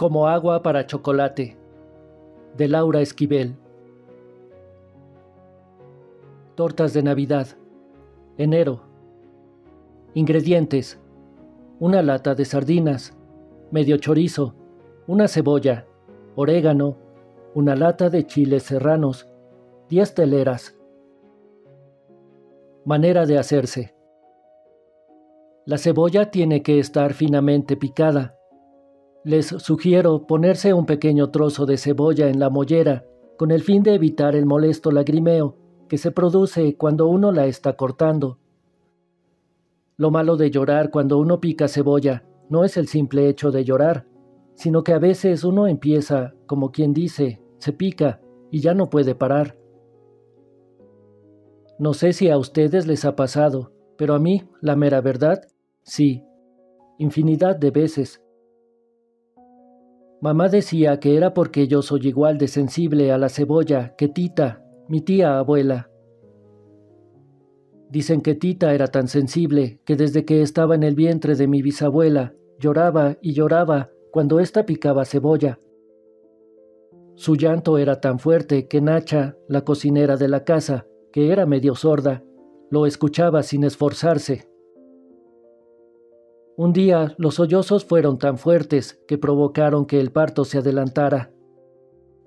Como agua para chocolate, de Laura Esquivel. Tortas de Navidad, enero. Ingredientes. Una lata de sardinas, medio chorizo, una cebolla, orégano, una lata de chiles serranos, 10 teleras. Manera de hacerse. La cebolla tiene que estar finamente picada les sugiero ponerse un pequeño trozo de cebolla en la mollera con el fin de evitar el molesto lagrimeo que se produce cuando uno la está cortando. Lo malo de llorar cuando uno pica cebolla no es el simple hecho de llorar, sino que a veces uno empieza, como quien dice, se pica y ya no puede parar. No sé si a ustedes les ha pasado, pero a mí, la mera verdad, sí, infinidad de veces, Mamá decía que era porque yo soy igual de sensible a la cebolla que Tita, mi tía abuela. Dicen que Tita era tan sensible que desde que estaba en el vientre de mi bisabuela, lloraba y lloraba cuando ésta picaba cebolla. Su llanto era tan fuerte que Nacha, la cocinera de la casa, que era medio sorda, lo escuchaba sin esforzarse. Un día los sollozos fueron tan fuertes que provocaron que el parto se adelantara.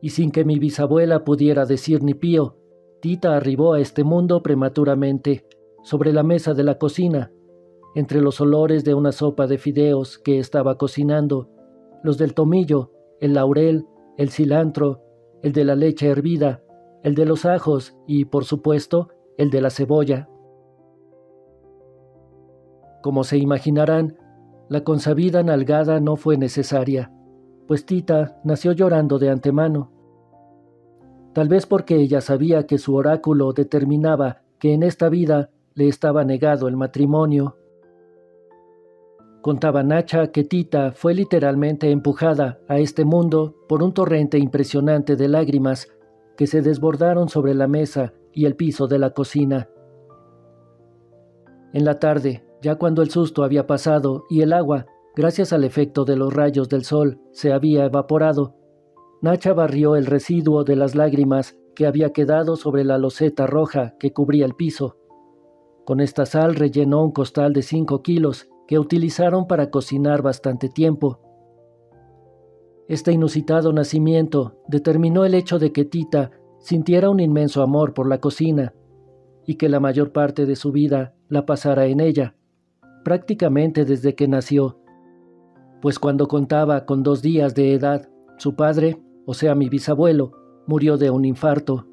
Y sin que mi bisabuela pudiera decir ni pío, Tita arribó a este mundo prematuramente, sobre la mesa de la cocina, entre los olores de una sopa de fideos que estaba cocinando, los del tomillo, el laurel, el cilantro, el de la leche hervida, el de los ajos y, por supuesto, el de la cebolla. Como se imaginarán, la consabida nalgada no fue necesaria, pues Tita nació llorando de antemano. Tal vez porque ella sabía que su oráculo determinaba que en esta vida le estaba negado el matrimonio. Contaba Nacha que Tita fue literalmente empujada a este mundo por un torrente impresionante de lágrimas que se desbordaron sobre la mesa y el piso de la cocina. En la tarde, ya cuando el susto había pasado y el agua, gracias al efecto de los rayos del sol, se había evaporado, Nacha barrió el residuo de las lágrimas que había quedado sobre la loseta roja que cubría el piso. Con esta sal rellenó un costal de 5 kilos que utilizaron para cocinar bastante tiempo. Este inusitado nacimiento determinó el hecho de que Tita sintiera un inmenso amor por la cocina y que la mayor parte de su vida la pasara en ella prácticamente desde que nació, pues cuando contaba con dos días de edad, su padre, o sea mi bisabuelo, murió de un infarto.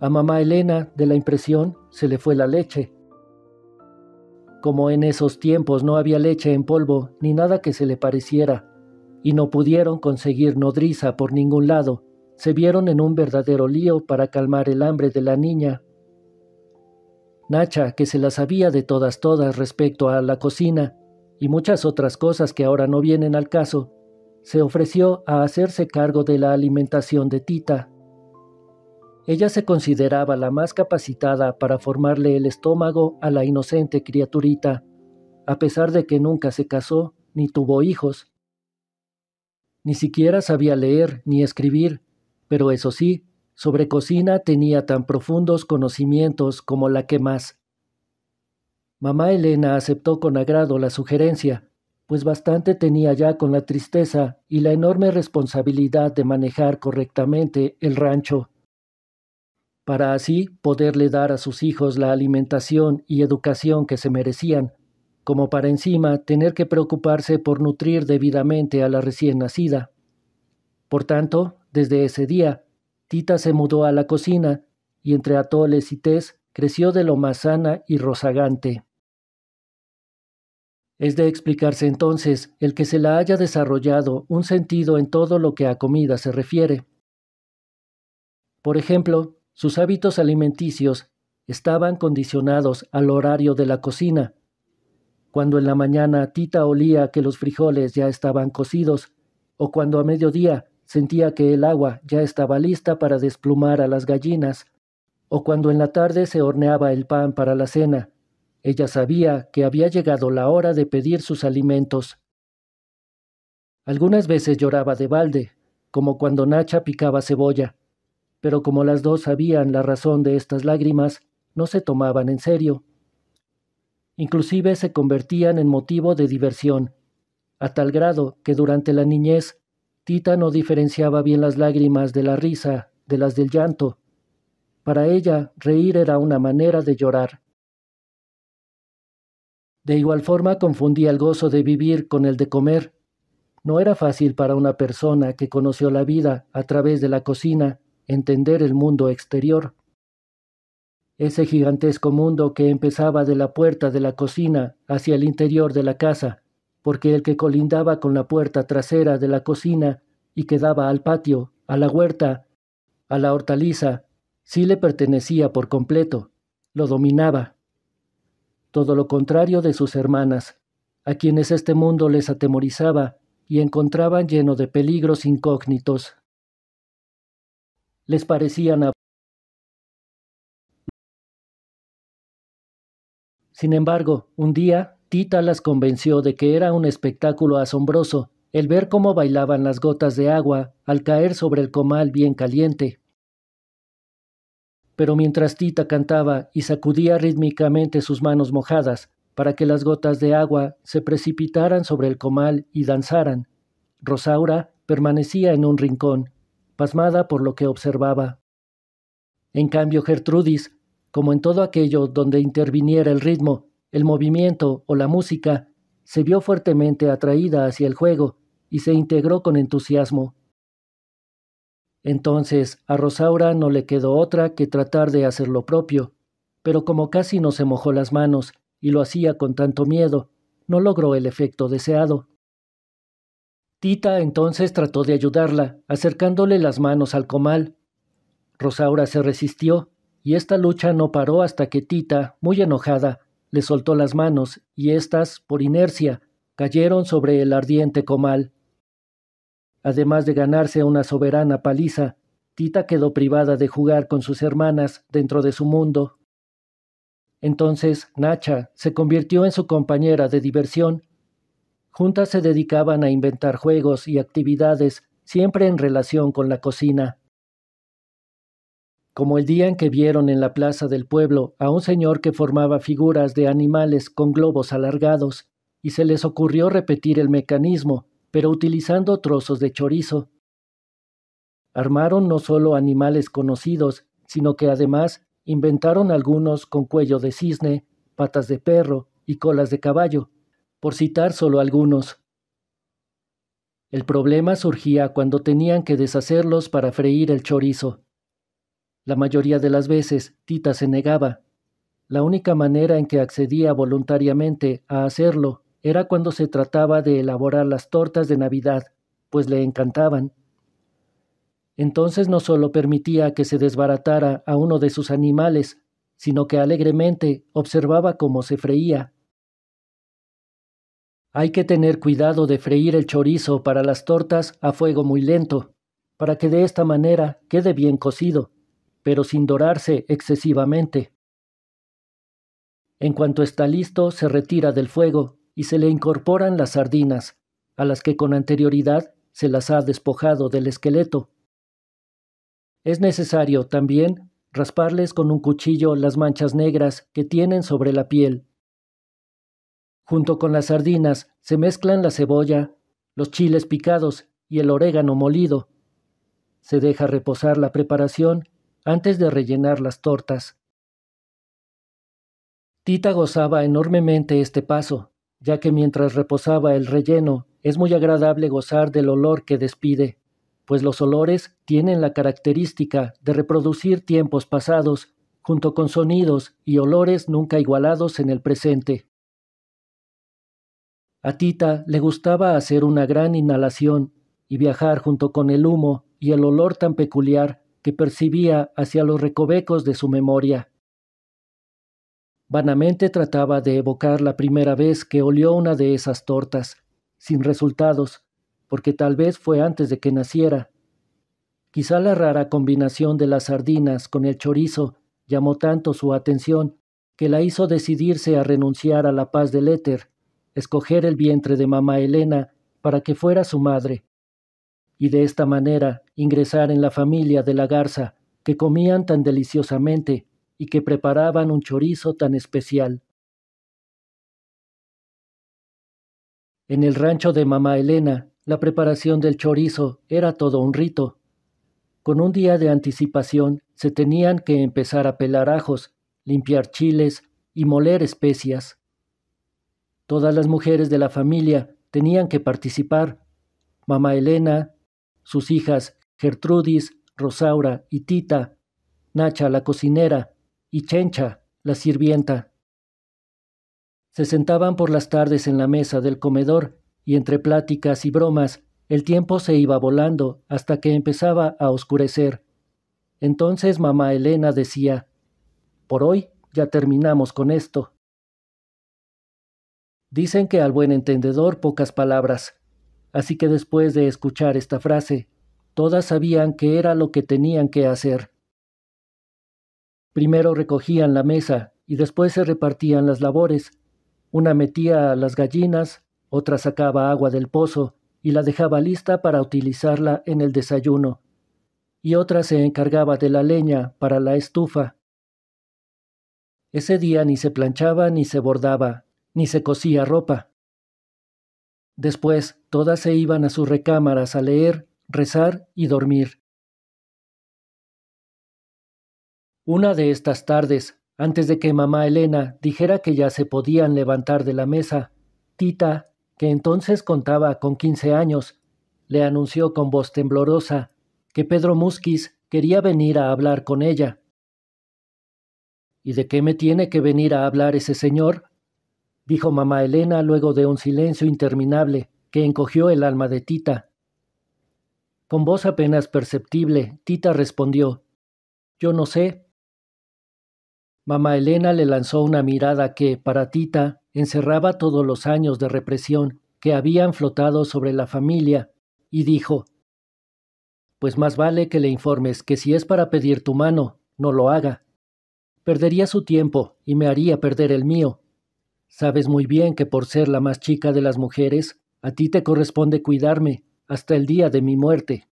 A mamá Elena, de la impresión, se le fue la leche. Como en esos tiempos no había leche en polvo ni nada que se le pareciera, y no pudieron conseguir nodriza por ningún lado, se vieron en un verdadero lío para calmar el hambre de la niña Nacha, que se las sabía de todas todas respecto a la cocina y muchas otras cosas que ahora no vienen al caso, se ofreció a hacerse cargo de la alimentación de Tita. Ella se consideraba la más capacitada para formarle el estómago a la inocente criaturita, a pesar de que nunca se casó ni tuvo hijos. Ni siquiera sabía leer ni escribir, pero eso sí, sobre cocina tenía tan profundos conocimientos como la que más. Mamá Elena aceptó con agrado la sugerencia, pues bastante tenía ya con la tristeza y la enorme responsabilidad de manejar correctamente el rancho, para así poderle dar a sus hijos la alimentación y educación que se merecían, como para encima tener que preocuparse por nutrir debidamente a la recién nacida. Por tanto, desde ese día, Tita se mudó a la cocina, y entre atoles y tés creció de lo más sana y rozagante. Es de explicarse entonces el que se la haya desarrollado un sentido en todo lo que a comida se refiere. Por ejemplo, sus hábitos alimenticios estaban condicionados al horario de la cocina. Cuando en la mañana Tita olía que los frijoles ya estaban cocidos, o cuando a mediodía Sentía que el agua ya estaba lista para desplumar a las gallinas, o cuando en la tarde se horneaba el pan para la cena. Ella sabía que había llegado la hora de pedir sus alimentos. Algunas veces lloraba de balde, como cuando Nacha picaba cebolla, pero como las dos sabían la razón de estas lágrimas, no se tomaban en serio. Inclusive se convertían en motivo de diversión, a tal grado que durante la niñez Tita no diferenciaba bien las lágrimas de la risa de las del llanto. Para ella, reír era una manera de llorar. De igual forma confundía el gozo de vivir con el de comer. No era fácil para una persona que conoció la vida a través de la cocina entender el mundo exterior. Ese gigantesco mundo que empezaba de la puerta de la cocina hacia el interior de la casa porque el que colindaba con la puerta trasera de la cocina y que daba al patio, a la huerta, a la hortaliza, sí le pertenecía por completo, lo dominaba. Todo lo contrario de sus hermanas, a quienes este mundo les atemorizaba y encontraban lleno de peligros incógnitos. Les parecían Sin embargo, un día Tita las convenció de que era un espectáculo asombroso el ver cómo bailaban las gotas de agua al caer sobre el comal bien caliente. Pero mientras Tita cantaba y sacudía rítmicamente sus manos mojadas para que las gotas de agua se precipitaran sobre el comal y danzaran, Rosaura permanecía en un rincón, pasmada por lo que observaba. En cambio, Gertrudis, como en todo aquello donde interviniera el ritmo el movimiento o la música, se vio fuertemente atraída hacia el juego y se integró con entusiasmo. Entonces a Rosaura no le quedó otra que tratar de hacer lo propio, pero como casi no se mojó las manos y lo hacía con tanto miedo, no logró el efecto deseado. Tita entonces trató de ayudarla, acercándole las manos al comal. Rosaura se resistió, y esta lucha no paró hasta que Tita, muy enojada, le soltó las manos y éstas, por inercia, cayeron sobre el ardiente comal. Además de ganarse una soberana paliza, Tita quedó privada de jugar con sus hermanas dentro de su mundo. Entonces Nacha se convirtió en su compañera de diversión. Juntas se dedicaban a inventar juegos y actividades siempre en relación con la cocina como el día en que vieron en la plaza del pueblo a un señor que formaba figuras de animales con globos alargados, y se les ocurrió repetir el mecanismo, pero utilizando trozos de chorizo. Armaron no solo animales conocidos, sino que además inventaron algunos con cuello de cisne, patas de perro y colas de caballo, por citar solo algunos. El problema surgía cuando tenían que deshacerlos para freír el chorizo. La mayoría de las veces, Tita se negaba. La única manera en que accedía voluntariamente a hacerlo era cuando se trataba de elaborar las tortas de Navidad, pues le encantaban. Entonces no solo permitía que se desbaratara a uno de sus animales, sino que alegremente observaba cómo se freía. Hay que tener cuidado de freír el chorizo para las tortas a fuego muy lento, para que de esta manera quede bien cocido pero sin dorarse excesivamente. En cuanto está listo, se retira del fuego y se le incorporan las sardinas, a las que con anterioridad se las ha despojado del esqueleto. Es necesario también rasparles con un cuchillo las manchas negras que tienen sobre la piel. Junto con las sardinas se mezclan la cebolla, los chiles picados y el orégano molido. Se deja reposar la preparación antes de rellenar las tortas. Tita gozaba enormemente este paso, ya que mientras reposaba el relleno es muy agradable gozar del olor que despide, pues los olores tienen la característica de reproducir tiempos pasados, junto con sonidos y olores nunca igualados en el presente. A Tita le gustaba hacer una gran inhalación y viajar junto con el humo y el olor tan peculiar que percibía hacia los recovecos de su memoria. Vanamente trataba de evocar la primera vez que olió una de esas tortas, sin resultados, porque tal vez fue antes de que naciera. Quizá la rara combinación de las sardinas con el chorizo llamó tanto su atención que la hizo decidirse a renunciar a la paz del éter, escoger el vientre de mamá Elena para que fuera su madre, y de esta manera ingresar en la familia de la garza, que comían tan deliciosamente y que preparaban un chorizo tan especial. En el rancho de mamá Elena, la preparación del chorizo era todo un rito. Con un día de anticipación se tenían que empezar a pelar ajos, limpiar chiles y moler especias. Todas las mujeres de la familia tenían que participar. Mamá Elena, sus hijas Gertrudis, Rosaura y Tita, Nacha la cocinera y Chencha la sirvienta. Se sentaban por las tardes en la mesa del comedor y entre pláticas y bromas el tiempo se iba volando hasta que empezaba a oscurecer. Entonces mamá Elena decía, Por hoy ya terminamos con esto. Dicen que al buen entendedor pocas palabras, así que después de escuchar esta frase, Todas sabían que era lo que tenían que hacer. Primero recogían la mesa y después se repartían las labores. Una metía a las gallinas, otra sacaba agua del pozo y la dejaba lista para utilizarla en el desayuno, y otra se encargaba de la leña para la estufa. Ese día ni se planchaba ni se bordaba, ni se cosía ropa. Después todas se iban a sus recámaras a leer rezar y dormir. Una de estas tardes, antes de que mamá Elena dijera que ya se podían levantar de la mesa, Tita, que entonces contaba con 15 años, le anunció con voz temblorosa que Pedro Musquiz quería venir a hablar con ella. ¿Y de qué me tiene que venir a hablar ese señor? dijo mamá Elena luego de un silencio interminable que encogió el alma de Tita. Con voz apenas perceptible, Tita respondió, Yo no sé. Mamá Elena le lanzó una mirada que, para Tita, encerraba todos los años de represión que habían flotado sobre la familia, y dijo, Pues más vale que le informes que si es para pedir tu mano, no lo haga. Perdería su tiempo y me haría perder el mío. Sabes muy bien que por ser la más chica de las mujeres, a ti te corresponde cuidarme hasta el día de mi muerte.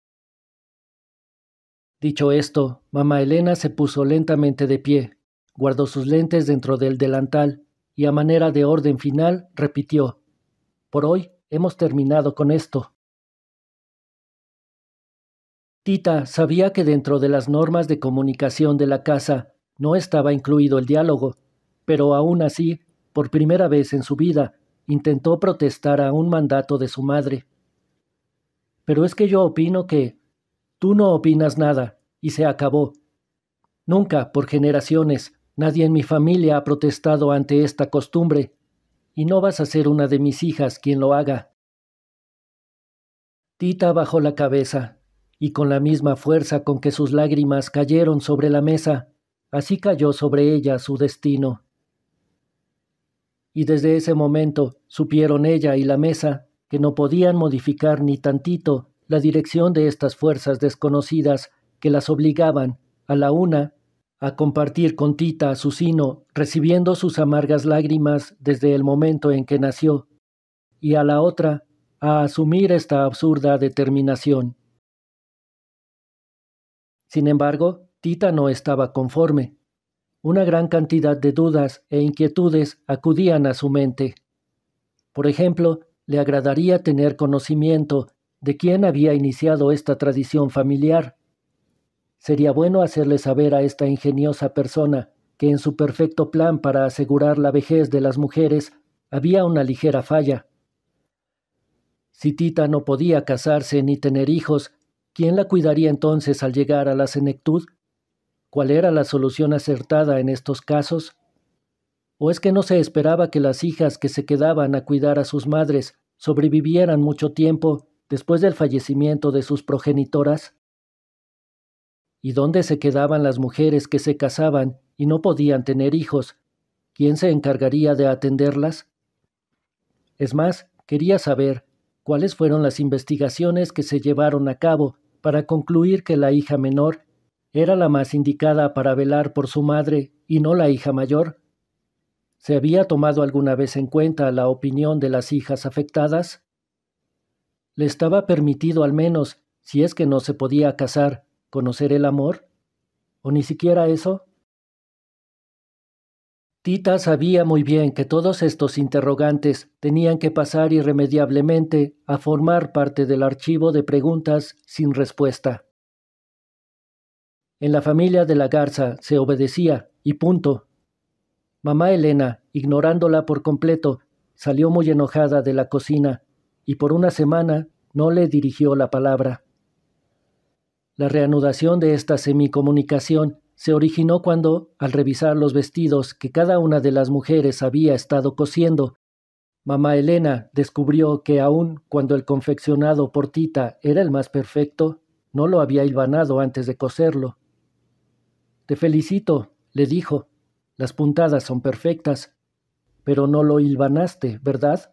Dicho esto, mamá Elena se puso lentamente de pie, guardó sus lentes dentro del delantal y a manera de orden final repitió, Por hoy hemos terminado con esto. Tita sabía que dentro de las normas de comunicación de la casa no estaba incluido el diálogo, pero aún así, por primera vez en su vida, intentó protestar a un mandato de su madre pero es que yo opino que tú no opinas nada, y se acabó. Nunca, por generaciones, nadie en mi familia ha protestado ante esta costumbre, y no vas a ser una de mis hijas quien lo haga. Tita bajó la cabeza, y con la misma fuerza con que sus lágrimas cayeron sobre la mesa, así cayó sobre ella su destino. Y desde ese momento supieron ella y la mesa que no podían modificar ni tantito la dirección de estas fuerzas desconocidas que las obligaban, a la una, a compartir con Tita su sino recibiendo sus amargas lágrimas desde el momento en que nació, y a la otra, a asumir esta absurda determinación. Sin embargo, Tita no estaba conforme. Una gran cantidad de dudas e inquietudes acudían a su mente. Por ejemplo, le agradaría tener conocimiento de quién había iniciado esta tradición familiar. Sería bueno hacerle saber a esta ingeniosa persona que en su perfecto plan para asegurar la vejez de las mujeres había una ligera falla. Si Tita no podía casarse ni tener hijos, ¿quién la cuidaría entonces al llegar a la senectud? ¿Cuál era la solución acertada en estos casos? ¿O es que no se esperaba que las hijas que se quedaban a cuidar a sus madres sobrevivieran mucho tiempo después del fallecimiento de sus progenitoras? ¿Y dónde se quedaban las mujeres que se casaban y no podían tener hijos? ¿Quién se encargaría de atenderlas? Es más, quería saber cuáles fueron las investigaciones que se llevaron a cabo para concluir que la hija menor era la más indicada para velar por su madre y no la hija mayor. ¿Se había tomado alguna vez en cuenta la opinión de las hijas afectadas? ¿Le estaba permitido al menos, si es que no se podía casar, conocer el amor? ¿O ni siquiera eso? Tita sabía muy bien que todos estos interrogantes tenían que pasar irremediablemente a formar parte del archivo de preguntas sin respuesta. En la familia de la Garza se obedecía, y punto. Mamá Elena, ignorándola por completo, salió muy enojada de la cocina y por una semana no le dirigió la palabra. La reanudación de esta semicomunicación se originó cuando, al revisar los vestidos que cada una de las mujeres había estado cosiendo, mamá Elena descubrió que aun cuando el confeccionado por Tita era el más perfecto, no lo había hilvanado antes de coserlo. Te felicito, le dijo, las puntadas son perfectas. Pero no lo hilvanaste, ¿verdad?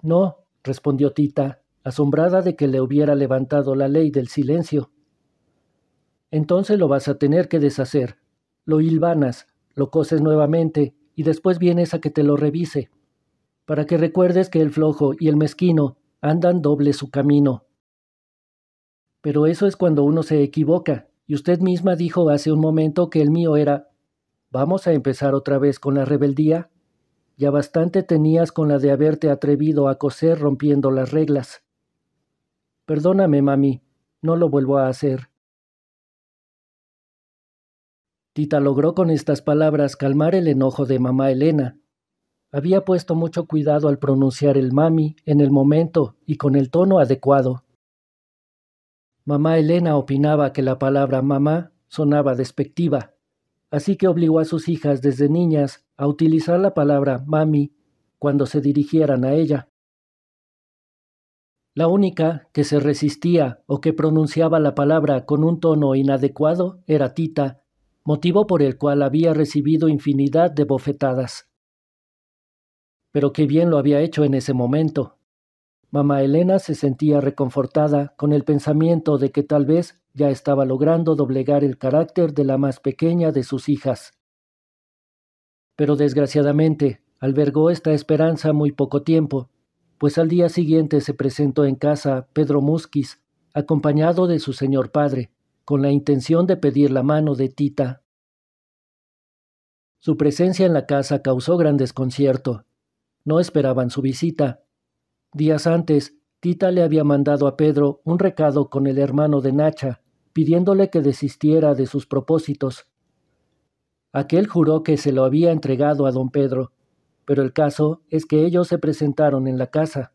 No, respondió Tita, asombrada de que le hubiera levantado la ley del silencio. Entonces lo vas a tener que deshacer. Lo hilvanas, lo coses nuevamente y después vienes a que te lo revise, para que recuerdes que el flojo y el mezquino andan doble su camino. Pero eso es cuando uno se equivoca, y usted misma dijo hace un momento que el mío era ¿Vamos a empezar otra vez con la rebeldía? Ya bastante tenías con la de haberte atrevido a coser rompiendo las reglas. Perdóname, mami, no lo vuelvo a hacer. Tita logró con estas palabras calmar el enojo de mamá Elena. Había puesto mucho cuidado al pronunciar el mami en el momento y con el tono adecuado. Mamá Elena opinaba que la palabra mamá sonaba despectiva así que obligó a sus hijas desde niñas a utilizar la palabra mami cuando se dirigieran a ella. La única que se resistía o que pronunciaba la palabra con un tono inadecuado era Tita, motivo por el cual había recibido infinidad de bofetadas. Pero qué bien lo había hecho en ese momento. Mamá Elena se sentía reconfortada con el pensamiento de que tal vez ya estaba logrando doblegar el carácter de la más pequeña de sus hijas. Pero desgraciadamente, albergó esta esperanza muy poco tiempo, pues al día siguiente se presentó en casa Pedro Musquiz, acompañado de su señor padre, con la intención de pedir la mano de Tita. Su presencia en la casa causó gran desconcierto. No esperaban su visita. Días antes, Tita le había mandado a Pedro un recado con el hermano de Nacha, pidiéndole que desistiera de sus propósitos. Aquel juró que se lo había entregado a don Pedro, pero el caso es que ellos se presentaron en la casa.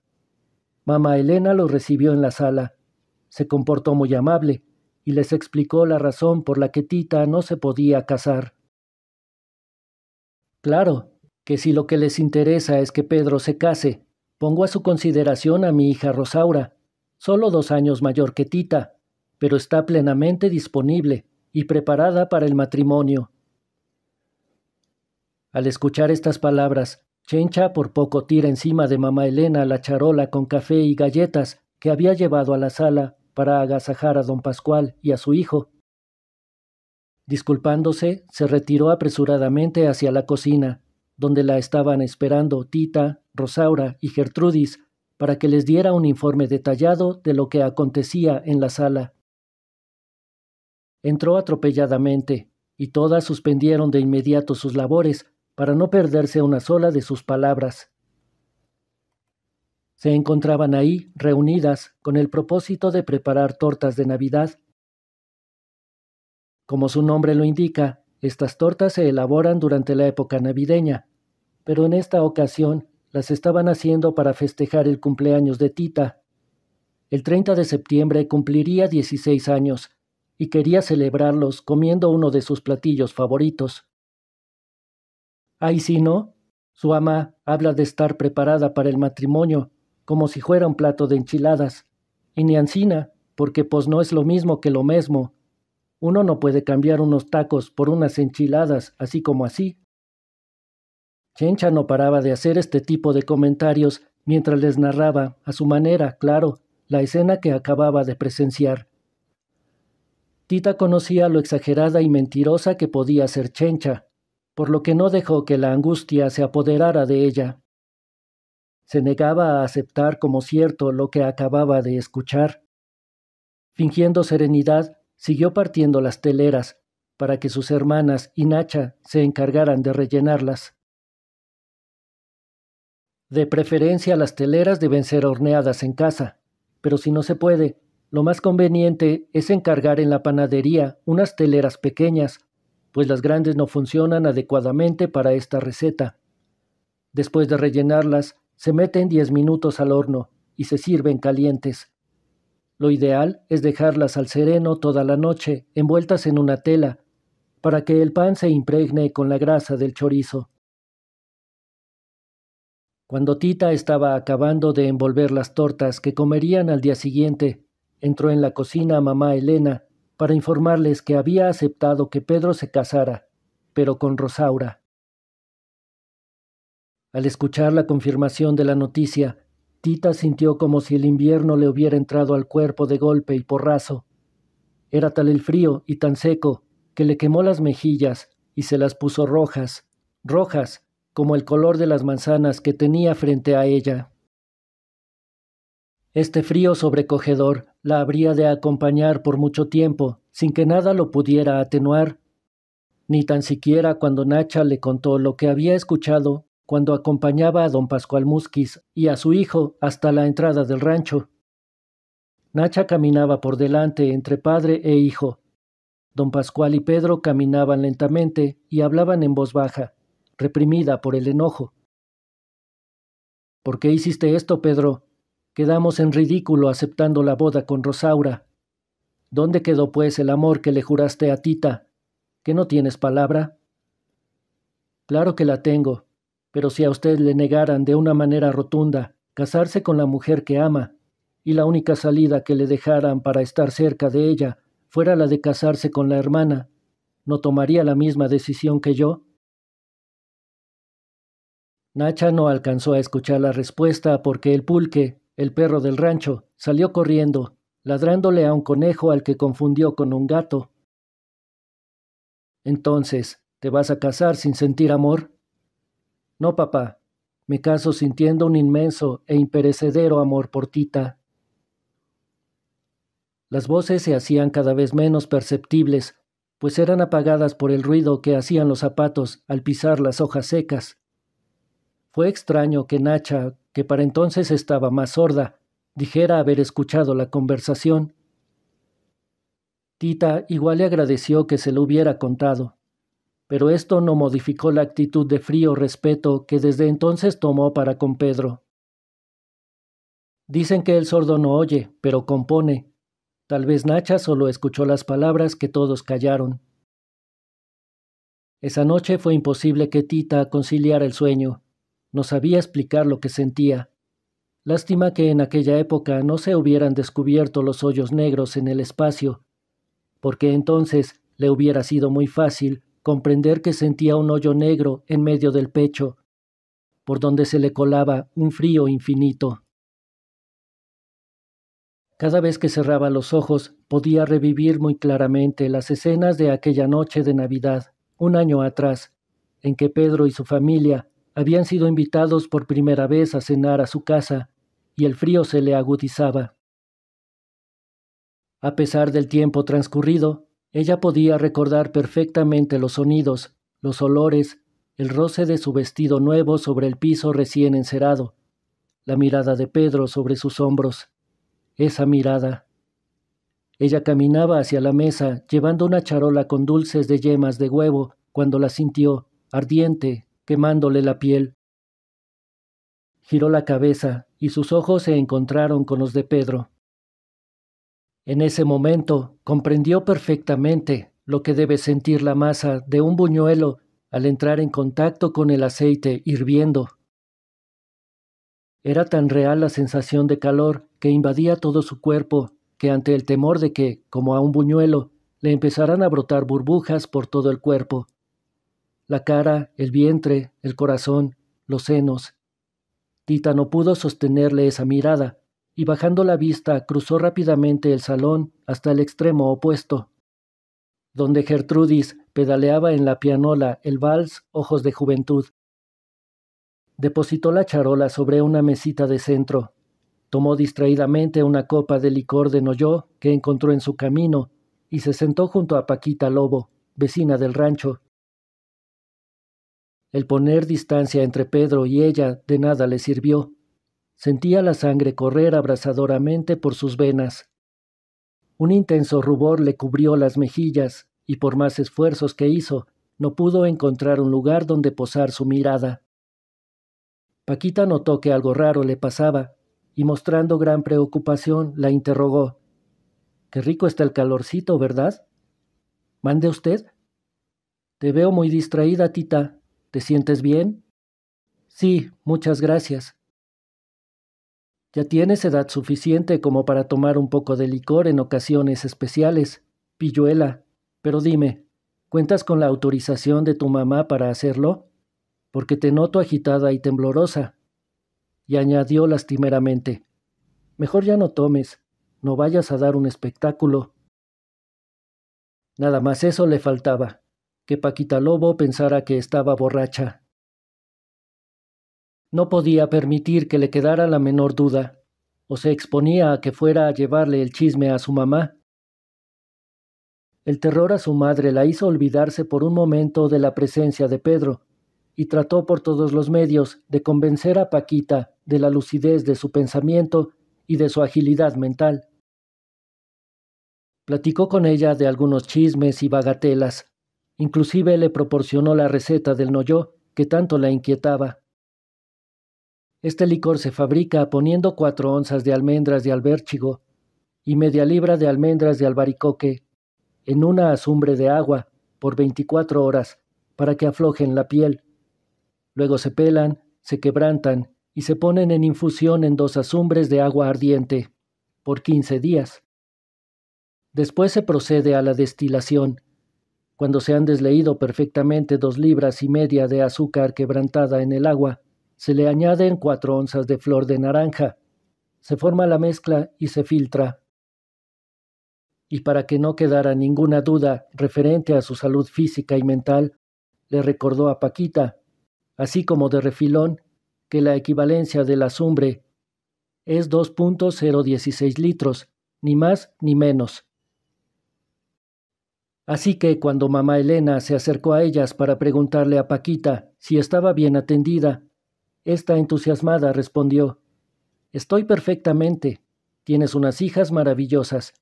Mamá Elena los recibió en la sala. Se comportó muy amable y les explicó la razón por la que Tita no se podía casar. Claro, que si lo que les interesa es que Pedro se case, pongo a su consideración a mi hija Rosaura, solo dos años mayor que Tita, pero está plenamente disponible y preparada para el matrimonio. Al escuchar estas palabras, Chencha por poco tira encima de mamá Elena la charola con café y galletas que había llevado a la sala para agasajar a don Pascual y a su hijo. Disculpándose, se retiró apresuradamente hacia la cocina, donde la estaban esperando Tita, Rosaura y Gertrudis para que les diera un informe detallado de lo que acontecía en la sala entró atropelladamente, y todas suspendieron de inmediato sus labores para no perderse una sola de sus palabras. Se encontraban ahí, reunidas, con el propósito de preparar tortas de Navidad. Como su nombre lo indica, estas tortas se elaboran durante la época navideña, pero en esta ocasión las estaban haciendo para festejar el cumpleaños de Tita. El 30 de septiembre cumpliría 16 años y quería celebrarlos comiendo uno de sus platillos favoritos. Ay sí, ¿no? Su ama habla de estar preparada para el matrimonio, como si fuera un plato de enchiladas. Y ni ancina, porque pues no es lo mismo que lo mismo. Uno no puede cambiar unos tacos por unas enchiladas, así como así. Chencha no paraba de hacer este tipo de comentarios mientras les narraba, a su manera, claro, la escena que acababa de presenciar. Tita conocía lo exagerada y mentirosa que podía ser Chencha, por lo que no dejó que la angustia se apoderara de ella. Se negaba a aceptar como cierto lo que acababa de escuchar. Fingiendo serenidad, siguió partiendo las teleras, para que sus hermanas y Nacha se encargaran de rellenarlas. De preferencia las teleras deben ser horneadas en casa, pero si no se puede, lo más conveniente es encargar en la panadería unas teleras pequeñas, pues las grandes no funcionan adecuadamente para esta receta. Después de rellenarlas, se meten 10 minutos al horno y se sirven calientes. Lo ideal es dejarlas al sereno toda la noche, envueltas en una tela, para que el pan se impregne con la grasa del chorizo. Cuando Tita estaba acabando de envolver las tortas que comerían al día siguiente, Entró en la cocina a mamá Elena para informarles que había aceptado que Pedro se casara, pero con Rosaura. Al escuchar la confirmación de la noticia, Tita sintió como si el invierno le hubiera entrado al cuerpo de golpe y porrazo. Era tal el frío y tan seco que le quemó las mejillas y se las puso rojas, rojas como el color de las manzanas que tenía frente a ella. Este frío sobrecogedor la habría de acompañar por mucho tiempo, sin que nada lo pudiera atenuar. Ni tan siquiera cuando Nacha le contó lo que había escuchado cuando acompañaba a don Pascual Musquiz y a su hijo hasta la entrada del rancho. Nacha caminaba por delante entre padre e hijo. Don Pascual y Pedro caminaban lentamente y hablaban en voz baja, reprimida por el enojo. ¿Por qué hiciste esto, Pedro? Quedamos en ridículo aceptando la boda con Rosaura. ¿Dónde quedó pues el amor que le juraste a Tita? ¿Que no tienes palabra? Claro que la tengo, pero si a usted le negaran de una manera rotunda casarse con la mujer que ama, y la única salida que le dejaran para estar cerca de ella fuera la de casarse con la hermana, ¿no tomaría la misma decisión que yo? Nacha no alcanzó a escuchar la respuesta porque el pulque, el perro del rancho salió corriendo, ladrándole a un conejo al que confundió con un gato. Entonces, ¿te vas a casar sin sentir amor? No, papá. Me caso sintiendo un inmenso e imperecedero amor por Tita. Las voces se hacían cada vez menos perceptibles, pues eran apagadas por el ruido que hacían los zapatos al pisar las hojas secas. Fue extraño que Nacha, para entonces estaba más sorda, dijera haber escuchado la conversación. Tita igual le agradeció que se lo hubiera contado, pero esto no modificó la actitud de frío respeto que desde entonces tomó para con Pedro. Dicen que el sordo no oye, pero compone. Tal vez Nacha solo escuchó las palabras que todos callaron. Esa noche fue imposible que Tita conciliara el sueño. No sabía explicar lo que sentía. Lástima que en aquella época no se hubieran descubierto los hoyos negros en el espacio, porque entonces le hubiera sido muy fácil comprender que sentía un hoyo negro en medio del pecho, por donde se le colaba un frío infinito. Cada vez que cerraba los ojos podía revivir muy claramente las escenas de aquella noche de Navidad, un año atrás, en que Pedro y su familia habían sido invitados por primera vez a cenar a su casa, y el frío se le agudizaba. A pesar del tiempo transcurrido, ella podía recordar perfectamente los sonidos, los olores, el roce de su vestido nuevo sobre el piso recién encerado, la mirada de Pedro sobre sus hombros, esa mirada. Ella caminaba hacia la mesa llevando una charola con dulces de yemas de huevo cuando la sintió, ardiente, quemándole la piel. Giró la cabeza y sus ojos se encontraron con los de Pedro. En ese momento comprendió perfectamente lo que debe sentir la masa de un buñuelo al entrar en contacto con el aceite hirviendo. Era tan real la sensación de calor que invadía todo su cuerpo que ante el temor de que, como a un buñuelo, le empezaran a brotar burbujas por todo el cuerpo, la cara, el vientre, el corazón, los senos. Tita no pudo sostenerle esa mirada, y bajando la vista cruzó rápidamente el salón hasta el extremo opuesto, donde Gertrudis pedaleaba en la pianola el vals Ojos de Juventud. Depositó la charola sobre una mesita de centro. Tomó distraídamente una copa de licor de Noyó que encontró en su camino y se sentó junto a Paquita Lobo, vecina del rancho, el poner distancia entre Pedro y ella de nada le sirvió. Sentía la sangre correr abrasadoramente por sus venas. Un intenso rubor le cubrió las mejillas, y por más esfuerzos que hizo, no pudo encontrar un lugar donde posar su mirada. Paquita notó que algo raro le pasaba, y mostrando gran preocupación, la interrogó. Qué rico está el calorcito, ¿verdad? ¿Mande usted? Te veo muy distraída, tita. ¿Te sientes bien? Sí, muchas gracias. Ya tienes edad suficiente como para tomar un poco de licor en ocasiones especiales, pilluela. Pero dime, ¿cuentas con la autorización de tu mamá para hacerlo? Porque te noto agitada y temblorosa. Y añadió lastimeramente, mejor ya no tomes, no vayas a dar un espectáculo. Nada más eso le faltaba que Paquita Lobo pensara que estaba borracha. No podía permitir que le quedara la menor duda, o se exponía a que fuera a llevarle el chisme a su mamá. El terror a su madre la hizo olvidarse por un momento de la presencia de Pedro, y trató por todos los medios de convencer a Paquita de la lucidez de su pensamiento y de su agilidad mental. Platicó con ella de algunos chismes y bagatelas, Inclusive le proporcionó la receta del noyó que tanto la inquietaba. Este licor se fabrica poniendo cuatro onzas de almendras de albérchigo y media libra de almendras de albaricoque en una azumbre de agua por 24 horas para que aflojen la piel. Luego se pelan, se quebrantan y se ponen en infusión en dos azumbres de agua ardiente por 15 días. Después se procede a la destilación, cuando se han desleído perfectamente dos libras y media de azúcar quebrantada en el agua, se le añaden cuatro onzas de flor de naranja. Se forma la mezcla y se filtra. Y para que no quedara ninguna duda referente a su salud física y mental, le recordó a Paquita, así como de refilón, que la equivalencia de la sumbre es 2.016 litros, ni más ni menos. Así que cuando mamá Elena se acercó a ellas para preguntarle a Paquita si estaba bien atendida, esta entusiasmada respondió, Estoy perfectamente, tienes unas hijas maravillosas,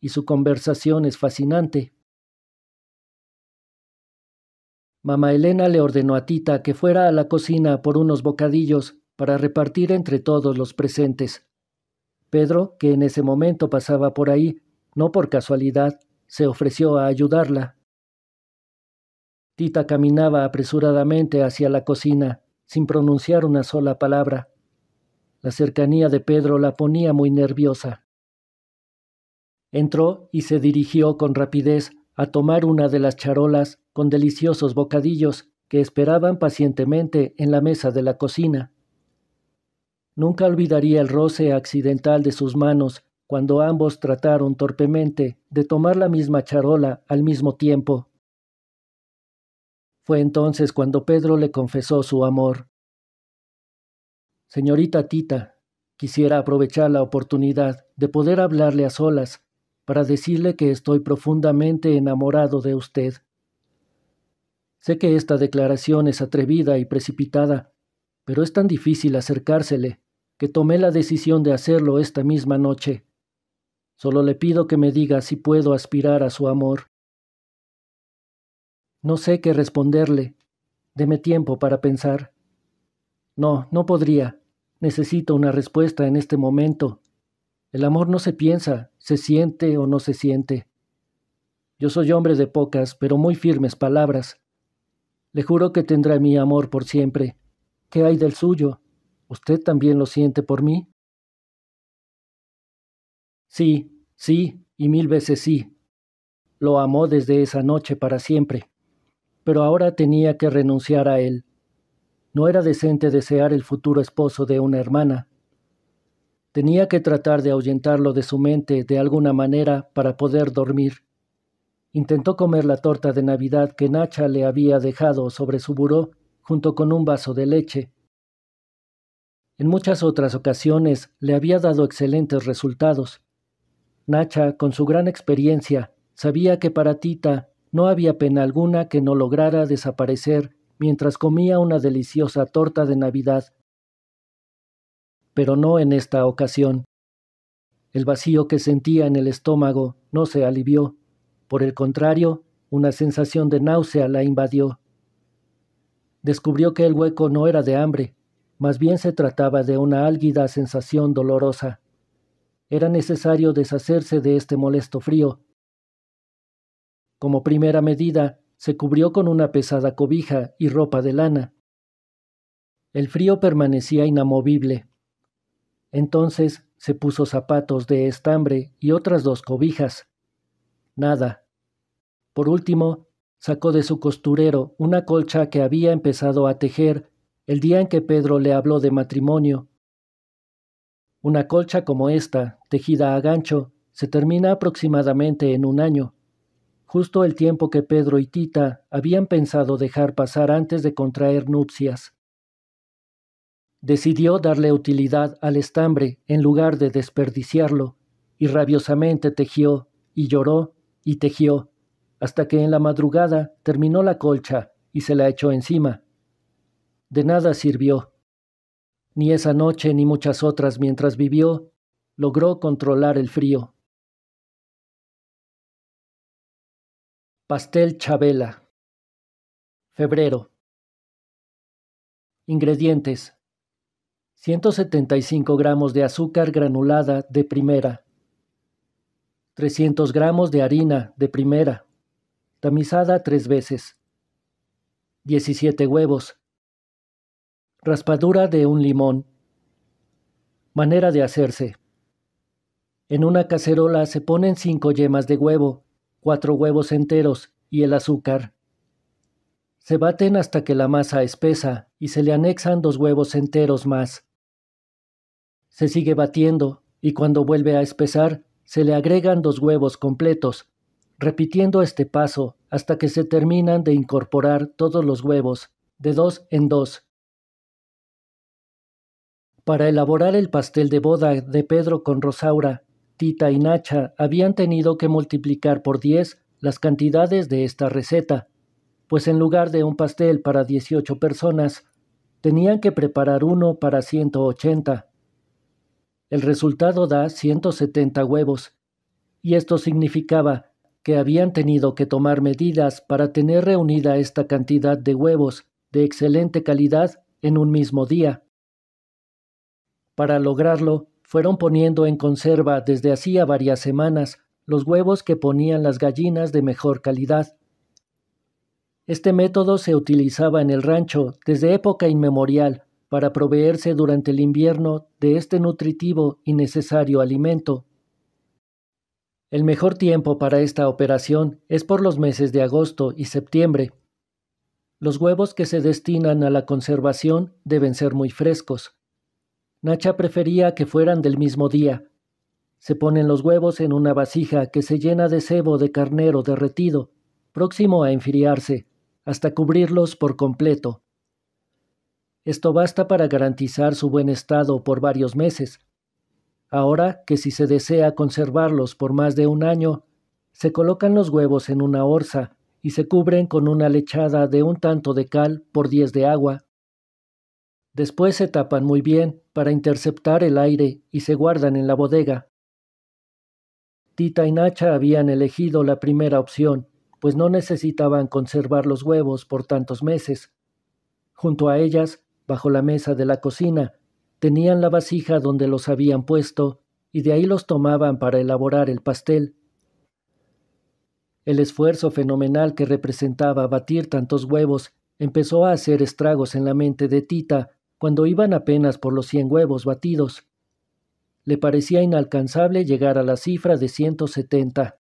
y su conversación es fascinante. Mamá Elena le ordenó a Tita que fuera a la cocina por unos bocadillos para repartir entre todos los presentes. Pedro, que en ese momento pasaba por ahí, no por casualidad, se ofreció a ayudarla. Tita caminaba apresuradamente hacia la cocina, sin pronunciar una sola palabra. La cercanía de Pedro la ponía muy nerviosa. Entró y se dirigió con rapidez a tomar una de las charolas con deliciosos bocadillos que esperaban pacientemente en la mesa de la cocina. Nunca olvidaría el roce accidental de sus manos cuando ambos trataron torpemente de tomar la misma charola al mismo tiempo. Fue entonces cuando Pedro le confesó su amor. Señorita Tita, quisiera aprovechar la oportunidad de poder hablarle a solas para decirle que estoy profundamente enamorado de usted. Sé que esta declaración es atrevida y precipitada, pero es tan difícil acercársele que tomé la decisión de hacerlo esta misma noche. Solo le pido que me diga si puedo aspirar a su amor. No sé qué responderle. Deme tiempo para pensar. No, no podría. Necesito una respuesta en este momento. El amor no se piensa, se siente o no se siente. Yo soy hombre de pocas, pero muy firmes palabras. Le juro que tendrá mi amor por siempre. ¿Qué hay del suyo? ¿Usted también lo siente por mí? Sí, sí, y mil veces sí. Lo amó desde esa noche para siempre, pero ahora tenía que renunciar a él. No era decente desear el futuro esposo de una hermana. Tenía que tratar de ahuyentarlo de su mente de alguna manera para poder dormir. Intentó comer la torta de Navidad que Nacha le había dejado sobre su buró junto con un vaso de leche. En muchas otras ocasiones le había dado excelentes resultados, Nacha, con su gran experiencia, sabía que para Tita no había pena alguna que no lograra desaparecer mientras comía una deliciosa torta de Navidad. Pero no en esta ocasión. El vacío que sentía en el estómago no se alivió. Por el contrario, una sensación de náusea la invadió. Descubrió que el hueco no era de hambre, más bien se trataba de una álguida sensación dolorosa. Era necesario deshacerse de este molesto frío. Como primera medida, se cubrió con una pesada cobija y ropa de lana. El frío permanecía inamovible. Entonces se puso zapatos de estambre y otras dos cobijas. Nada. Por último, sacó de su costurero una colcha que había empezado a tejer el día en que Pedro le habló de matrimonio una colcha como esta, tejida a gancho, se termina aproximadamente en un año, justo el tiempo que Pedro y Tita habían pensado dejar pasar antes de contraer nupcias. Decidió darle utilidad al estambre en lugar de desperdiciarlo, y rabiosamente tejió, y lloró, y tejió, hasta que en la madrugada terminó la colcha y se la echó encima. De nada sirvió. Ni esa noche ni muchas otras mientras vivió, logró controlar el frío. Pastel Chabela. Febrero. Ingredientes. 175 gramos de azúcar granulada de primera. 300 gramos de harina de primera. Tamizada tres veces. 17 huevos. Raspadura de un limón. Manera de hacerse. En una cacerola se ponen cinco yemas de huevo, cuatro huevos enteros y el azúcar. Se baten hasta que la masa espesa y se le anexan dos huevos enteros más. Se sigue batiendo y cuando vuelve a espesar se le agregan dos huevos completos, repitiendo este paso hasta que se terminan de incorporar todos los huevos, de dos en dos, para elaborar el pastel de boda de Pedro con Rosaura, Tita y Nacha habían tenido que multiplicar por 10 las cantidades de esta receta, pues en lugar de un pastel para 18 personas, tenían que preparar uno para 180. El resultado da 170 huevos, y esto significaba que habían tenido que tomar medidas para tener reunida esta cantidad de huevos de excelente calidad en un mismo día. Para lograrlo, fueron poniendo en conserva desde hacía varias semanas los huevos que ponían las gallinas de mejor calidad. Este método se utilizaba en el rancho desde época inmemorial para proveerse durante el invierno de este nutritivo y necesario alimento. El mejor tiempo para esta operación es por los meses de agosto y septiembre. Los huevos que se destinan a la conservación deben ser muy frescos, Nacha prefería que fueran del mismo día. Se ponen los huevos en una vasija que se llena de sebo de carnero derretido, próximo a enfriarse, hasta cubrirlos por completo. Esto basta para garantizar su buen estado por varios meses. Ahora que si se desea conservarlos por más de un año, se colocan los huevos en una orza y se cubren con una lechada de un tanto de cal por diez de agua Después se tapan muy bien para interceptar el aire y se guardan en la bodega. Tita y Nacha habían elegido la primera opción, pues no necesitaban conservar los huevos por tantos meses. Junto a ellas, bajo la mesa de la cocina, tenían la vasija donde los habían puesto y de ahí los tomaban para elaborar el pastel. El esfuerzo fenomenal que representaba batir tantos huevos empezó a hacer estragos en la mente de Tita, cuando iban apenas por los cien huevos batidos. Le parecía inalcanzable llegar a la cifra de 170.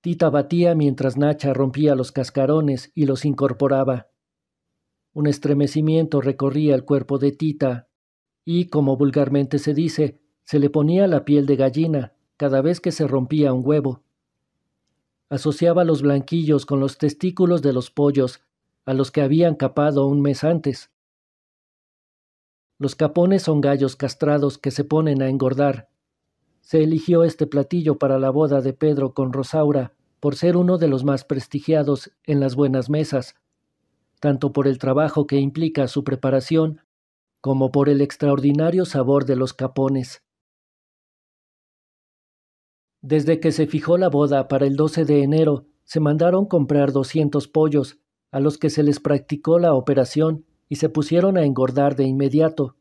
Tita batía mientras Nacha rompía los cascarones y los incorporaba. Un estremecimiento recorría el cuerpo de Tita, y, como vulgarmente se dice, se le ponía la piel de gallina cada vez que se rompía un huevo. Asociaba los blanquillos con los testículos de los pollos a los que habían capado un mes antes. Los capones son gallos castrados que se ponen a engordar. Se eligió este platillo para la boda de Pedro con Rosaura por ser uno de los más prestigiados en las buenas mesas, tanto por el trabajo que implica su preparación como por el extraordinario sabor de los capones. Desde que se fijó la boda para el 12 de enero, se mandaron comprar 200 pollos, a los que se les practicó la operación y se pusieron a engordar de inmediato.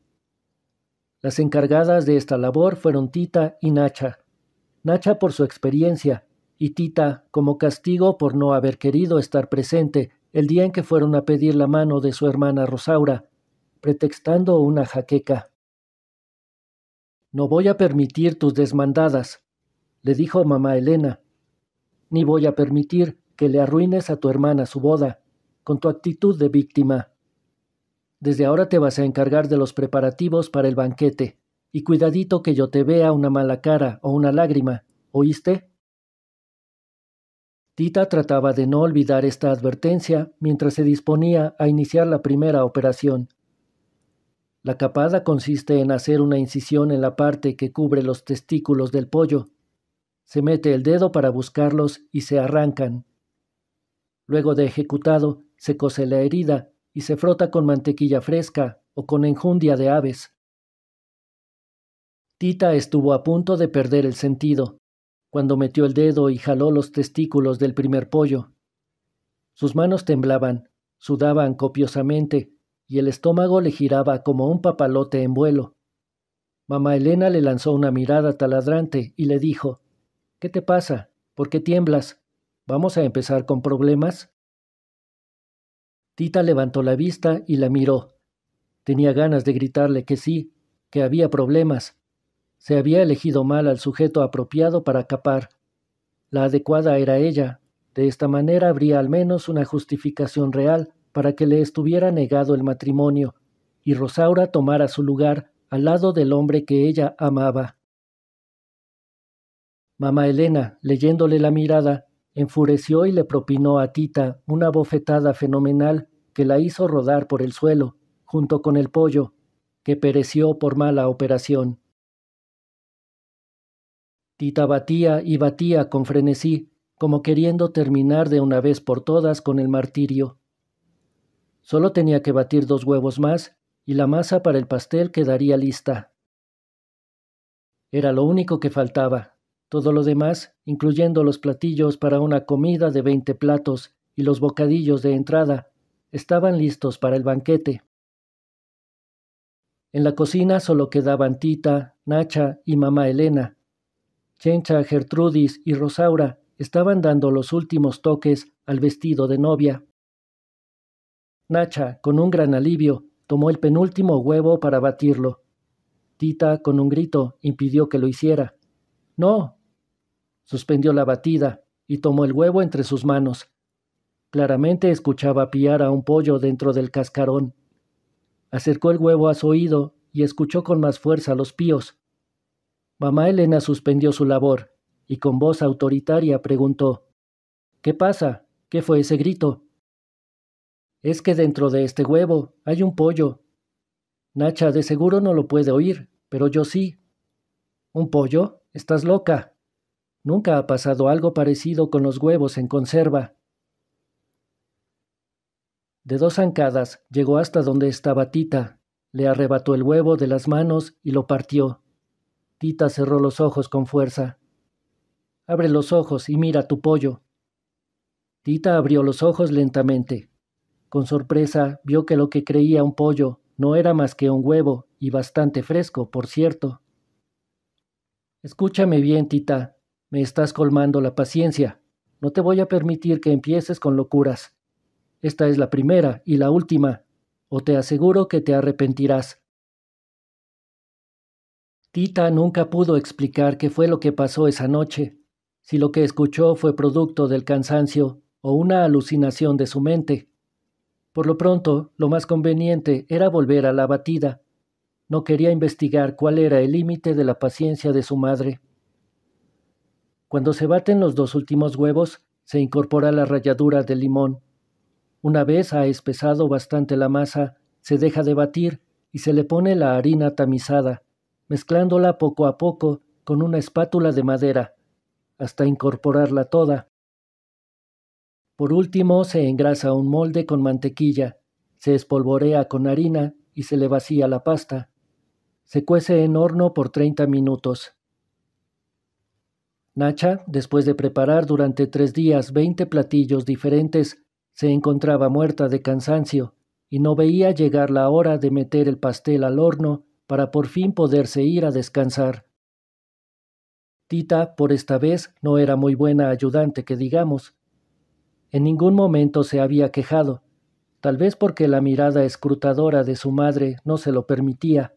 Las encargadas de esta labor fueron Tita y Nacha. Nacha por su experiencia y Tita como castigo por no haber querido estar presente el día en que fueron a pedir la mano de su hermana Rosaura, pretextando una jaqueca. No voy a permitir tus desmandadas, le dijo mamá Elena, ni voy a permitir que le arruines a tu hermana su boda con tu actitud de víctima. Desde ahora te vas a encargar de los preparativos para el banquete, y cuidadito que yo te vea una mala cara o una lágrima, ¿oíste? Tita trataba de no olvidar esta advertencia mientras se disponía a iniciar la primera operación. La capada consiste en hacer una incisión en la parte que cubre los testículos del pollo. Se mete el dedo para buscarlos y se arrancan. Luego de ejecutado, se cose la herida y se frota con mantequilla fresca o con enjundia de aves. Tita estuvo a punto de perder el sentido, cuando metió el dedo y jaló los testículos del primer pollo. Sus manos temblaban, sudaban copiosamente, y el estómago le giraba como un papalote en vuelo. Mamá Elena le lanzó una mirada taladrante y le dijo, ¿Qué te pasa? ¿Por qué tiemblas? ¿Vamos a empezar con problemas? Tita levantó la vista y la miró. Tenía ganas de gritarle que sí, que había problemas. Se había elegido mal al sujeto apropiado para capar. La adecuada era ella. De esta manera habría al menos una justificación real para que le estuviera negado el matrimonio, y Rosaura tomara su lugar al lado del hombre que ella amaba. Mamá Elena, leyéndole la mirada, enfureció y le propinó a Tita una bofetada fenomenal que la hizo rodar por el suelo, junto con el pollo, que pereció por mala operación. Tita batía y batía con frenesí, como queriendo terminar de una vez por todas con el martirio. Solo tenía que batir dos huevos más y la masa para el pastel quedaría lista. Era lo único que faltaba. Todo lo demás, incluyendo los platillos para una comida de veinte platos y los bocadillos de entrada, estaban listos para el banquete. En la cocina solo quedaban Tita, Nacha y mamá Elena. Chencha, Gertrudis y Rosaura estaban dando los últimos toques al vestido de novia. Nacha, con un gran alivio, tomó el penúltimo huevo para batirlo. Tita, con un grito, impidió que lo hiciera. No, Suspendió la batida y tomó el huevo entre sus manos. Claramente escuchaba piar a un pollo dentro del cascarón. Acercó el huevo a su oído y escuchó con más fuerza los píos. Mamá Elena suspendió su labor y con voz autoritaria preguntó ¿Qué pasa? ¿Qué fue ese grito? Es que dentro de este huevo hay un pollo. Nacha de seguro no lo puede oír, pero yo sí. ¿Un pollo? Estás loca. Nunca ha pasado algo parecido con los huevos en conserva. De dos zancadas llegó hasta donde estaba Tita, le arrebató el huevo de las manos y lo partió. Tita cerró los ojos con fuerza. Abre los ojos y mira tu pollo. Tita abrió los ojos lentamente. Con sorpresa vio que lo que creía un pollo no era más que un huevo, y bastante fresco, por cierto. Escúchame bien, Tita, me estás colmando la paciencia. No te voy a permitir que empieces con locuras. Esta es la primera y la última, o te aseguro que te arrepentirás. Tita nunca pudo explicar qué fue lo que pasó esa noche, si lo que escuchó fue producto del cansancio o una alucinación de su mente. Por lo pronto, lo más conveniente era volver a la batida. No quería investigar cuál era el límite de la paciencia de su madre. Cuando se baten los dos últimos huevos, se incorpora la ralladura de limón. Una vez ha espesado bastante la masa, se deja de batir y se le pone la harina tamizada, mezclándola poco a poco con una espátula de madera, hasta incorporarla toda. Por último, se engrasa un molde con mantequilla, se espolvorea con harina y se le vacía la pasta. Se cuece en horno por 30 minutos. Nacha, después de preparar durante tres días veinte platillos diferentes, se encontraba muerta de cansancio y no veía llegar la hora de meter el pastel al horno para por fin poderse ir a descansar. Tita, por esta vez, no era muy buena ayudante, que digamos. En ningún momento se había quejado, tal vez porque la mirada escrutadora de su madre no se lo permitía,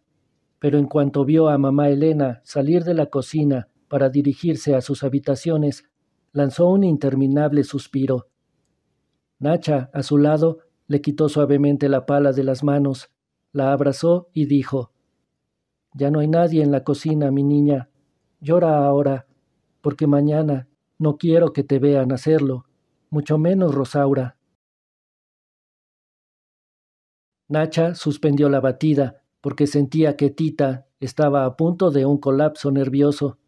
pero en cuanto vio a mamá Elena salir de la cocina para dirigirse a sus habitaciones, lanzó un interminable suspiro. Nacha, a su lado, le quitó suavemente la pala de las manos, la abrazó y dijo Ya no hay nadie en la cocina, mi niña. Llora ahora, porque mañana no quiero que te vean hacerlo, mucho menos Rosaura. Nacha suspendió la batida, porque sentía que Tita estaba a punto de un colapso nervioso.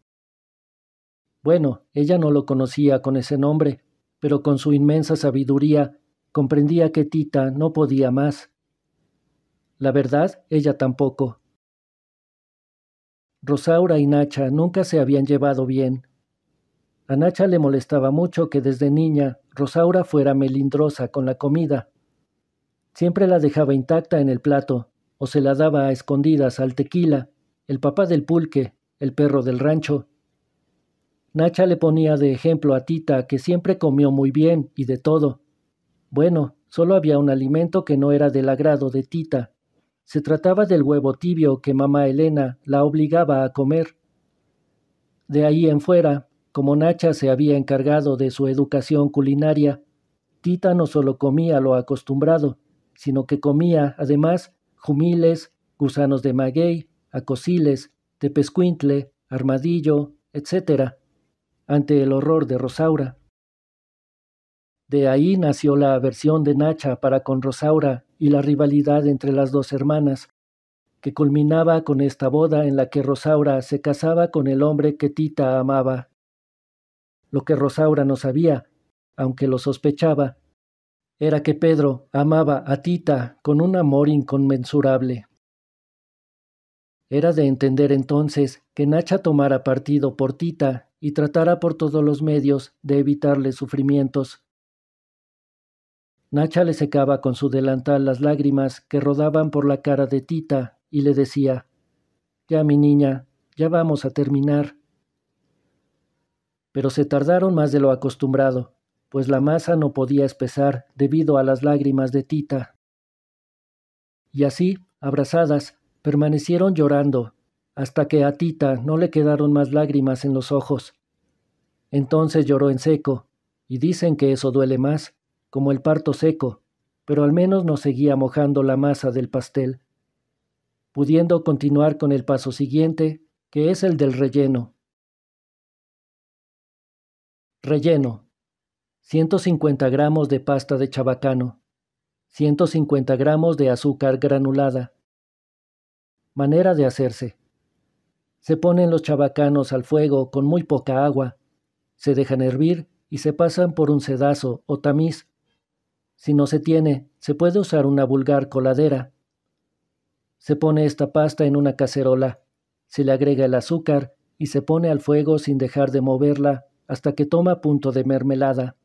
Bueno, ella no lo conocía con ese nombre, pero con su inmensa sabiduría comprendía que Tita no podía más. La verdad, ella tampoco. Rosaura y Nacha nunca se habían llevado bien. A Nacha le molestaba mucho que desde niña Rosaura fuera melindrosa con la comida. Siempre la dejaba intacta en el plato, o se la daba a escondidas al tequila, el papá del pulque, el perro del rancho, Nacha le ponía de ejemplo a Tita, que siempre comió muy bien y de todo. Bueno, solo había un alimento que no era del agrado de Tita. Se trataba del huevo tibio que mamá Elena la obligaba a comer. De ahí en fuera, como Nacha se había encargado de su educación culinaria, Tita no solo comía lo acostumbrado, sino que comía, además, jumiles, gusanos de maguey, acosiles, tepescuintle, armadillo, etcétera ante el horror de Rosaura. De ahí nació la aversión de Nacha para con Rosaura y la rivalidad entre las dos hermanas, que culminaba con esta boda en la que Rosaura se casaba con el hombre que Tita amaba. Lo que Rosaura no sabía, aunque lo sospechaba, era que Pedro amaba a Tita con un amor inconmensurable. Era de entender entonces que Nacha tomara partido por Tita y tratara por todos los medios de evitarle sufrimientos. Nacha le secaba con su delantal las lágrimas que rodaban por la cara de Tita y le decía, Ya mi niña, ya vamos a terminar. Pero se tardaron más de lo acostumbrado, pues la masa no podía espesar debido a las lágrimas de Tita. Y así, abrazadas, permanecieron llorando hasta que a Tita no le quedaron más lágrimas en los ojos. Entonces lloró en seco, y dicen que eso duele más, como el parto seco, pero al menos no seguía mojando la masa del pastel. Pudiendo continuar con el paso siguiente, que es el del relleno. Relleno. 150 gramos de pasta de chabacano. 150 gramos de azúcar granulada. Manera de hacerse. Se ponen los chabacanos al fuego con muy poca agua, se dejan hervir y se pasan por un sedazo o tamiz. Si no se tiene, se puede usar una vulgar coladera. Se pone esta pasta en una cacerola, se le agrega el azúcar y se pone al fuego sin dejar de moverla hasta que toma punto de mermelada.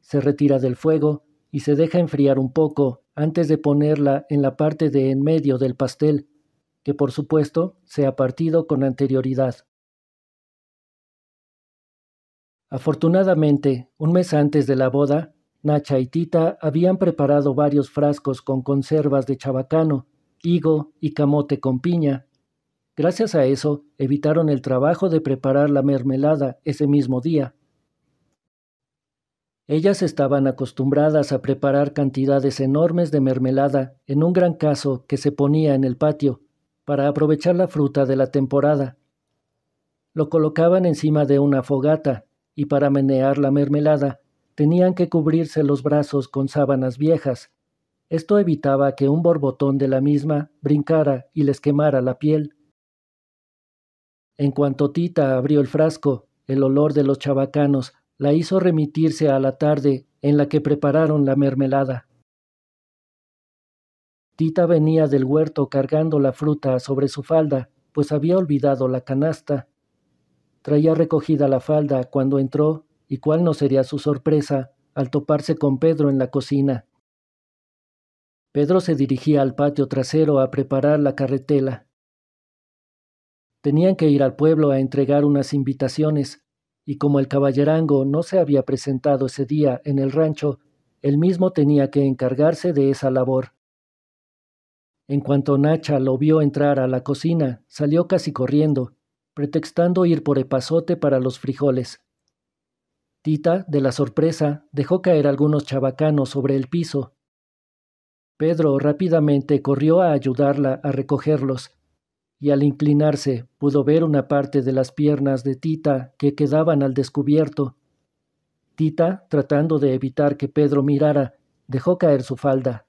Se retira del fuego y se deja enfriar un poco antes de ponerla en la parte de en medio del pastel que por supuesto se ha partido con anterioridad. Afortunadamente, un mes antes de la boda, Nacha y Tita habían preparado varios frascos con conservas de chabacano, higo y camote con piña. Gracias a eso, evitaron el trabajo de preparar la mermelada ese mismo día. Ellas estaban acostumbradas a preparar cantidades enormes de mermelada en un gran caso que se ponía en el patio, para aprovechar la fruta de la temporada. Lo colocaban encima de una fogata y para menear la mermelada tenían que cubrirse los brazos con sábanas viejas. Esto evitaba que un borbotón de la misma brincara y les quemara la piel. En cuanto Tita abrió el frasco, el olor de los chabacanos la hizo remitirse a la tarde en la que prepararon la mermelada. Tita venía del huerto cargando la fruta sobre su falda, pues había olvidado la canasta. Traía recogida la falda cuando entró, y cuál no sería su sorpresa al toparse con Pedro en la cocina. Pedro se dirigía al patio trasero a preparar la carretela. Tenían que ir al pueblo a entregar unas invitaciones, y como el caballerango no se había presentado ese día en el rancho, él mismo tenía que encargarse de esa labor. En cuanto Nacha lo vio entrar a la cocina, salió casi corriendo, pretextando ir por epazote para los frijoles. Tita, de la sorpresa, dejó caer algunos chabacanos sobre el piso. Pedro rápidamente corrió a ayudarla a recogerlos, y al inclinarse pudo ver una parte de las piernas de Tita que quedaban al descubierto. Tita, tratando de evitar que Pedro mirara, dejó caer su falda.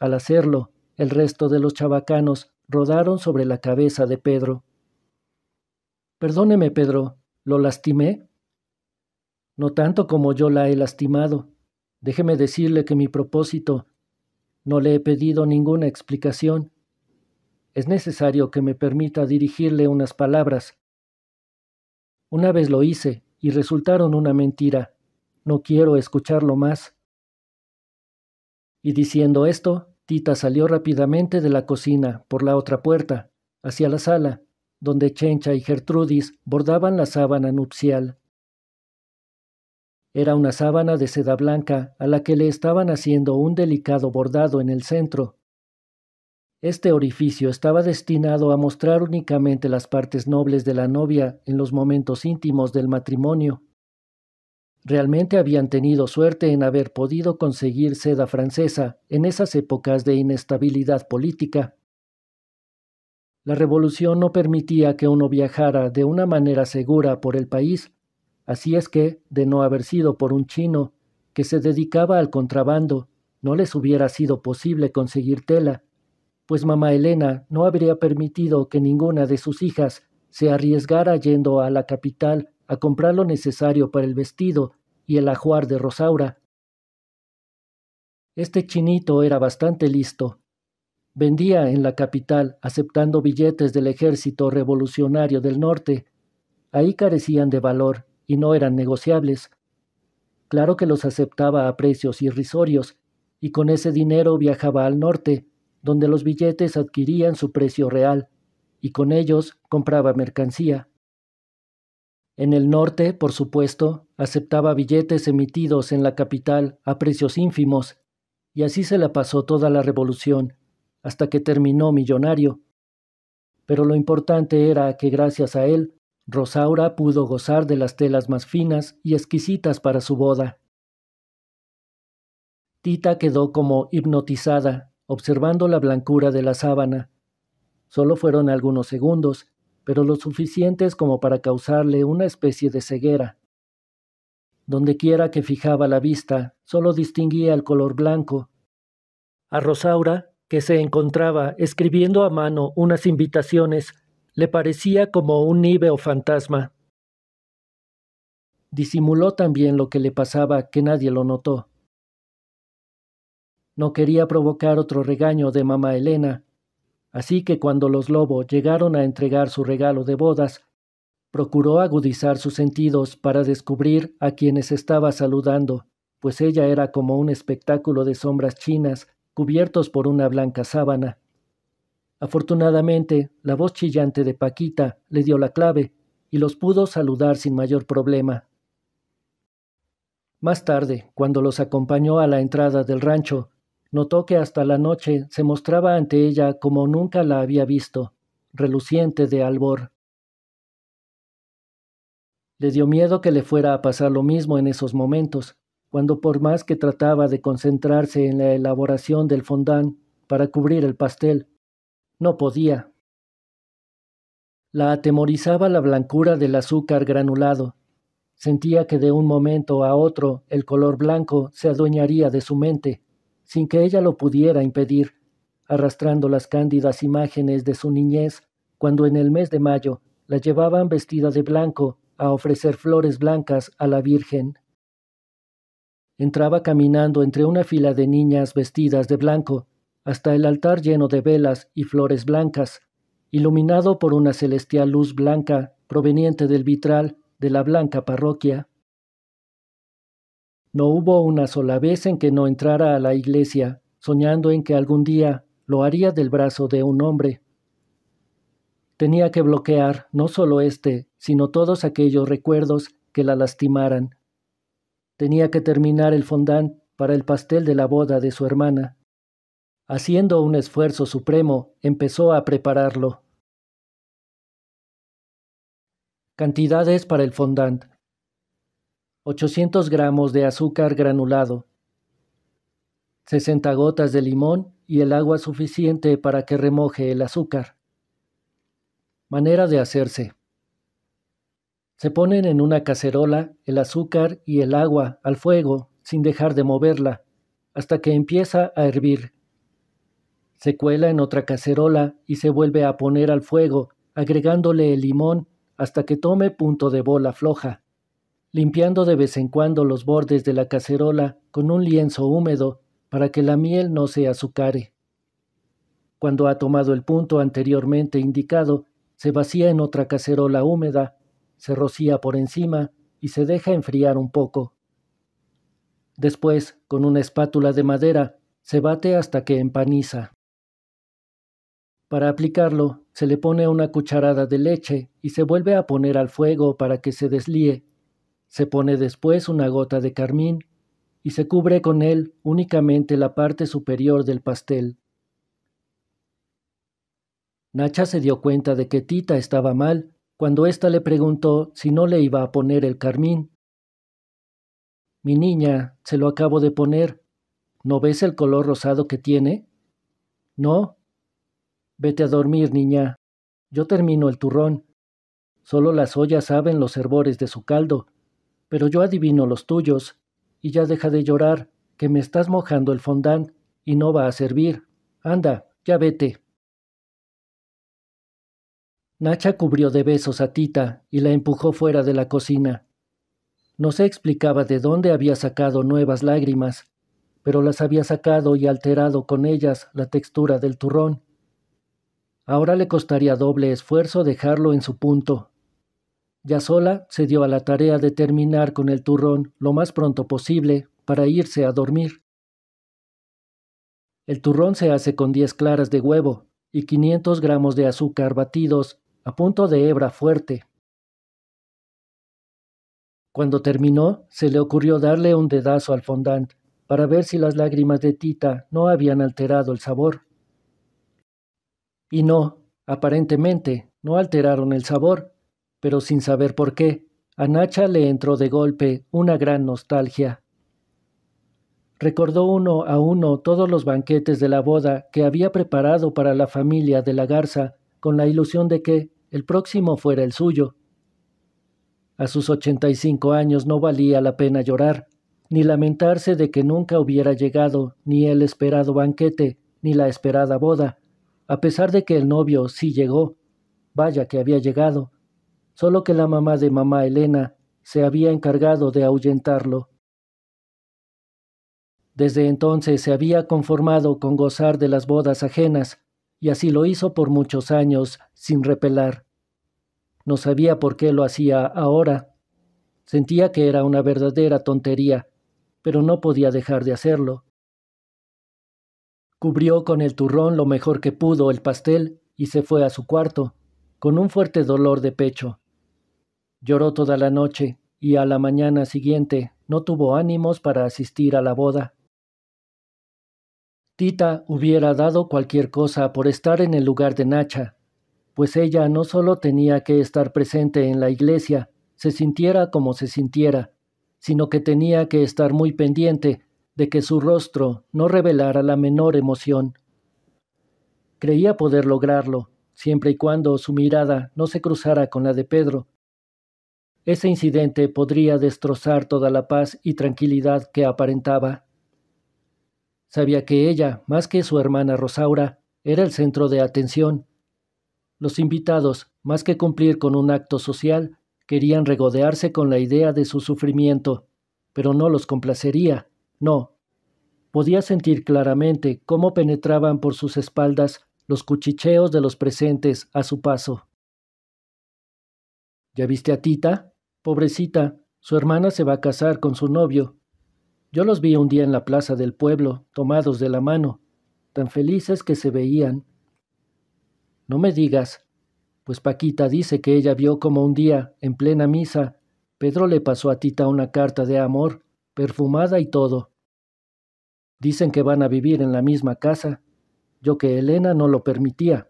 Al hacerlo, el resto de los chabacanos rodaron sobre la cabeza de Pedro. Perdóneme, Pedro, ¿lo lastimé? No tanto como yo la he lastimado. Déjeme decirle que mi propósito no le he pedido ninguna explicación. Es necesario que me permita dirigirle unas palabras. Una vez lo hice y resultaron una mentira. No quiero escucharlo más. Y diciendo esto, salió rápidamente de la cocina por la otra puerta, hacia la sala, donde Chencha y Gertrudis bordaban la sábana nupcial. Era una sábana de seda blanca a la que le estaban haciendo un delicado bordado en el centro. Este orificio estaba destinado a mostrar únicamente las partes nobles de la novia en los momentos íntimos del matrimonio. Realmente habían tenido suerte en haber podido conseguir seda francesa en esas épocas de inestabilidad política. La revolución no permitía que uno viajara de una manera segura por el país, así es que, de no haber sido por un chino, que se dedicaba al contrabando, no les hubiera sido posible conseguir tela, pues mamá Elena no habría permitido que ninguna de sus hijas se arriesgara yendo a la capital a comprar lo necesario para el vestido y el ajuar de Rosaura. Este chinito era bastante listo. Vendía en la capital aceptando billetes del ejército revolucionario del norte. Ahí carecían de valor y no eran negociables. Claro que los aceptaba a precios irrisorios, y con ese dinero viajaba al norte, donde los billetes adquirían su precio real, y con ellos compraba mercancía. En el norte, por supuesto, aceptaba billetes emitidos en la capital a precios ínfimos, y así se la pasó toda la revolución, hasta que terminó millonario. Pero lo importante era que gracias a él, Rosaura pudo gozar de las telas más finas y exquisitas para su boda. Tita quedó como hipnotizada, observando la blancura de la sábana. Solo fueron algunos segundos, pero lo suficientes como para causarle una especie de ceguera. Dondequiera que fijaba la vista, solo distinguía el color blanco. A Rosaura, que se encontraba escribiendo a mano unas invitaciones, le parecía como un nive fantasma. Disimuló también lo que le pasaba, que nadie lo notó. No quería provocar otro regaño de mamá Elena, Así que cuando los Lobo llegaron a entregar su regalo de bodas, procuró agudizar sus sentidos para descubrir a quienes estaba saludando, pues ella era como un espectáculo de sombras chinas cubiertos por una blanca sábana. Afortunadamente, la voz chillante de Paquita le dio la clave y los pudo saludar sin mayor problema. Más tarde, cuando los acompañó a la entrada del rancho, Notó que hasta la noche se mostraba ante ella como nunca la había visto, reluciente de albor. Le dio miedo que le fuera a pasar lo mismo en esos momentos, cuando por más que trataba de concentrarse en la elaboración del fondant para cubrir el pastel, no podía. La atemorizaba la blancura del azúcar granulado. Sentía que de un momento a otro el color blanco se adueñaría de su mente, sin que ella lo pudiera impedir, arrastrando las cándidas imágenes de su niñez, cuando en el mes de mayo la llevaban vestida de blanco a ofrecer flores blancas a la Virgen. Entraba caminando entre una fila de niñas vestidas de blanco, hasta el altar lleno de velas y flores blancas, iluminado por una celestial luz blanca proveniente del vitral de la blanca parroquia. No hubo una sola vez en que no entrara a la iglesia, soñando en que algún día lo haría del brazo de un hombre. Tenía que bloquear no solo este, sino todos aquellos recuerdos que la lastimaran. Tenía que terminar el fondant para el pastel de la boda de su hermana. Haciendo un esfuerzo supremo, empezó a prepararlo. Cantidades para el fondant. 800 gramos de azúcar granulado, 60 gotas de limón y el agua suficiente para que remoje el azúcar. Manera de hacerse. Se ponen en una cacerola el azúcar y el agua al fuego sin dejar de moverla hasta que empieza a hervir. Se cuela en otra cacerola y se vuelve a poner al fuego agregándole el limón hasta que tome punto de bola floja limpiando de vez en cuando los bordes de la cacerola con un lienzo húmedo para que la miel no se azucare. Cuando ha tomado el punto anteriormente indicado, se vacía en otra cacerola húmeda, se rocía por encima y se deja enfriar un poco. Después, con una espátula de madera, se bate hasta que empaniza. Para aplicarlo, se le pone una cucharada de leche y se vuelve a poner al fuego para que se deslíe se pone después una gota de carmín y se cubre con él únicamente la parte superior del pastel. Nacha se dio cuenta de que Tita estaba mal cuando ésta le preguntó si no le iba a poner el carmín. Mi niña, se lo acabo de poner. ¿No ves el color rosado que tiene? No. Vete a dormir, niña. Yo termino el turrón. Solo las ollas saben los hervores de su caldo pero yo adivino los tuyos, y ya deja de llorar, que me estás mojando el fondant y no va a servir. Anda, ya vete. Nacha cubrió de besos a Tita y la empujó fuera de la cocina. No se explicaba de dónde había sacado nuevas lágrimas, pero las había sacado y alterado con ellas la textura del turrón. Ahora le costaría doble esfuerzo dejarlo en su punto, ya sola se dio a la tarea de terminar con el turrón lo más pronto posible para irse a dormir. El turrón se hace con 10 claras de huevo y 500 gramos de azúcar batidos a punto de hebra fuerte. Cuando terminó, se le ocurrió darle un dedazo al fondant para ver si las lágrimas de Tita no habían alterado el sabor. Y no, aparentemente, no alteraron el sabor, pero sin saber por qué, a Nacha le entró de golpe una gran nostalgia. Recordó uno a uno todos los banquetes de la boda que había preparado para la familia de la garza, con la ilusión de que el próximo fuera el suyo. A sus 85 años no valía la pena llorar, ni lamentarse de que nunca hubiera llegado ni el esperado banquete, ni la esperada boda, a pesar de que el novio sí llegó, vaya que había llegado solo que la mamá de mamá Elena se había encargado de ahuyentarlo. Desde entonces se había conformado con gozar de las bodas ajenas, y así lo hizo por muchos años, sin repelar. No sabía por qué lo hacía ahora. Sentía que era una verdadera tontería, pero no podía dejar de hacerlo. Cubrió con el turrón lo mejor que pudo el pastel y se fue a su cuarto, con un fuerte dolor de pecho. Lloró toda la noche y a la mañana siguiente no tuvo ánimos para asistir a la boda. Tita hubiera dado cualquier cosa por estar en el lugar de Nacha, pues ella no solo tenía que estar presente en la iglesia, se sintiera como se sintiera, sino que tenía que estar muy pendiente de que su rostro no revelara la menor emoción. Creía poder lograrlo, siempre y cuando su mirada no se cruzara con la de Pedro, ese incidente podría destrozar toda la paz y tranquilidad que aparentaba. Sabía que ella, más que su hermana Rosaura, era el centro de atención. Los invitados, más que cumplir con un acto social, querían regodearse con la idea de su sufrimiento, pero no los complacería, no. Podía sentir claramente cómo penetraban por sus espaldas los cuchicheos de los presentes a su paso. ¿Ya viste a Tita? Pobrecita, su hermana se va a casar con su novio. Yo los vi un día en la plaza del pueblo, tomados de la mano, tan felices que se veían. No me digas, pues Paquita dice que ella vio como un día, en plena misa, Pedro le pasó a Tita una carta de amor, perfumada y todo. Dicen que van a vivir en la misma casa, yo que Elena no lo permitía.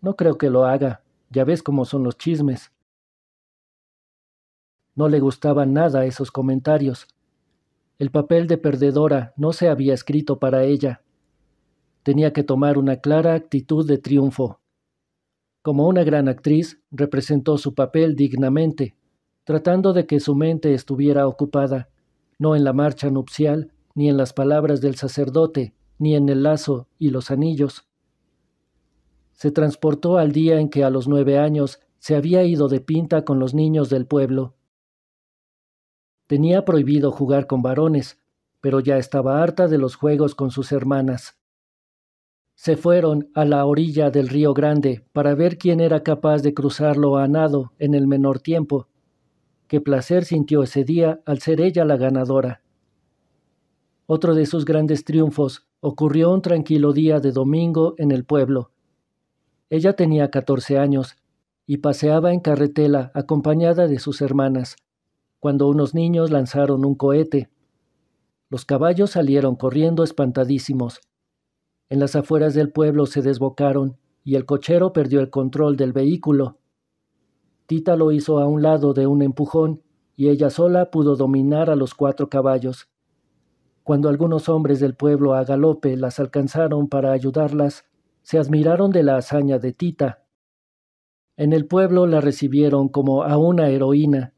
No creo que lo haga, ya ves cómo son los chismes. No le gustaban nada esos comentarios. El papel de perdedora no se había escrito para ella. Tenía que tomar una clara actitud de triunfo. Como una gran actriz, representó su papel dignamente, tratando de que su mente estuviera ocupada, no en la marcha nupcial, ni en las palabras del sacerdote, ni en el lazo y los anillos. Se transportó al día en que a los nueve años se había ido de pinta con los niños del pueblo Tenía prohibido jugar con varones, pero ya estaba harta de los juegos con sus hermanas. Se fueron a la orilla del río Grande para ver quién era capaz de cruzarlo a nado en el menor tiempo. Qué placer sintió ese día al ser ella la ganadora. Otro de sus grandes triunfos ocurrió un tranquilo día de domingo en el pueblo. Ella tenía 14 años y paseaba en carretela acompañada de sus hermanas, cuando unos niños lanzaron un cohete. Los caballos salieron corriendo espantadísimos. En las afueras del pueblo se desbocaron y el cochero perdió el control del vehículo. Tita lo hizo a un lado de un empujón y ella sola pudo dominar a los cuatro caballos. Cuando algunos hombres del pueblo a galope las alcanzaron para ayudarlas, se admiraron de la hazaña de Tita. En el pueblo la recibieron como a una heroína.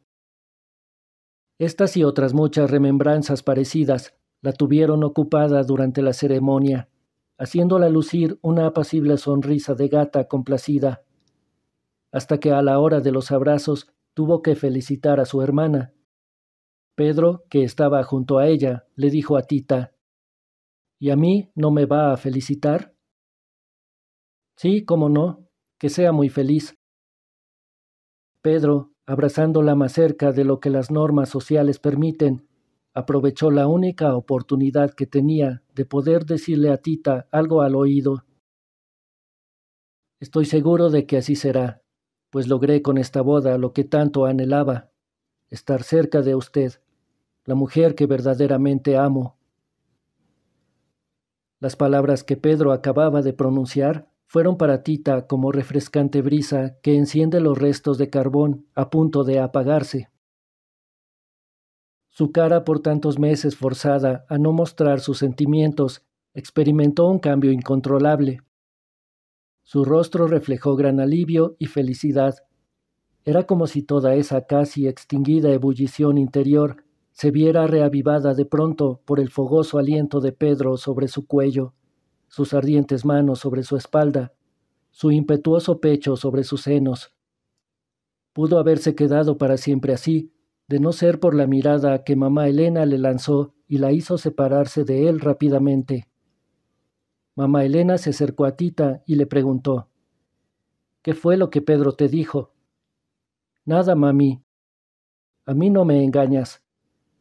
Estas y otras muchas remembranzas parecidas la tuvieron ocupada durante la ceremonia, haciéndola lucir una apacible sonrisa de gata complacida, hasta que a la hora de los abrazos tuvo que felicitar a su hermana. Pedro, que estaba junto a ella, le dijo a Tita, ¿Y a mí no me va a felicitar? Sí, cómo no, que sea muy feliz. Pedro, abrazándola más cerca de lo que las normas sociales permiten, aprovechó la única oportunidad que tenía de poder decirle a Tita algo al oído. Estoy seguro de que así será, pues logré con esta boda lo que tanto anhelaba, estar cerca de usted, la mujer que verdaderamente amo. Las palabras que Pedro acababa de pronunciar fueron para Tita como refrescante brisa que enciende los restos de carbón a punto de apagarse. Su cara por tantos meses forzada a no mostrar sus sentimientos experimentó un cambio incontrolable. Su rostro reflejó gran alivio y felicidad. Era como si toda esa casi extinguida ebullición interior se viera reavivada de pronto por el fogoso aliento de Pedro sobre su cuello sus ardientes manos sobre su espalda, su impetuoso pecho sobre sus senos. Pudo haberse quedado para siempre así, de no ser por la mirada que mamá Elena le lanzó y la hizo separarse de él rápidamente. Mamá Elena se acercó a Tita y le preguntó, ¿Qué fue lo que Pedro te dijo? Nada, mami. A mí no me engañas.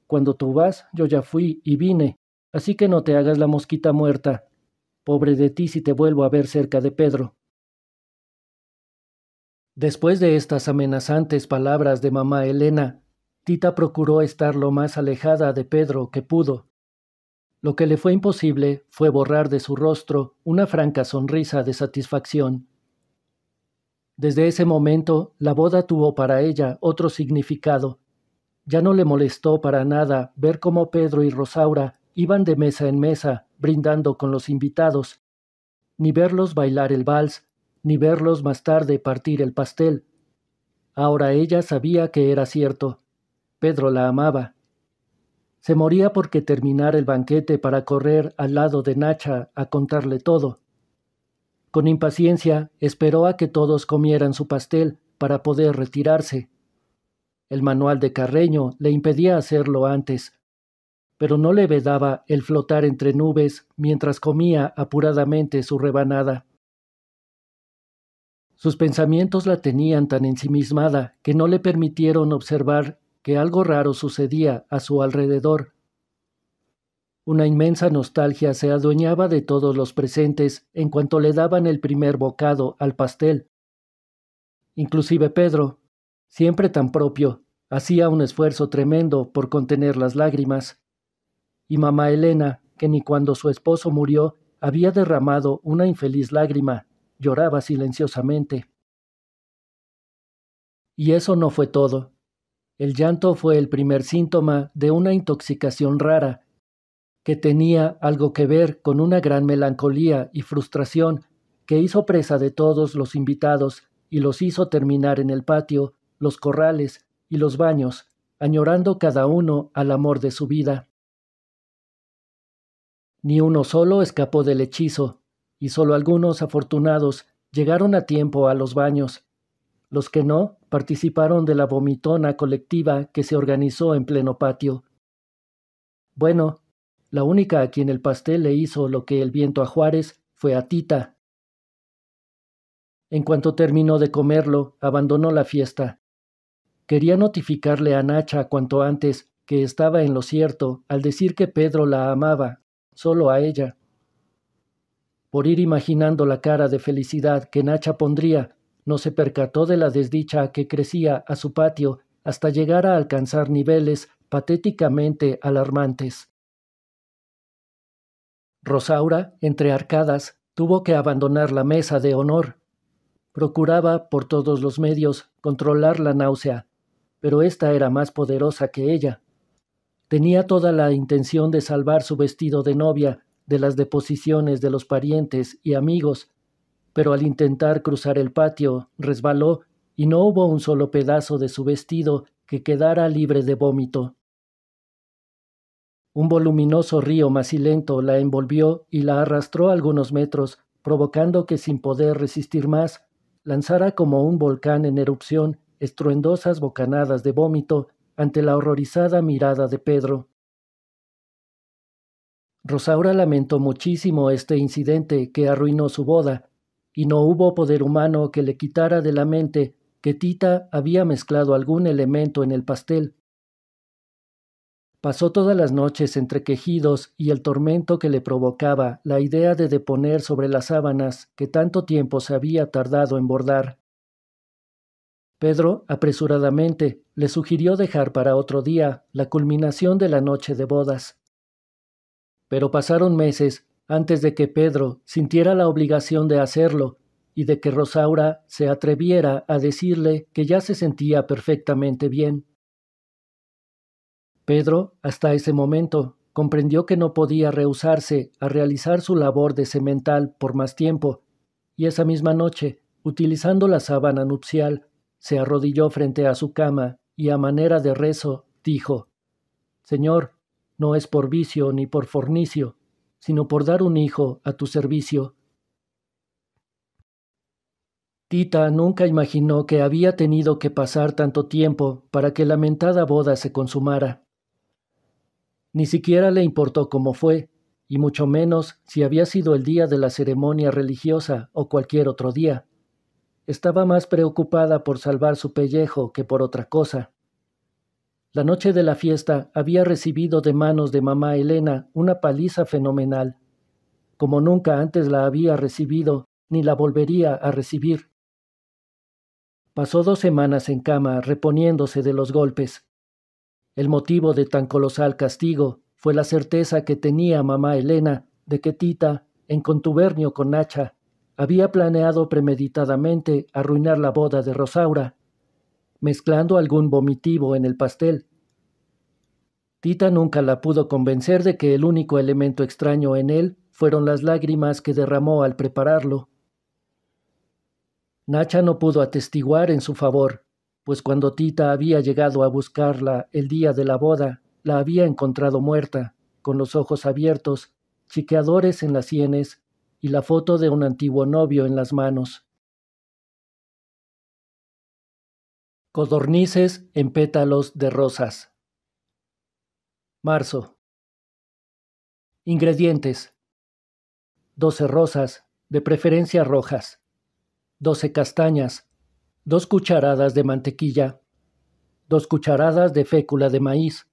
Cuando tú vas, yo ya fui y vine, así que no te hagas la mosquita muerta. Pobre de ti si te vuelvo a ver cerca de Pedro. Después de estas amenazantes palabras de mamá Elena, Tita procuró estar lo más alejada de Pedro que pudo. Lo que le fue imposible fue borrar de su rostro una franca sonrisa de satisfacción. Desde ese momento, la boda tuvo para ella otro significado. Ya no le molestó para nada ver cómo Pedro y Rosaura iban de mesa en mesa, brindando con los invitados, ni verlos bailar el vals, ni verlos más tarde partir el pastel. Ahora ella sabía que era cierto. Pedro la amaba. Se moría porque terminar el banquete para correr al lado de Nacha a contarle todo. Con impaciencia esperó a que todos comieran su pastel para poder retirarse. El manual de Carreño le impedía hacerlo antes, pero no le vedaba el flotar entre nubes mientras comía apuradamente su rebanada. Sus pensamientos la tenían tan ensimismada que no le permitieron observar que algo raro sucedía a su alrededor. Una inmensa nostalgia se adueñaba de todos los presentes en cuanto le daban el primer bocado al pastel. Inclusive Pedro, siempre tan propio, hacía un esfuerzo tremendo por contener las lágrimas y mamá Elena, que ni cuando su esposo murió había derramado una infeliz lágrima, lloraba silenciosamente. Y eso no fue todo. El llanto fue el primer síntoma de una intoxicación rara, que tenía algo que ver con una gran melancolía y frustración que hizo presa de todos los invitados y los hizo terminar en el patio, los corrales y los baños, añorando cada uno al amor de su vida. Ni uno solo escapó del hechizo, y solo algunos afortunados llegaron a tiempo a los baños. Los que no participaron de la vomitona colectiva que se organizó en pleno patio. Bueno, la única a quien el pastel le hizo lo que el viento a Juárez fue a Tita. En cuanto terminó de comerlo, abandonó la fiesta. Quería notificarle a Nacha cuanto antes que estaba en lo cierto al decir que Pedro la amaba solo a ella, por ir imaginando la cara de felicidad que Nacha pondría, no se percató de la desdicha que crecía a su patio hasta llegar a alcanzar niveles patéticamente alarmantes. Rosaura, entre arcadas, tuvo que abandonar la mesa de honor. Procuraba, por todos los medios, controlar la náusea, pero ésta era más poderosa que ella. Tenía toda la intención de salvar su vestido de novia de las deposiciones de los parientes y amigos, pero al intentar cruzar el patio resbaló y no hubo un solo pedazo de su vestido que quedara libre de vómito. Un voluminoso río macilento la envolvió y la arrastró algunos metros, provocando que sin poder resistir más, lanzara como un volcán en erupción estruendosas bocanadas de vómito ante la horrorizada mirada de Pedro. Rosaura lamentó muchísimo este incidente que arruinó su boda, y no hubo poder humano que le quitara de la mente que Tita había mezclado algún elemento en el pastel. Pasó todas las noches entre quejidos y el tormento que le provocaba la idea de deponer sobre las sábanas que tanto tiempo se había tardado en bordar. Pedro, apresuradamente, le sugirió dejar para otro día la culminación de la noche de bodas. Pero pasaron meses antes de que Pedro sintiera la obligación de hacerlo y de que Rosaura se atreviera a decirle que ya se sentía perfectamente bien. Pedro, hasta ese momento, comprendió que no podía rehusarse a realizar su labor de semental por más tiempo, y esa misma noche, utilizando la sábana nupcial, se arrodilló frente a su cama y a manera de rezo dijo, Señor, no es por vicio ni por fornicio, sino por dar un hijo a tu servicio. Tita nunca imaginó que había tenido que pasar tanto tiempo para que la mentada boda se consumara. Ni siquiera le importó cómo fue, y mucho menos si había sido el día de la ceremonia religiosa o cualquier otro día. Estaba más preocupada por salvar su pellejo que por otra cosa. La noche de la fiesta había recibido de manos de mamá Elena una paliza fenomenal, como nunca antes la había recibido ni la volvería a recibir. Pasó dos semanas en cama reponiéndose de los golpes. El motivo de tan colosal castigo fue la certeza que tenía mamá Elena de que Tita, en contubernio con Nacha, había planeado premeditadamente arruinar la boda de Rosaura, mezclando algún vomitivo en el pastel. Tita nunca la pudo convencer de que el único elemento extraño en él fueron las lágrimas que derramó al prepararlo. Nacha no pudo atestiguar en su favor, pues cuando Tita había llegado a buscarla el día de la boda, la había encontrado muerta, con los ojos abiertos, chiqueadores en las sienes y la foto de un antiguo novio en las manos. Codornices en pétalos de rosas. Marzo. Ingredientes. 12 rosas, de preferencia rojas. 12 castañas. 2 cucharadas de mantequilla. 2 cucharadas de fécula de maíz.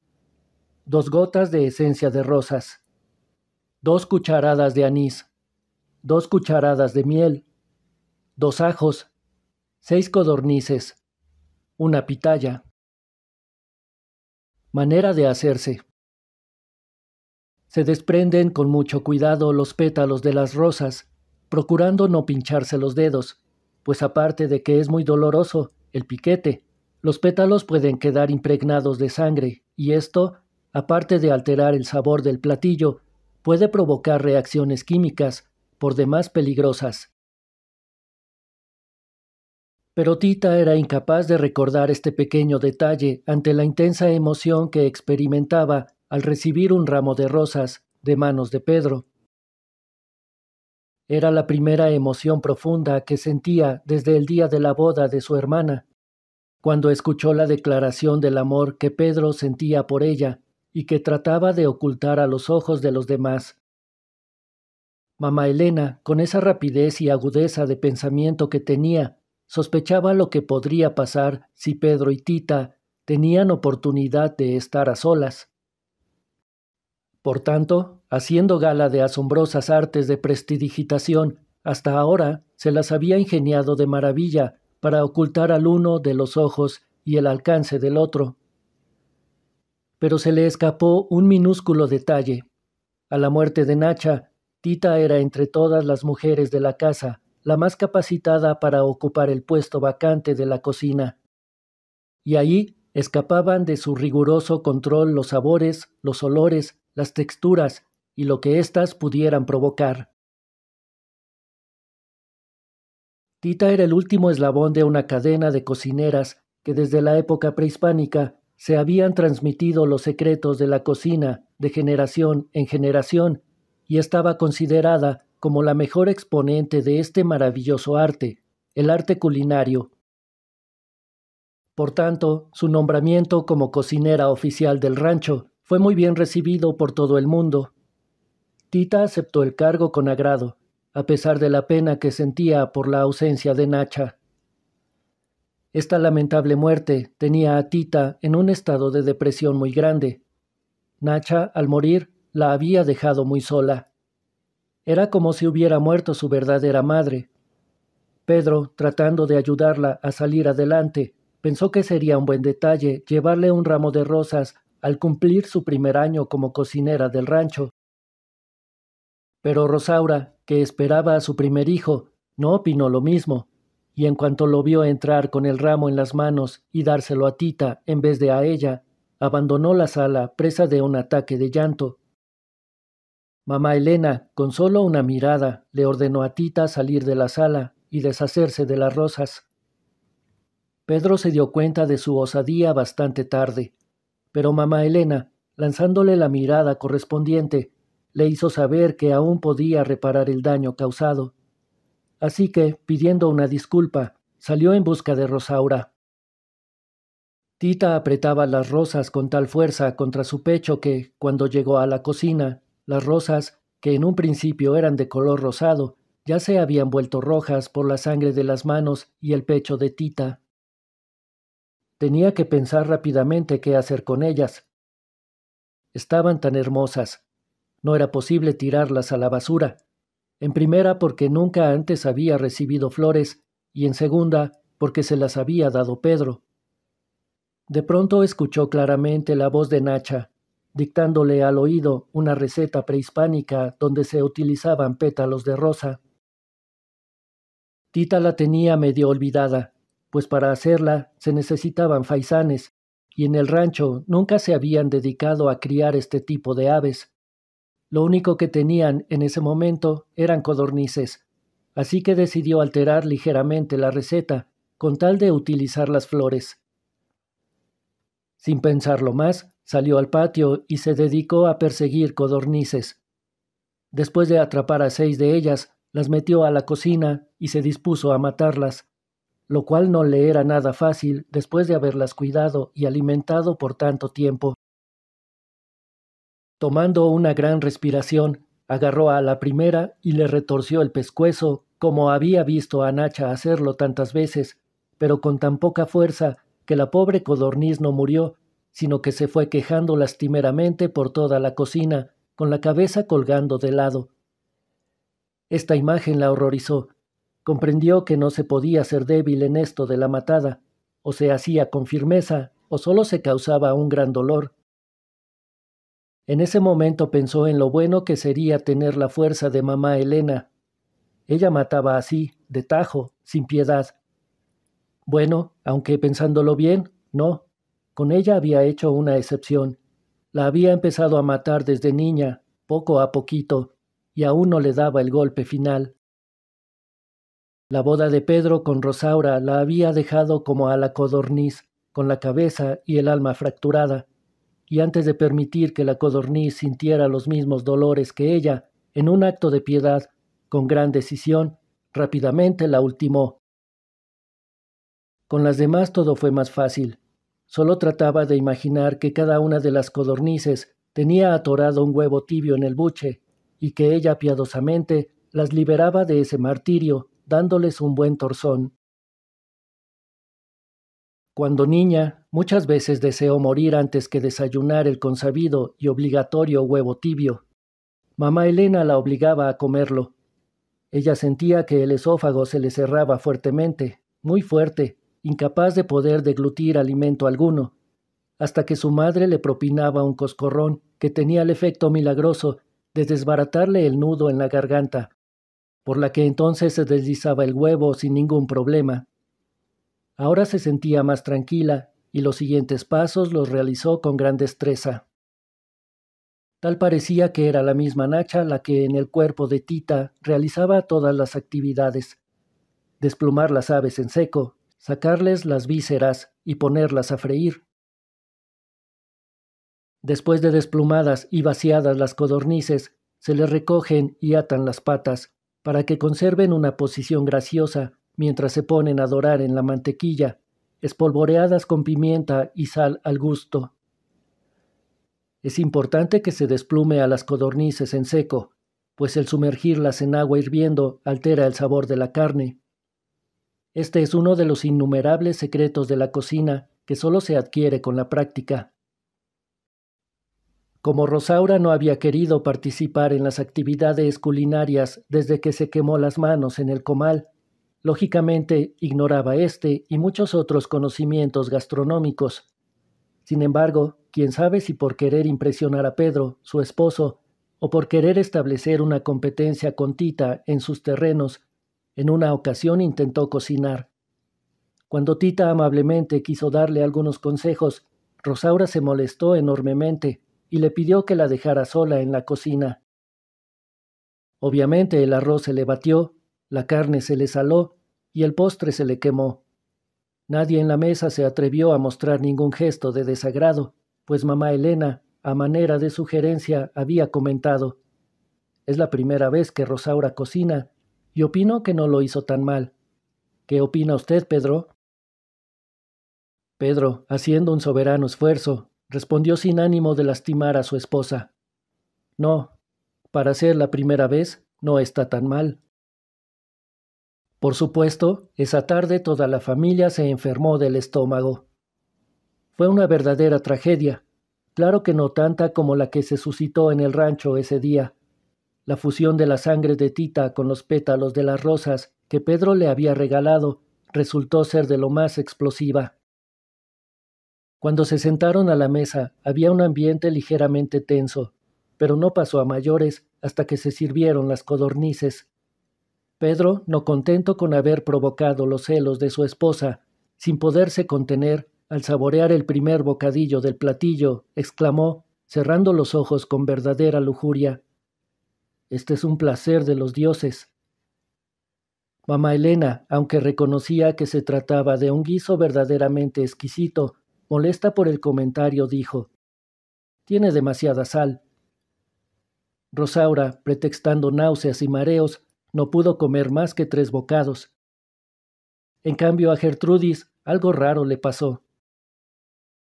2 gotas de esencia de rosas. 2 cucharadas de anís dos cucharadas de miel, dos ajos, seis codornices, una pitaya. Manera de hacerse. Se desprenden con mucho cuidado los pétalos de las rosas, procurando no pincharse los dedos, pues aparte de que es muy doloroso el piquete, los pétalos pueden quedar impregnados de sangre y esto, aparte de alterar el sabor del platillo, puede provocar reacciones químicas por demás peligrosas. Pero Tita era incapaz de recordar este pequeño detalle ante la intensa emoción que experimentaba al recibir un ramo de rosas de manos de Pedro. Era la primera emoción profunda que sentía desde el día de la boda de su hermana, cuando escuchó la declaración del amor que Pedro sentía por ella y que trataba de ocultar a los ojos de los demás. Mamá Elena, con esa rapidez y agudeza de pensamiento que tenía, sospechaba lo que podría pasar si Pedro y Tita tenían oportunidad de estar a solas. Por tanto, haciendo gala de asombrosas artes de prestidigitación, hasta ahora se las había ingeniado de maravilla para ocultar al uno de los ojos y el alcance del otro. Pero se le escapó un minúsculo detalle. A la muerte de Nacha, Tita era entre todas las mujeres de la casa la más capacitada para ocupar el puesto vacante de la cocina. Y ahí, escapaban de su riguroso control los sabores, los olores, las texturas y lo que éstas pudieran provocar. Tita era el último eslabón de una cadena de cocineras que desde la época prehispánica se habían transmitido los secretos de la cocina de generación en generación y estaba considerada como la mejor exponente de este maravilloso arte, el arte culinario. Por tanto, su nombramiento como cocinera oficial del rancho fue muy bien recibido por todo el mundo. Tita aceptó el cargo con agrado, a pesar de la pena que sentía por la ausencia de Nacha. Esta lamentable muerte tenía a Tita en un estado de depresión muy grande. Nacha, al morir, la había dejado muy sola. Era como si hubiera muerto su verdadera madre. Pedro, tratando de ayudarla a salir adelante, pensó que sería un buen detalle llevarle un ramo de rosas al cumplir su primer año como cocinera del rancho. Pero Rosaura, que esperaba a su primer hijo, no opinó lo mismo, y en cuanto lo vio entrar con el ramo en las manos y dárselo a Tita en vez de a ella, abandonó la sala presa de un ataque de llanto. Mamá Elena, con solo una mirada, le ordenó a Tita salir de la sala y deshacerse de las rosas. Pedro se dio cuenta de su osadía bastante tarde, pero mamá Elena, lanzándole la mirada correspondiente, le hizo saber que aún podía reparar el daño causado. Así que, pidiendo una disculpa, salió en busca de Rosaura. Tita apretaba las rosas con tal fuerza contra su pecho que, cuando llegó a la cocina, las rosas, que en un principio eran de color rosado, ya se habían vuelto rojas por la sangre de las manos y el pecho de Tita. Tenía que pensar rápidamente qué hacer con ellas. Estaban tan hermosas. No era posible tirarlas a la basura. En primera porque nunca antes había recibido flores y en segunda porque se las había dado Pedro. De pronto escuchó claramente la voz de Nacha, dictándole al oído una receta prehispánica donde se utilizaban pétalos de rosa. Tita la tenía medio olvidada, pues para hacerla se necesitaban faisanes, y en el rancho nunca se habían dedicado a criar este tipo de aves. Lo único que tenían en ese momento eran codornices, así que decidió alterar ligeramente la receta con tal de utilizar las flores. Sin pensarlo más, Salió al patio y se dedicó a perseguir codornices. Después de atrapar a seis de ellas, las metió a la cocina y se dispuso a matarlas, lo cual no le era nada fácil después de haberlas cuidado y alimentado por tanto tiempo. Tomando una gran respiración, agarró a la primera y le retorció el pescuezo, como había visto a Nacha hacerlo tantas veces, pero con tan poca fuerza que la pobre codorniz no murió, sino que se fue quejando lastimeramente por toda la cocina, con la cabeza colgando de lado. Esta imagen la horrorizó. Comprendió que no se podía ser débil en esto de la matada, o se hacía con firmeza, o solo se causaba un gran dolor. En ese momento pensó en lo bueno que sería tener la fuerza de mamá Elena. Ella mataba así, de tajo, sin piedad. Bueno, aunque pensándolo bien, no, con ella había hecho una excepción. La había empezado a matar desde niña, poco a poquito, y aún no le daba el golpe final. La boda de Pedro con Rosaura la había dejado como a la codorniz, con la cabeza y el alma fracturada, y antes de permitir que la codorniz sintiera los mismos dolores que ella, en un acto de piedad, con gran decisión, rápidamente la ultimó. Con las demás todo fue más fácil. Solo trataba de imaginar que cada una de las codornices tenía atorado un huevo tibio en el buche, y que ella piadosamente las liberaba de ese martirio, dándoles un buen torzón. Cuando niña, muchas veces deseó morir antes que desayunar el consabido y obligatorio huevo tibio. Mamá Elena la obligaba a comerlo. Ella sentía que el esófago se le cerraba fuertemente, muy fuerte, incapaz de poder deglutir alimento alguno, hasta que su madre le propinaba un coscorrón que tenía el efecto milagroso de desbaratarle el nudo en la garganta, por la que entonces se deslizaba el huevo sin ningún problema. Ahora se sentía más tranquila y los siguientes pasos los realizó con gran destreza. Tal parecía que era la misma Nacha la que en el cuerpo de Tita realizaba todas las actividades. Desplumar las aves en seco, sacarles las vísceras y ponerlas a freír. Después de desplumadas y vaciadas las codornices, se les recogen y atan las patas, para que conserven una posición graciosa mientras se ponen a dorar en la mantequilla, espolvoreadas con pimienta y sal al gusto. Es importante que se desplume a las codornices en seco, pues el sumergirlas en agua hirviendo altera el sabor de la carne. Este es uno de los innumerables secretos de la cocina que solo se adquiere con la práctica. Como Rosaura no había querido participar en las actividades culinarias desde que se quemó las manos en el comal, lógicamente ignoraba este y muchos otros conocimientos gastronómicos. Sin embargo, quién sabe si por querer impresionar a Pedro, su esposo, o por querer establecer una competencia con Tita en sus terrenos, en una ocasión intentó cocinar. Cuando Tita amablemente quiso darle algunos consejos, Rosaura se molestó enormemente y le pidió que la dejara sola en la cocina. Obviamente el arroz se le batió, la carne se le saló y el postre se le quemó. Nadie en la mesa se atrevió a mostrar ningún gesto de desagrado, pues mamá Elena, a manera de sugerencia, había comentado Es la primera vez que Rosaura cocina opino que no lo hizo tan mal. ¿Qué opina usted, Pedro? Pedro, haciendo un soberano esfuerzo, respondió sin ánimo de lastimar a su esposa. No, para ser la primera vez, no está tan mal. Por supuesto, esa tarde toda la familia se enfermó del estómago. Fue una verdadera tragedia, claro que no tanta como la que se suscitó en el rancho ese día, la fusión de la sangre de Tita con los pétalos de las rosas que Pedro le había regalado resultó ser de lo más explosiva. Cuando se sentaron a la mesa había un ambiente ligeramente tenso, pero no pasó a mayores hasta que se sirvieron las codornices. Pedro, no contento con haber provocado los celos de su esposa, sin poderse contener, al saborear el primer bocadillo del platillo, exclamó, cerrando los ojos con verdadera lujuria. Este es un placer de los dioses. Mamá Elena, aunque reconocía que se trataba de un guiso verdaderamente exquisito, molesta por el comentario, dijo, Tiene demasiada sal. Rosaura, pretextando náuseas y mareos, no pudo comer más que tres bocados. En cambio, a Gertrudis algo raro le pasó.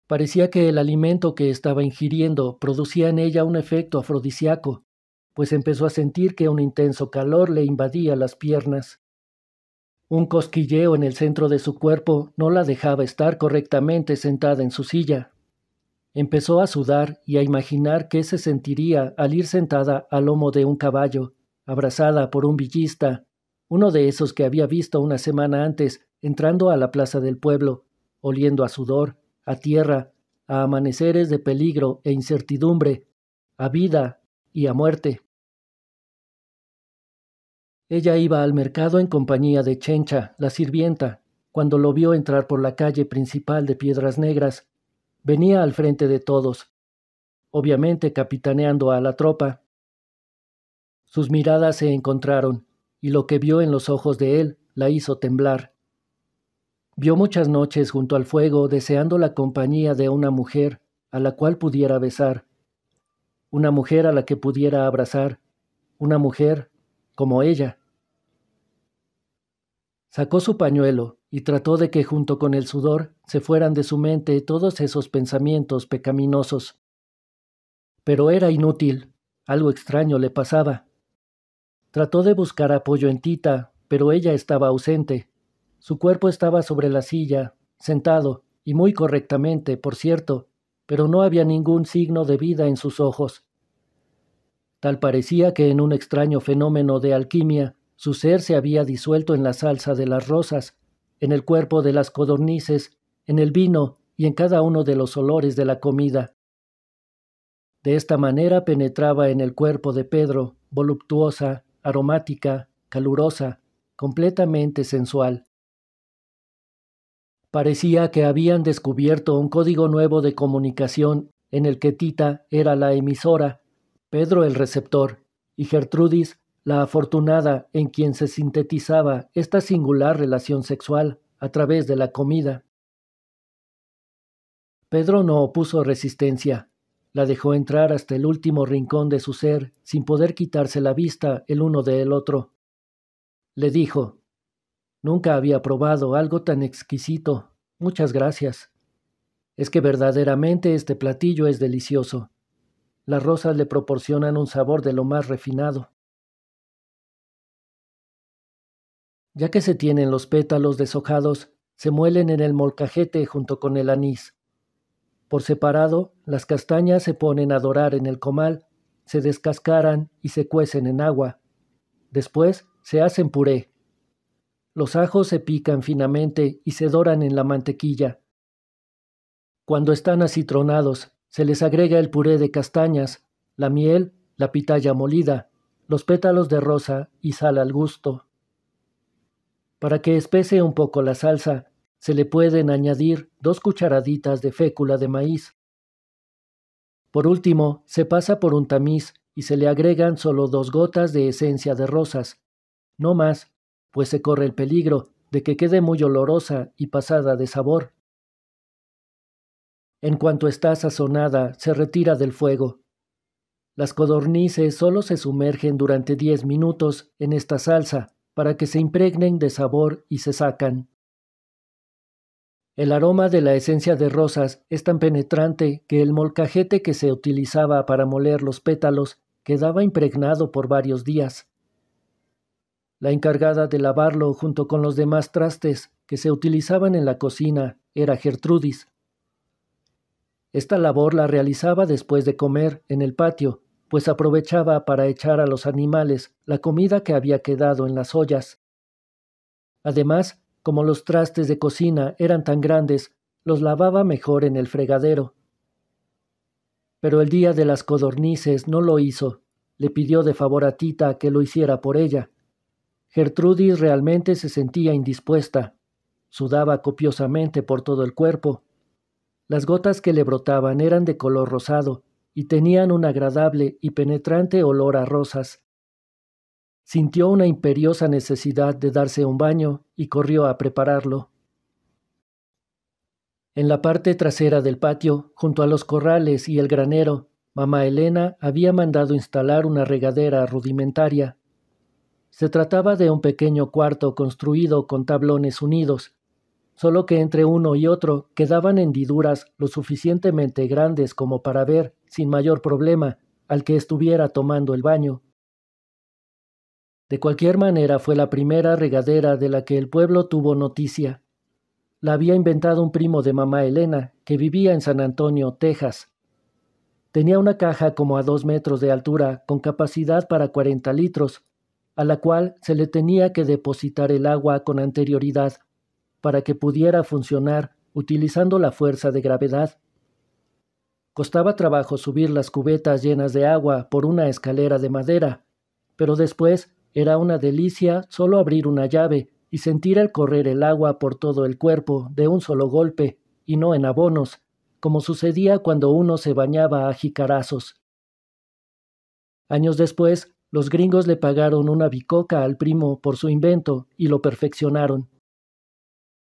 Parecía que el alimento que estaba ingiriendo producía en ella un efecto afrodisíaco pues empezó a sentir que un intenso calor le invadía las piernas. Un cosquilleo en el centro de su cuerpo no la dejaba estar correctamente sentada en su silla. Empezó a sudar y a imaginar qué se sentiría al ir sentada al lomo de un caballo, abrazada por un villista, uno de esos que había visto una semana antes entrando a la plaza del pueblo, oliendo a sudor, a tierra, a amaneceres de peligro e incertidumbre, a vida y a muerte. Ella iba al mercado en compañía de Chencha, la sirvienta, cuando lo vio entrar por la calle principal de Piedras Negras. Venía al frente de todos, obviamente capitaneando a la tropa. Sus miradas se encontraron, y lo que vio en los ojos de él la hizo temblar. Vio muchas noches junto al fuego deseando la compañía de una mujer a la cual pudiera besar, una mujer a la que pudiera abrazar, una mujer como ella. Sacó su pañuelo y trató de que junto con el sudor se fueran de su mente todos esos pensamientos pecaminosos. Pero era inútil, algo extraño le pasaba. Trató de buscar apoyo en Tita, pero ella estaba ausente. Su cuerpo estaba sobre la silla, sentado, y muy correctamente, por cierto, pero no había ningún signo de vida en sus ojos. Tal parecía que en un extraño fenómeno de alquimia, su ser se había disuelto en la salsa de las rosas, en el cuerpo de las codornices, en el vino y en cada uno de los olores de la comida. De esta manera penetraba en el cuerpo de Pedro, voluptuosa, aromática, calurosa, completamente sensual. Parecía que habían descubierto un código nuevo de comunicación en el que Tita era la emisora Pedro el receptor y Gertrudis la afortunada en quien se sintetizaba esta singular relación sexual a través de la comida. Pedro no opuso resistencia, la dejó entrar hasta el último rincón de su ser sin poder quitarse la vista el uno del otro. Le dijo, Nunca había probado algo tan exquisito. Muchas gracias. Es que verdaderamente este platillo es delicioso. Las rosas le proporcionan un sabor de lo más refinado. Ya que se tienen los pétalos deshojados, se muelen en el molcajete junto con el anís. Por separado, las castañas se ponen a dorar en el comal, se descascaran y se cuecen en agua. Después se hacen puré. Los ajos se pican finamente y se doran en la mantequilla. Cuando están acitronados se les agrega el puré de castañas, la miel, la pitaya molida, los pétalos de rosa y sal al gusto. Para que espese un poco la salsa, se le pueden añadir dos cucharaditas de fécula de maíz. Por último, se pasa por un tamiz y se le agregan solo dos gotas de esencia de rosas, no más, pues se corre el peligro de que quede muy olorosa y pasada de sabor. En cuanto está sazonada, se retira del fuego. Las codornices solo se sumergen durante 10 minutos en esta salsa para que se impregnen de sabor y se sacan. El aroma de la esencia de rosas es tan penetrante que el molcajete que se utilizaba para moler los pétalos quedaba impregnado por varios días. La encargada de lavarlo junto con los demás trastes que se utilizaban en la cocina era Gertrudis. Esta labor la realizaba después de comer, en el patio, pues aprovechaba para echar a los animales la comida que había quedado en las ollas. Además, como los trastes de cocina eran tan grandes, los lavaba mejor en el fregadero. Pero el día de las codornices no lo hizo. Le pidió de favor a Tita que lo hiciera por ella. Gertrudis realmente se sentía indispuesta. Sudaba copiosamente por todo el cuerpo las gotas que le brotaban eran de color rosado y tenían un agradable y penetrante olor a rosas. Sintió una imperiosa necesidad de darse un baño y corrió a prepararlo. En la parte trasera del patio, junto a los corrales y el granero, mamá Elena había mandado instalar una regadera rudimentaria. Se trataba de un pequeño cuarto construido con tablones unidos, solo que entre uno y otro quedaban hendiduras lo suficientemente grandes como para ver, sin mayor problema, al que estuviera tomando el baño. De cualquier manera fue la primera regadera de la que el pueblo tuvo noticia. La había inventado un primo de mamá Elena, que vivía en San Antonio, Texas. Tenía una caja como a dos metros de altura, con capacidad para 40 litros, a la cual se le tenía que depositar el agua con anterioridad para que pudiera funcionar utilizando la fuerza de gravedad. Costaba trabajo subir las cubetas llenas de agua por una escalera de madera, pero después era una delicia solo abrir una llave y sentir el correr el agua por todo el cuerpo de un solo golpe, y no en abonos, como sucedía cuando uno se bañaba a jicarazos. Años después, los gringos le pagaron una bicoca al primo por su invento y lo perfeccionaron.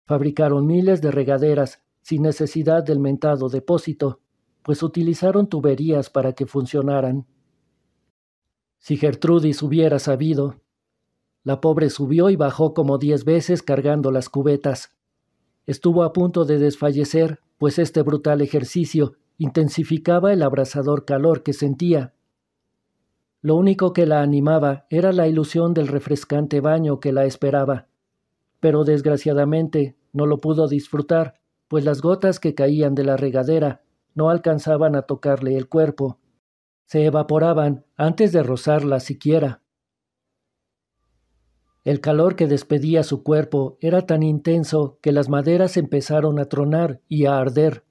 Fabricaron miles de regaderas sin necesidad del mentado depósito, pues utilizaron tuberías para que funcionaran. Si Gertrudis hubiera sabido, la pobre subió y bajó como diez veces cargando las cubetas. Estuvo a punto de desfallecer, pues este brutal ejercicio intensificaba el abrasador calor que sentía. Lo único que la animaba era la ilusión del refrescante baño que la esperaba pero desgraciadamente no lo pudo disfrutar, pues las gotas que caían de la regadera no alcanzaban a tocarle el cuerpo. Se evaporaban antes de rozarla siquiera. El calor que despedía su cuerpo era tan intenso que las maderas empezaron a tronar y a arder.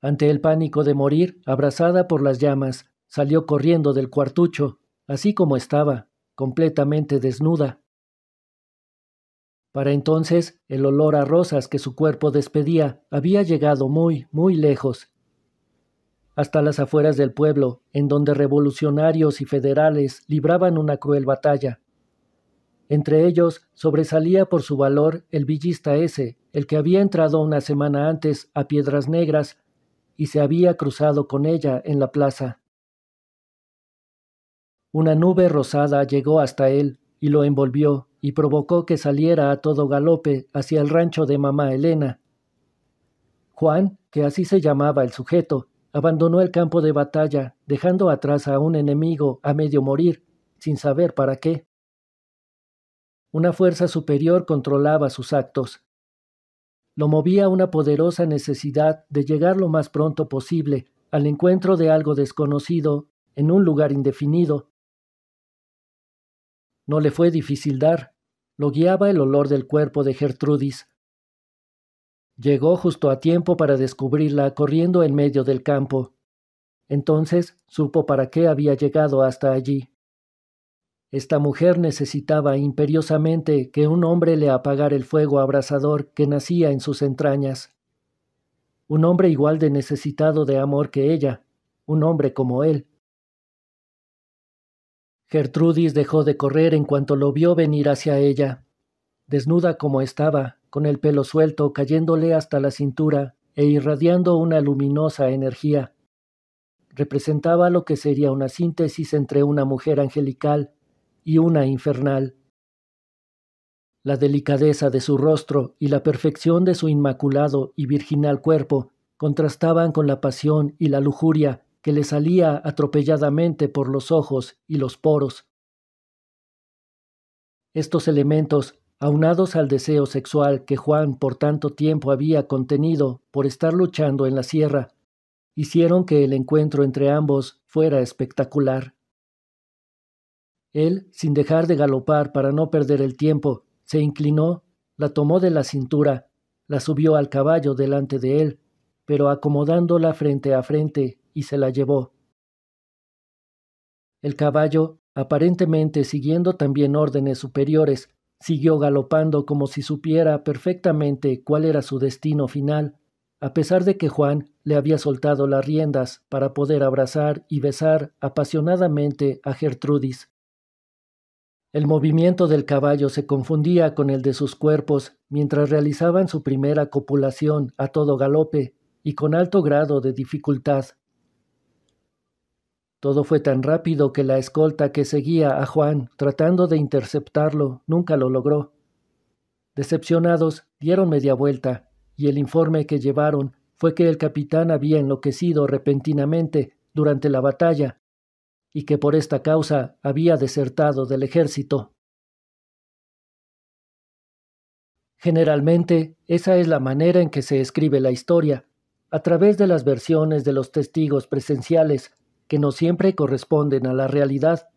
Ante el pánico de morir, abrazada por las llamas, salió corriendo del cuartucho, así como estaba, completamente desnuda. Para entonces el olor a rosas que su cuerpo despedía había llegado muy, muy lejos, hasta las afueras del pueblo, en donde revolucionarios y federales libraban una cruel batalla. Entre ellos sobresalía por su valor el villista ese, el que había entrado una semana antes a Piedras Negras y se había cruzado con ella en la plaza. Una nube rosada llegó hasta él, y lo envolvió y provocó que saliera a todo galope hacia el rancho de mamá Elena. Juan, que así se llamaba el sujeto, abandonó el campo de batalla, dejando atrás a un enemigo a medio morir, sin saber para qué. Una fuerza superior controlaba sus actos. Lo movía una poderosa necesidad de llegar lo más pronto posible al encuentro de algo desconocido en un lugar indefinido, no le fue difícil dar. Lo guiaba el olor del cuerpo de Gertrudis. Llegó justo a tiempo para descubrirla corriendo en medio del campo. Entonces supo para qué había llegado hasta allí. Esta mujer necesitaba imperiosamente que un hombre le apagara el fuego abrasador que nacía en sus entrañas. Un hombre igual de necesitado de amor que ella, un hombre como él. Gertrudis dejó de correr en cuanto lo vio venir hacia ella. Desnuda como estaba, con el pelo suelto cayéndole hasta la cintura e irradiando una luminosa energía. Representaba lo que sería una síntesis entre una mujer angelical y una infernal. La delicadeza de su rostro y la perfección de su inmaculado y virginal cuerpo contrastaban con la pasión y la lujuria que le salía atropelladamente por los ojos y los poros. Estos elementos, aunados al deseo sexual que Juan por tanto tiempo había contenido por estar luchando en la sierra, hicieron que el encuentro entre ambos fuera espectacular. Él, sin dejar de galopar para no perder el tiempo, se inclinó, la tomó de la cintura, la subió al caballo delante de él, pero acomodándola frente a frente, y se la llevó. El caballo, aparentemente siguiendo también órdenes superiores, siguió galopando como si supiera perfectamente cuál era su destino final, a pesar de que Juan le había soltado las riendas para poder abrazar y besar apasionadamente a Gertrudis. El movimiento del caballo se confundía con el de sus cuerpos mientras realizaban su primera copulación a todo galope y con alto grado de dificultad. Todo fue tan rápido que la escolta que seguía a Juan, tratando de interceptarlo, nunca lo logró. Decepcionados, dieron media vuelta, y el informe que llevaron fue que el capitán había enloquecido repentinamente durante la batalla, y que por esta causa había desertado del ejército. Generalmente, esa es la manera en que se escribe la historia, a través de las versiones de los testigos presenciales, que no siempre corresponden a la realidad,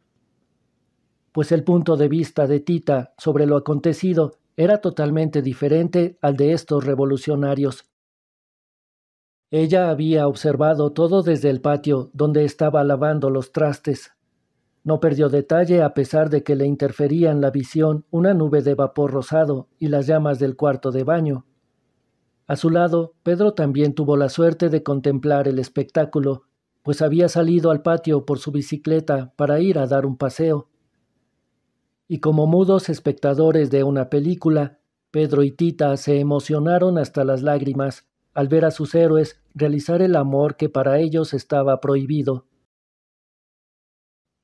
pues el punto de vista de Tita sobre lo acontecido era totalmente diferente al de estos revolucionarios. Ella había observado todo desde el patio donde estaba lavando los trastes. No perdió detalle a pesar de que le interfería en la visión una nube de vapor rosado y las llamas del cuarto de baño. A su lado, Pedro también tuvo la suerte de contemplar el espectáculo, pues había salido al patio por su bicicleta para ir a dar un paseo. Y como mudos espectadores de una película, Pedro y Tita se emocionaron hasta las lágrimas al ver a sus héroes realizar el amor que para ellos estaba prohibido.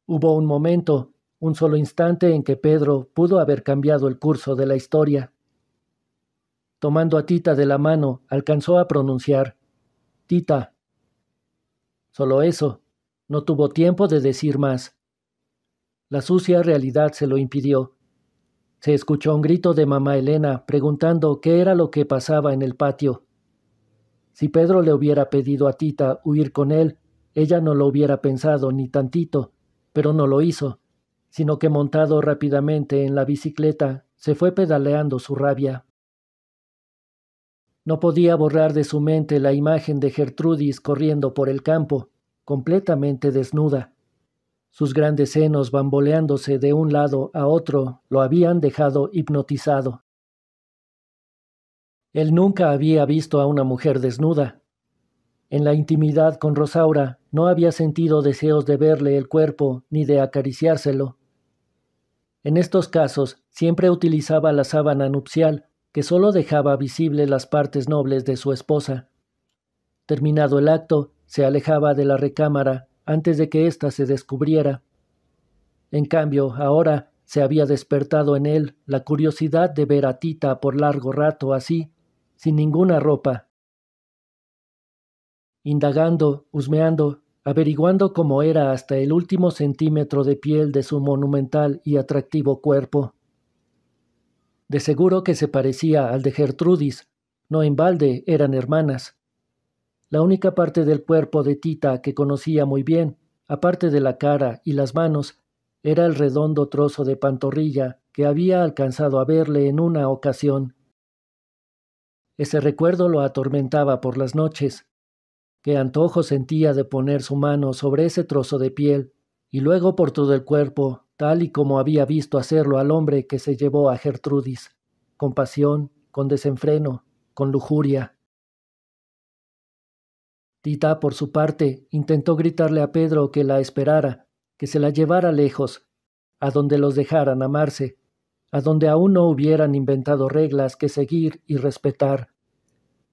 Hubo un momento, un solo instante en que Pedro pudo haber cambiado el curso de la historia. Tomando a Tita de la mano, alcanzó a pronunciar, Tita, Solo eso. No tuvo tiempo de decir más. La sucia realidad se lo impidió. Se escuchó un grito de mamá Elena preguntando qué era lo que pasaba en el patio. Si Pedro le hubiera pedido a Tita huir con él, ella no lo hubiera pensado ni tantito, pero no lo hizo, sino que montado rápidamente en la bicicleta, se fue pedaleando su rabia no podía borrar de su mente la imagen de Gertrudis corriendo por el campo, completamente desnuda. Sus grandes senos bamboleándose de un lado a otro lo habían dejado hipnotizado. Él nunca había visto a una mujer desnuda. En la intimidad con Rosaura no había sentido deseos de verle el cuerpo ni de acariciárselo. En estos casos siempre utilizaba la sábana nupcial que solo dejaba visible las partes nobles de su esposa. Terminado el acto, se alejaba de la recámara antes de que ésta se descubriera. En cambio, ahora se había despertado en él la curiosidad de ver a Tita por largo rato así, sin ninguna ropa. Indagando, husmeando, averiguando cómo era hasta el último centímetro de piel de su monumental y atractivo cuerpo. De seguro que se parecía al de Gertrudis. No en balde eran hermanas. La única parte del cuerpo de Tita que conocía muy bien, aparte de la cara y las manos, era el redondo trozo de pantorrilla que había alcanzado a verle en una ocasión. Ese recuerdo lo atormentaba por las noches. Qué antojo sentía de poner su mano sobre ese trozo de piel y luego por todo el cuerpo tal y como había visto hacerlo al hombre que se llevó a Gertrudis, con pasión, con desenfreno, con lujuria. Tita, por su parte, intentó gritarle a Pedro que la esperara, que se la llevara lejos, a donde los dejaran amarse, a donde aún no hubieran inventado reglas que seguir y respetar,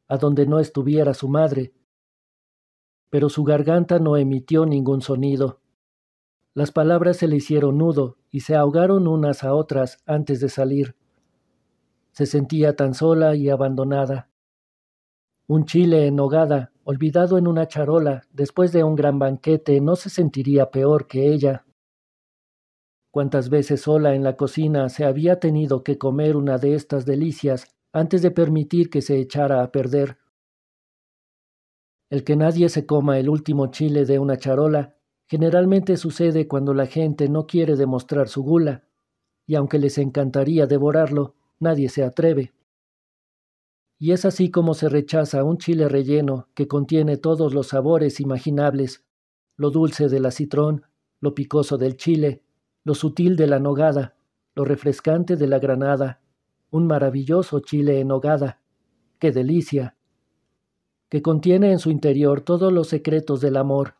a donde no estuviera su madre. Pero su garganta no emitió ningún sonido. Las palabras se le hicieron nudo y se ahogaron unas a otras antes de salir. Se sentía tan sola y abandonada. Un chile en olvidado en una charola, después de un gran banquete, no se sentiría peor que ella. Cuántas veces sola en la cocina se había tenido que comer una de estas delicias antes de permitir que se echara a perder. El que nadie se coma el último chile de una charola Generalmente sucede cuando la gente no quiere demostrar su gula, y aunque les encantaría devorarlo, nadie se atreve. Y es así como se rechaza un chile relleno que contiene todos los sabores imaginables, lo dulce del acitrón, lo picoso del chile, lo sutil de la nogada, lo refrescante de la granada, un maravilloso chile en nogada. ¡Qué delicia! que contiene en su interior todos los secretos del amor,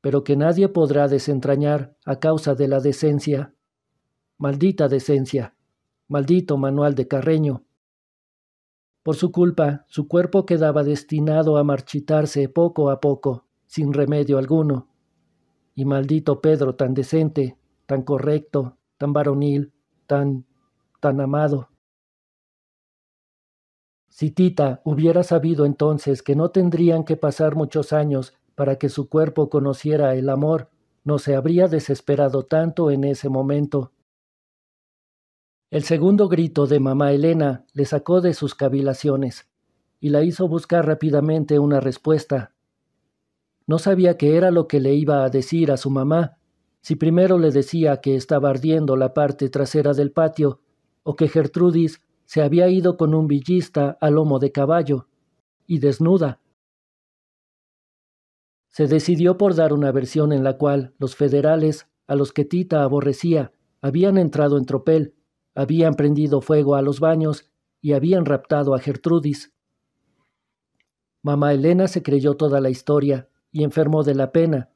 pero que nadie podrá desentrañar a causa de la decencia. Maldita decencia, maldito manual de Carreño. Por su culpa, su cuerpo quedaba destinado a marchitarse poco a poco, sin remedio alguno. Y maldito Pedro tan decente, tan correcto, tan varonil, tan... tan amado. Si Tita hubiera sabido entonces que no tendrían que pasar muchos años para que su cuerpo conociera el amor, no se habría desesperado tanto en ese momento. El segundo grito de mamá Elena le sacó de sus cavilaciones y la hizo buscar rápidamente una respuesta. No sabía qué era lo que le iba a decir a su mamá, si primero le decía que estaba ardiendo la parte trasera del patio o que Gertrudis se había ido con un villista a lomo de caballo y desnuda, se decidió por dar una versión en la cual los federales, a los que Tita aborrecía, habían entrado en tropel, habían prendido fuego a los baños y habían raptado a Gertrudis. Mamá Elena se creyó toda la historia y enfermó de la pena,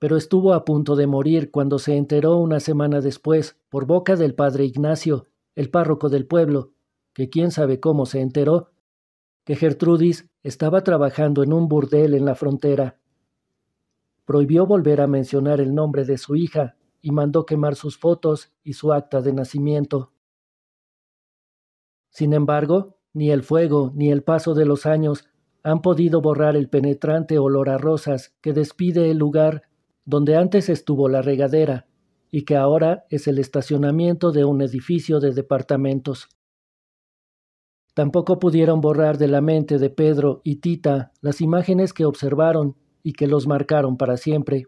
pero estuvo a punto de morir cuando se enteró una semana después, por boca del padre Ignacio, el párroco del pueblo, que quién sabe cómo se enteró, que Gertrudis estaba trabajando en un burdel en la frontera prohibió volver a mencionar el nombre de su hija y mandó quemar sus fotos y su acta de nacimiento. Sin embargo, ni el fuego ni el paso de los años han podido borrar el penetrante olor a rosas que despide el lugar donde antes estuvo la regadera y que ahora es el estacionamiento de un edificio de departamentos. Tampoco pudieron borrar de la mente de Pedro y Tita las imágenes que observaron y que los marcaron para siempre.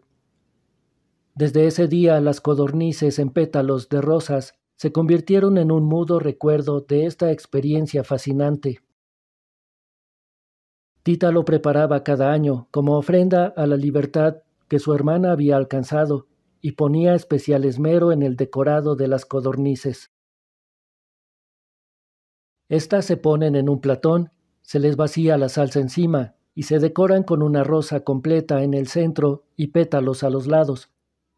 Desde ese día las codornices en pétalos de rosas se convirtieron en un mudo recuerdo de esta experiencia fascinante. Tita lo preparaba cada año como ofrenda a la libertad que su hermana había alcanzado y ponía especial esmero en el decorado de las codornices. Estas se ponen en un platón, se les vacía la salsa encima y se decoran con una rosa completa en el centro y pétalos a los lados,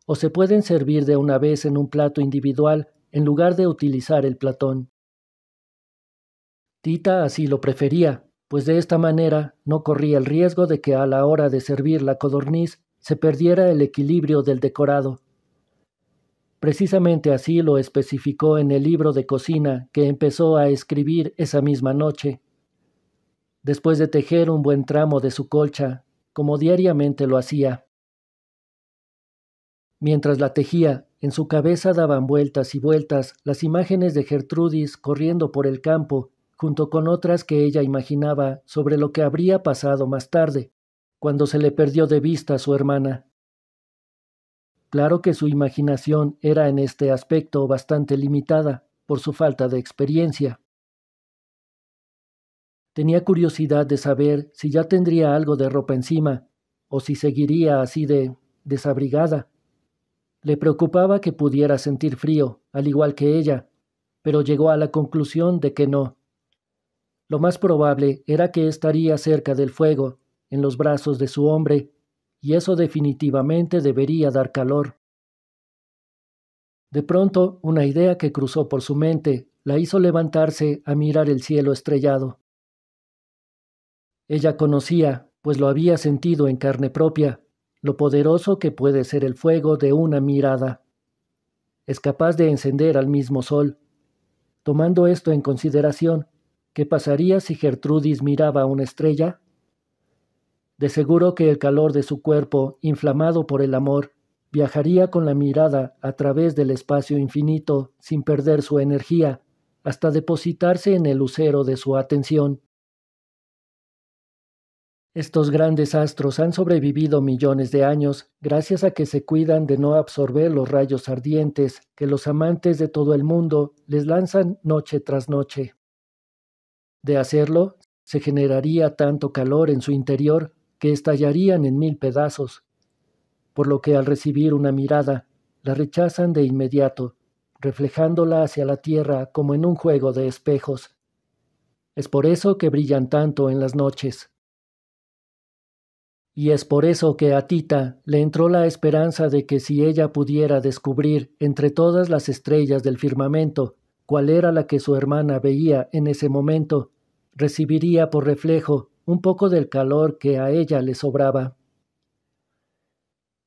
o se pueden servir de una vez en un plato individual en lugar de utilizar el platón. Tita así lo prefería, pues de esta manera no corría el riesgo de que a la hora de servir la codorniz se perdiera el equilibrio del decorado. Precisamente así lo especificó en el libro de cocina que empezó a escribir esa misma noche, después de tejer un buen tramo de su colcha, como diariamente lo hacía. Mientras la tejía, en su cabeza daban vueltas y vueltas las imágenes de Gertrudis corriendo por el campo, junto con otras que ella imaginaba sobre lo que habría pasado más tarde, cuando se le perdió de vista a su hermana. Claro que su imaginación era en este aspecto bastante limitada por su falta de experiencia. Tenía curiosidad de saber si ya tendría algo de ropa encima o si seguiría así de desabrigada. Le preocupaba que pudiera sentir frío, al igual que ella, pero llegó a la conclusión de que no. Lo más probable era que estaría cerca del fuego, en los brazos de su hombre, y eso definitivamente debería dar calor. De pronto, una idea que cruzó por su mente la hizo levantarse a mirar el cielo estrellado. Ella conocía, pues lo había sentido en carne propia, lo poderoso que puede ser el fuego de una mirada. Es capaz de encender al mismo sol. Tomando esto en consideración, ¿qué pasaría si Gertrudis miraba a una estrella? De seguro que el calor de su cuerpo, inflamado por el amor, viajaría con la mirada a través del espacio infinito sin perder su energía, hasta depositarse en el lucero de su atención. Estos grandes astros han sobrevivido millones de años gracias a que se cuidan de no absorber los rayos ardientes que los amantes de todo el mundo les lanzan noche tras noche. De hacerlo, se generaría tanto calor en su interior que estallarían en mil pedazos, por lo que al recibir una mirada, la rechazan de inmediato, reflejándola hacia la Tierra como en un juego de espejos. Es por eso que brillan tanto en las noches. Y es por eso que a Tita le entró la esperanza de que si ella pudiera descubrir entre todas las estrellas del firmamento cuál era la que su hermana veía en ese momento, recibiría por reflejo un poco del calor que a ella le sobraba.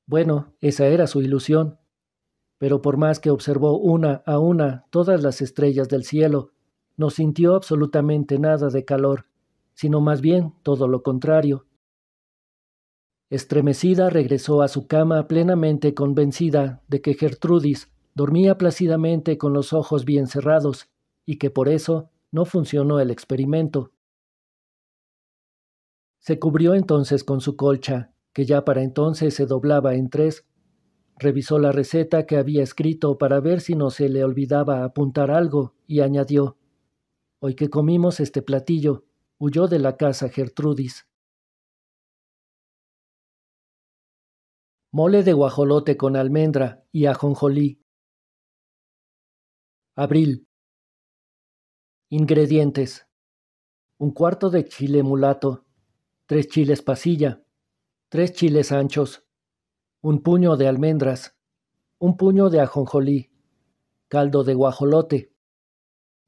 Bueno, esa era su ilusión, pero por más que observó una a una todas las estrellas del cielo, no sintió absolutamente nada de calor, sino más bien todo lo contrario Estremecida regresó a su cama plenamente convencida de que Gertrudis dormía plácidamente con los ojos bien cerrados y que por eso no funcionó el experimento. Se cubrió entonces con su colcha, que ya para entonces se doblaba en tres. Revisó la receta que había escrito para ver si no se le olvidaba apuntar algo y añadió: Hoy que comimos este platillo, huyó de la casa Gertrudis. mole de guajolote con almendra y ajonjolí. Abril. Ingredientes. Un cuarto de chile mulato, tres chiles pasilla, tres chiles anchos, un puño de almendras, un puño de ajonjolí, caldo de guajolote,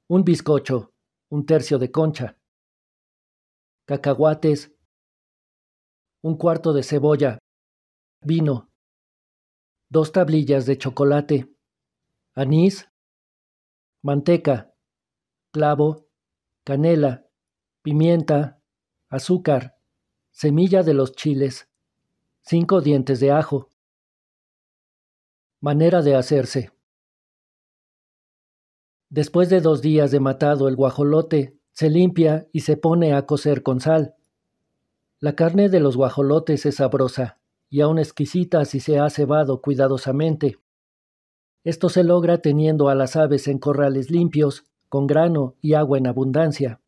un bizcocho, un tercio de concha, cacahuates, un cuarto de cebolla, vino, dos tablillas de chocolate, anís, manteca, clavo, canela, pimienta, azúcar, semilla de los chiles, cinco dientes de ajo. Manera de hacerse. Después de dos días de matado el guajolote, se limpia y se pone a cocer con sal. La carne de los guajolotes es sabrosa y aún exquisita si se ha cebado cuidadosamente. Esto se logra teniendo a las aves en corrales limpios, con grano y agua en abundancia.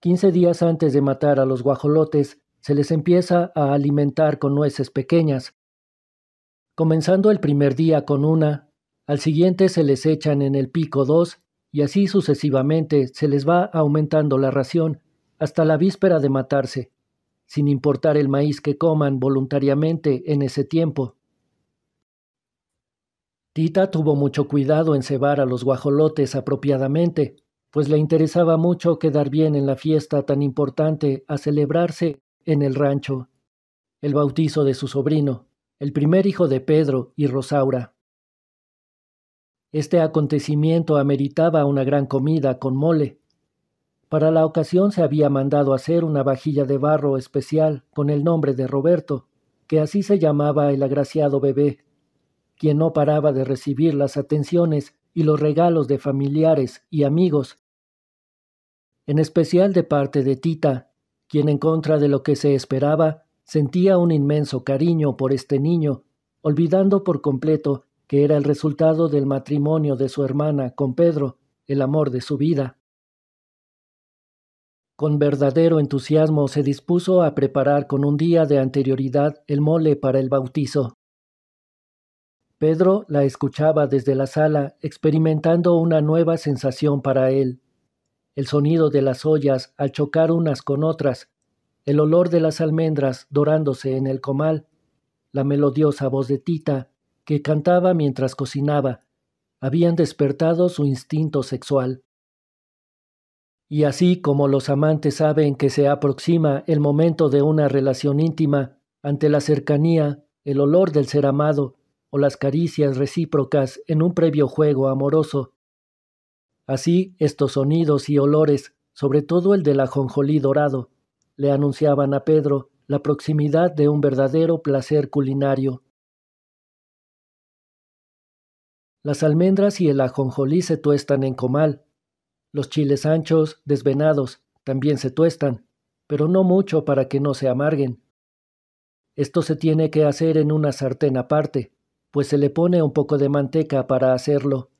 Quince días antes de matar a los guajolotes, se les empieza a alimentar con nueces pequeñas. Comenzando el primer día con una, al siguiente se les echan en el pico dos y así sucesivamente se les va aumentando la ración hasta la víspera de matarse sin importar el maíz que coman voluntariamente en ese tiempo. Tita tuvo mucho cuidado en cebar a los guajolotes apropiadamente, pues le interesaba mucho quedar bien en la fiesta tan importante a celebrarse en el rancho, el bautizo de su sobrino, el primer hijo de Pedro y Rosaura. Este acontecimiento ameritaba una gran comida con mole, para la ocasión se había mandado hacer una vajilla de barro especial con el nombre de Roberto, que así se llamaba el agraciado bebé, quien no paraba de recibir las atenciones y los regalos de familiares y amigos, en especial de parte de Tita, quien en contra de lo que se esperaba sentía un inmenso cariño por este niño, olvidando por completo que era el resultado del matrimonio de su hermana con Pedro, el amor de su vida. Con verdadero entusiasmo se dispuso a preparar con un día de anterioridad el mole para el bautizo. Pedro la escuchaba desde la sala, experimentando una nueva sensación para él. El sonido de las ollas al chocar unas con otras, el olor de las almendras dorándose en el comal, la melodiosa voz de Tita, que cantaba mientras cocinaba, habían despertado su instinto sexual. Y así como los amantes saben que se aproxima el momento de una relación íntima, ante la cercanía, el olor del ser amado o las caricias recíprocas en un previo juego amoroso. Así estos sonidos y olores, sobre todo el del ajonjolí dorado, le anunciaban a Pedro la proximidad de un verdadero placer culinario. Las almendras y el ajonjolí se tuestan en comal, los chiles anchos, desvenados, también se tuestan, pero no mucho para que no se amarguen. Esto se tiene que hacer en una sartén aparte, pues se le pone un poco de manteca para hacerlo.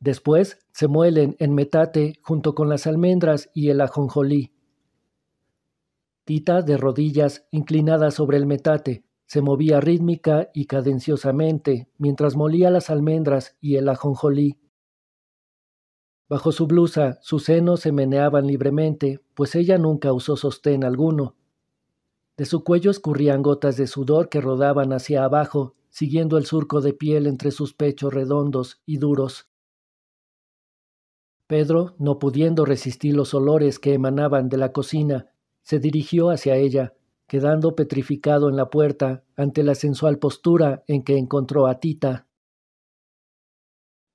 Después se muelen en metate junto con las almendras y el ajonjolí. Tita, de rodillas, inclinada sobre el metate, se movía rítmica y cadenciosamente mientras molía las almendras y el ajonjolí. Bajo su blusa, sus senos se meneaban libremente, pues ella nunca usó sostén alguno. De su cuello escurrían gotas de sudor que rodaban hacia abajo, siguiendo el surco de piel entre sus pechos redondos y duros. Pedro, no pudiendo resistir los olores que emanaban de la cocina, se dirigió hacia ella, quedando petrificado en la puerta ante la sensual postura en que encontró a Tita.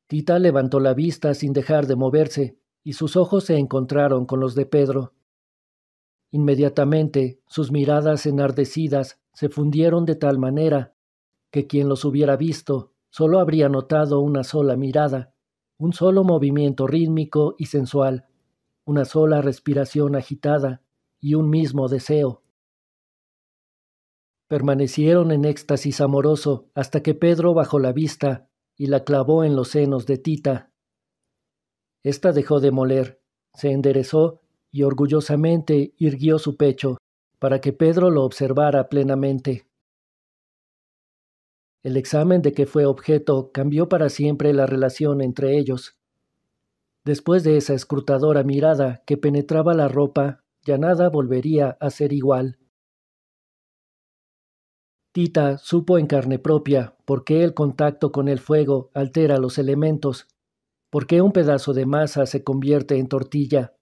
Tita levantó la vista sin dejar de moverse, y sus ojos se encontraron con los de Pedro. Inmediatamente sus miradas enardecidas se fundieron de tal manera que quien los hubiera visto solo habría notado una sola mirada, un solo movimiento rítmico y sensual, una sola respiración agitada y un mismo deseo. Permanecieron en éxtasis amoroso hasta que Pedro bajó la vista y la clavó en los senos de Tita. Esta dejó de moler, se enderezó y orgullosamente irguió su pecho para que Pedro lo observara plenamente. El examen de que fue objeto cambió para siempre la relación entre ellos. Después de esa escrutadora mirada que penetraba la ropa, ya nada volvería a ser igual. Tita supo en carne propia por qué el contacto con el fuego altera los elementos, por qué un pedazo de masa se convierte en tortilla,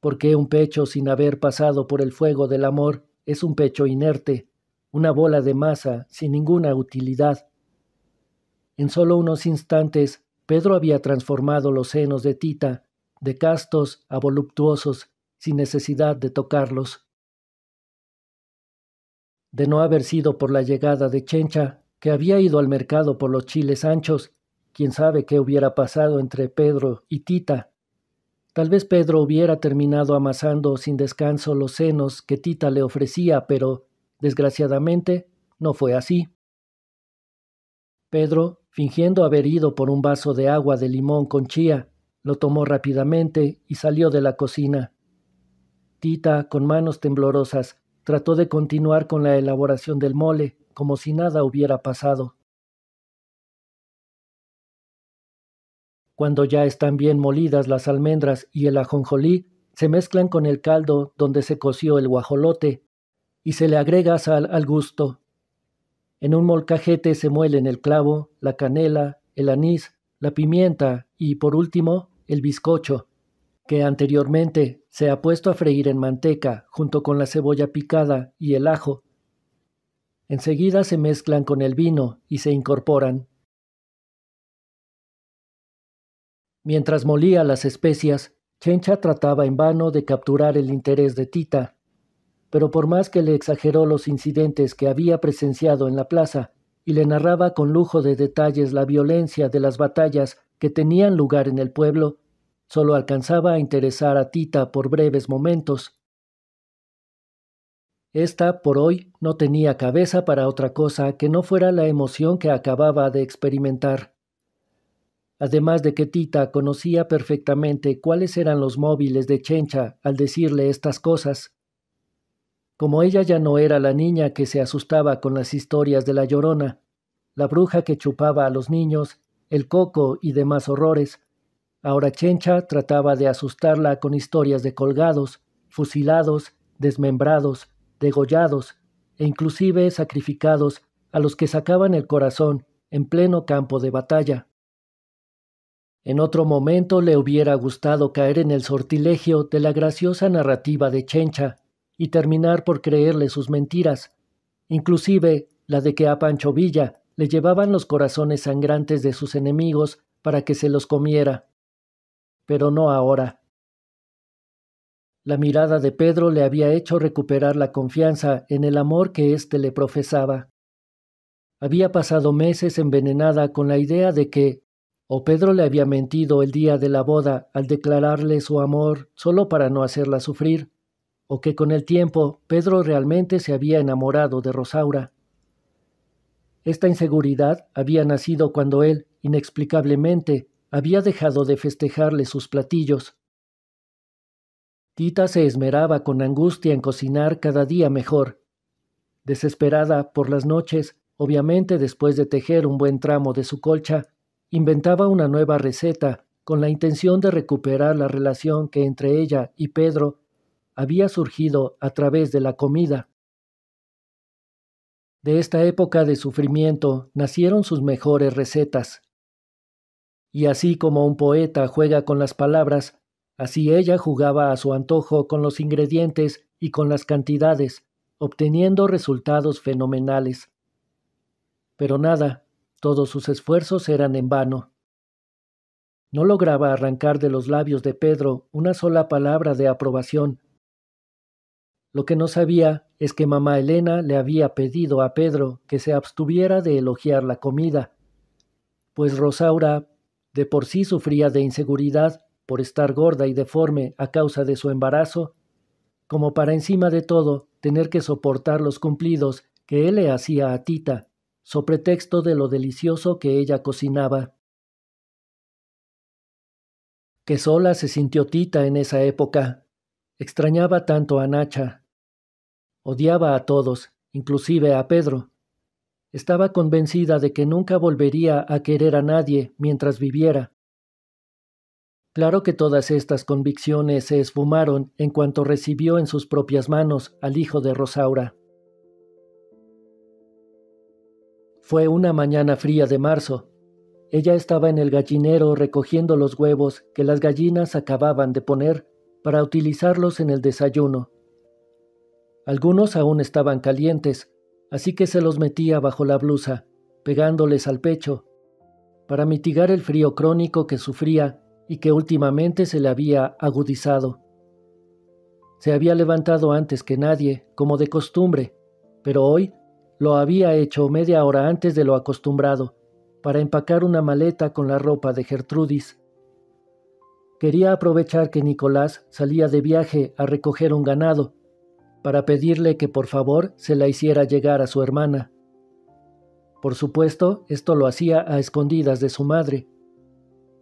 por qué un pecho sin haber pasado por el fuego del amor es un pecho inerte, una bola de masa sin ninguna utilidad. En solo unos instantes, Pedro había transformado los senos de Tita de castos a voluptuosos, sin necesidad de tocarlos de no haber sido por la llegada de Chencha, que había ido al mercado por los chiles anchos, quién sabe qué hubiera pasado entre Pedro y Tita. Tal vez Pedro hubiera terminado amasando sin descanso los senos que Tita le ofrecía, pero, desgraciadamente, no fue así. Pedro, fingiendo haber ido por un vaso de agua de limón con chía, lo tomó rápidamente y salió de la cocina. Tita, con manos temblorosas, trató de continuar con la elaboración del mole, como si nada hubiera pasado. Cuando ya están bien molidas las almendras y el ajonjolí, se mezclan con el caldo donde se coció el guajolote y se le agrega sal al gusto. En un molcajete se muelen el clavo, la canela, el anís, la pimienta y, por último, el bizcocho que anteriormente se ha puesto a freír en manteca junto con la cebolla picada y el ajo. Enseguida se mezclan con el vino y se incorporan. Mientras molía las especias, Chencha trataba en vano de capturar el interés de Tita, pero por más que le exageró los incidentes que había presenciado en la plaza y le narraba con lujo de detalles la violencia de las batallas que tenían lugar en el pueblo, Solo alcanzaba a interesar a Tita por breves momentos. Esta, por hoy, no tenía cabeza para otra cosa que no fuera la emoción que acababa de experimentar. Además de que Tita conocía perfectamente cuáles eran los móviles de Chencha al decirle estas cosas. Como ella ya no era la niña que se asustaba con las historias de la llorona, la bruja que chupaba a los niños, el coco y demás horrores, Ahora Chencha trataba de asustarla con historias de colgados, fusilados, desmembrados, degollados e inclusive sacrificados a los que sacaban el corazón en pleno campo de batalla. En otro momento le hubiera gustado caer en el sortilegio de la graciosa narrativa de Chencha y terminar por creerle sus mentiras, inclusive la de que a Pancho Villa le llevaban los corazones sangrantes de sus enemigos para que se los comiera pero no ahora. La mirada de Pedro le había hecho recuperar la confianza en el amor que éste le profesaba. Había pasado meses envenenada con la idea de que o Pedro le había mentido el día de la boda al declararle su amor solo para no hacerla sufrir, o que con el tiempo Pedro realmente se había enamorado de Rosaura. Esta inseguridad había nacido cuando él, inexplicablemente, había dejado de festejarle sus platillos. Tita se esmeraba con angustia en cocinar cada día mejor. Desesperada, por las noches, obviamente después de tejer un buen tramo de su colcha, inventaba una nueva receta con la intención de recuperar la relación que entre ella y Pedro había surgido a través de la comida. De esta época de sufrimiento nacieron sus mejores recetas. Y así como un poeta juega con las palabras, así ella jugaba a su antojo con los ingredientes y con las cantidades, obteniendo resultados fenomenales. Pero nada, todos sus esfuerzos eran en vano. No lograba arrancar de los labios de Pedro una sola palabra de aprobación. Lo que no sabía es que mamá Elena le había pedido a Pedro que se abstuviera de elogiar la comida, pues Rosaura de por sí sufría de inseguridad por estar gorda y deforme a causa de su embarazo, como para encima de todo tener que soportar los cumplidos que él le hacía a Tita, so pretexto de lo delicioso que ella cocinaba. Que sola se sintió Tita en esa época. Extrañaba tanto a Nacha. Odiaba a todos, inclusive a Pedro, estaba convencida de que nunca volvería a querer a nadie mientras viviera. Claro que todas estas convicciones se esfumaron en cuanto recibió en sus propias manos al hijo de Rosaura. Fue una mañana fría de marzo. Ella estaba en el gallinero recogiendo los huevos que las gallinas acababan de poner para utilizarlos en el desayuno. Algunos aún estaban calientes, así que se los metía bajo la blusa, pegándoles al pecho, para mitigar el frío crónico que sufría y que últimamente se le había agudizado. Se había levantado antes que nadie, como de costumbre, pero hoy lo había hecho media hora antes de lo acostumbrado, para empacar una maleta con la ropa de Gertrudis. Quería aprovechar que Nicolás salía de viaje a recoger un ganado, para pedirle que por favor se la hiciera llegar a su hermana. Por supuesto, esto lo hacía a escondidas de su madre.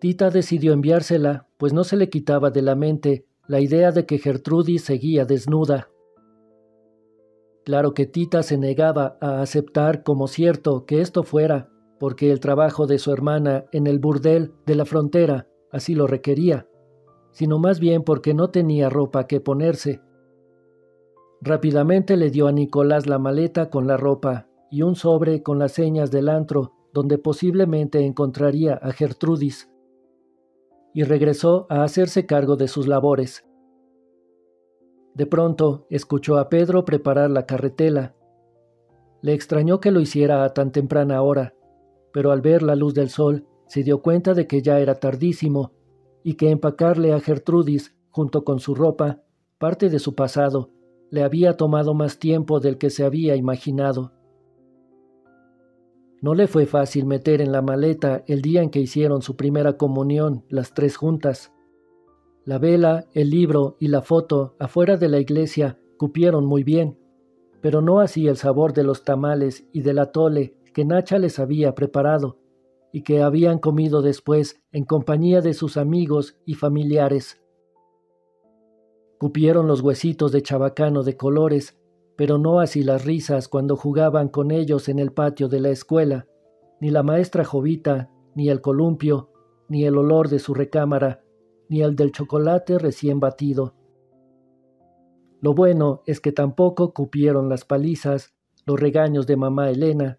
Tita decidió enviársela, pues no se le quitaba de la mente la idea de que Gertrudis seguía desnuda. Claro que Tita se negaba a aceptar como cierto que esto fuera, porque el trabajo de su hermana en el burdel de la frontera así lo requería, sino más bien porque no tenía ropa que ponerse Rápidamente le dio a Nicolás la maleta con la ropa y un sobre con las señas del antro donde posiblemente encontraría a Gertrudis, y regresó a hacerse cargo de sus labores. De pronto escuchó a Pedro preparar la carretela. Le extrañó que lo hiciera a tan temprana hora, pero al ver la luz del sol se dio cuenta de que ya era tardísimo y que empacarle a Gertrudis, junto con su ropa, parte de su pasado le había tomado más tiempo del que se había imaginado. No le fue fácil meter en la maleta el día en que hicieron su primera comunión, las tres juntas. La vela, el libro y la foto afuera de la iglesia cupieron muy bien, pero no así el sabor de los tamales y del atole que Nacha les había preparado y que habían comido después en compañía de sus amigos y familiares. Cupieron los huesitos de chabacano de colores, pero no así las risas cuando jugaban con ellos en el patio de la escuela, ni la maestra Jovita, ni el columpio, ni el olor de su recámara, ni el del chocolate recién batido. Lo bueno es que tampoco cupieron las palizas, los regaños de mamá Elena,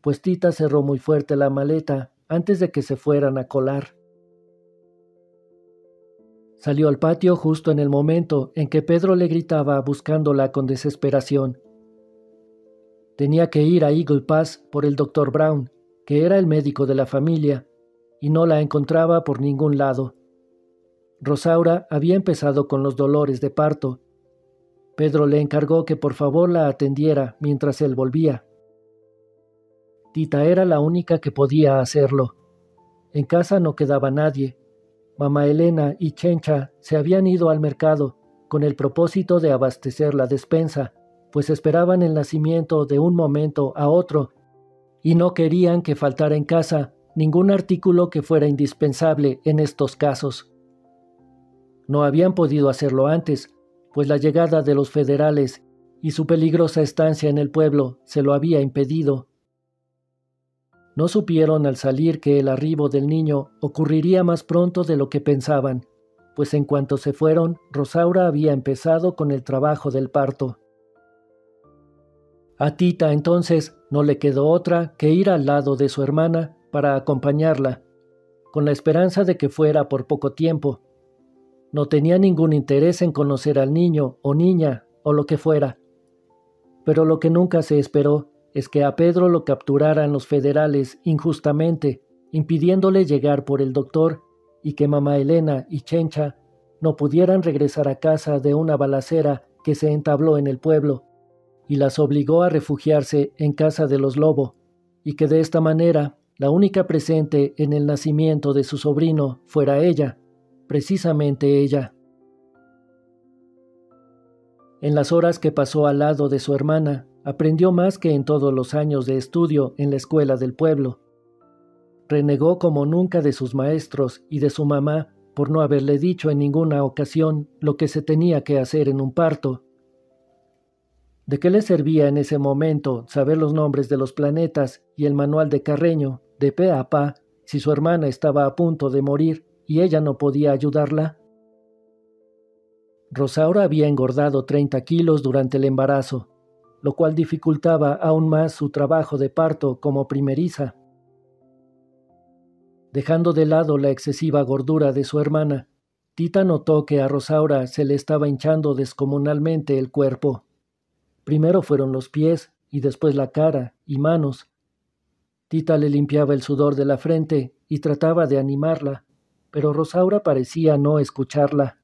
pues Tita cerró muy fuerte la maleta antes de que se fueran a colar. Salió al patio justo en el momento en que Pedro le gritaba buscándola con desesperación. Tenía que ir a Eagle Pass por el doctor Brown, que era el médico de la familia, y no la encontraba por ningún lado. Rosaura había empezado con los dolores de parto. Pedro le encargó que por favor la atendiera mientras él volvía. Tita era la única que podía hacerlo. En casa no quedaba nadie, Mamá Elena y Chencha se habían ido al mercado con el propósito de abastecer la despensa, pues esperaban el nacimiento de un momento a otro y no querían que faltara en casa ningún artículo que fuera indispensable en estos casos. No habían podido hacerlo antes, pues la llegada de los federales y su peligrosa estancia en el pueblo se lo había impedido. No supieron al salir que el arribo del niño ocurriría más pronto de lo que pensaban, pues en cuanto se fueron, Rosaura había empezado con el trabajo del parto. A Tita entonces no le quedó otra que ir al lado de su hermana para acompañarla, con la esperanza de que fuera por poco tiempo. No tenía ningún interés en conocer al niño o niña o lo que fuera. Pero lo que nunca se esperó es que a Pedro lo capturaran los federales injustamente, impidiéndole llegar por el doctor, y que mamá Elena y Chencha no pudieran regresar a casa de una balacera que se entabló en el pueblo, y las obligó a refugiarse en casa de los Lobo, y que de esta manera la única presente en el nacimiento de su sobrino fuera ella, precisamente ella. En las horas que pasó al lado de su hermana, Aprendió más que en todos los años de estudio en la escuela del pueblo. Renegó como nunca de sus maestros y de su mamá por no haberle dicho en ninguna ocasión lo que se tenía que hacer en un parto. ¿De qué le servía en ese momento saber los nombres de los planetas y el manual de Carreño, de pe a pa, si su hermana estaba a punto de morir y ella no podía ayudarla? Rosaura había engordado 30 kilos durante el embarazo lo cual dificultaba aún más su trabajo de parto como primeriza. Dejando de lado la excesiva gordura de su hermana, Tita notó que a Rosaura se le estaba hinchando descomunalmente el cuerpo. Primero fueron los pies y después la cara y manos. Tita le limpiaba el sudor de la frente y trataba de animarla, pero Rosaura parecía no escucharla.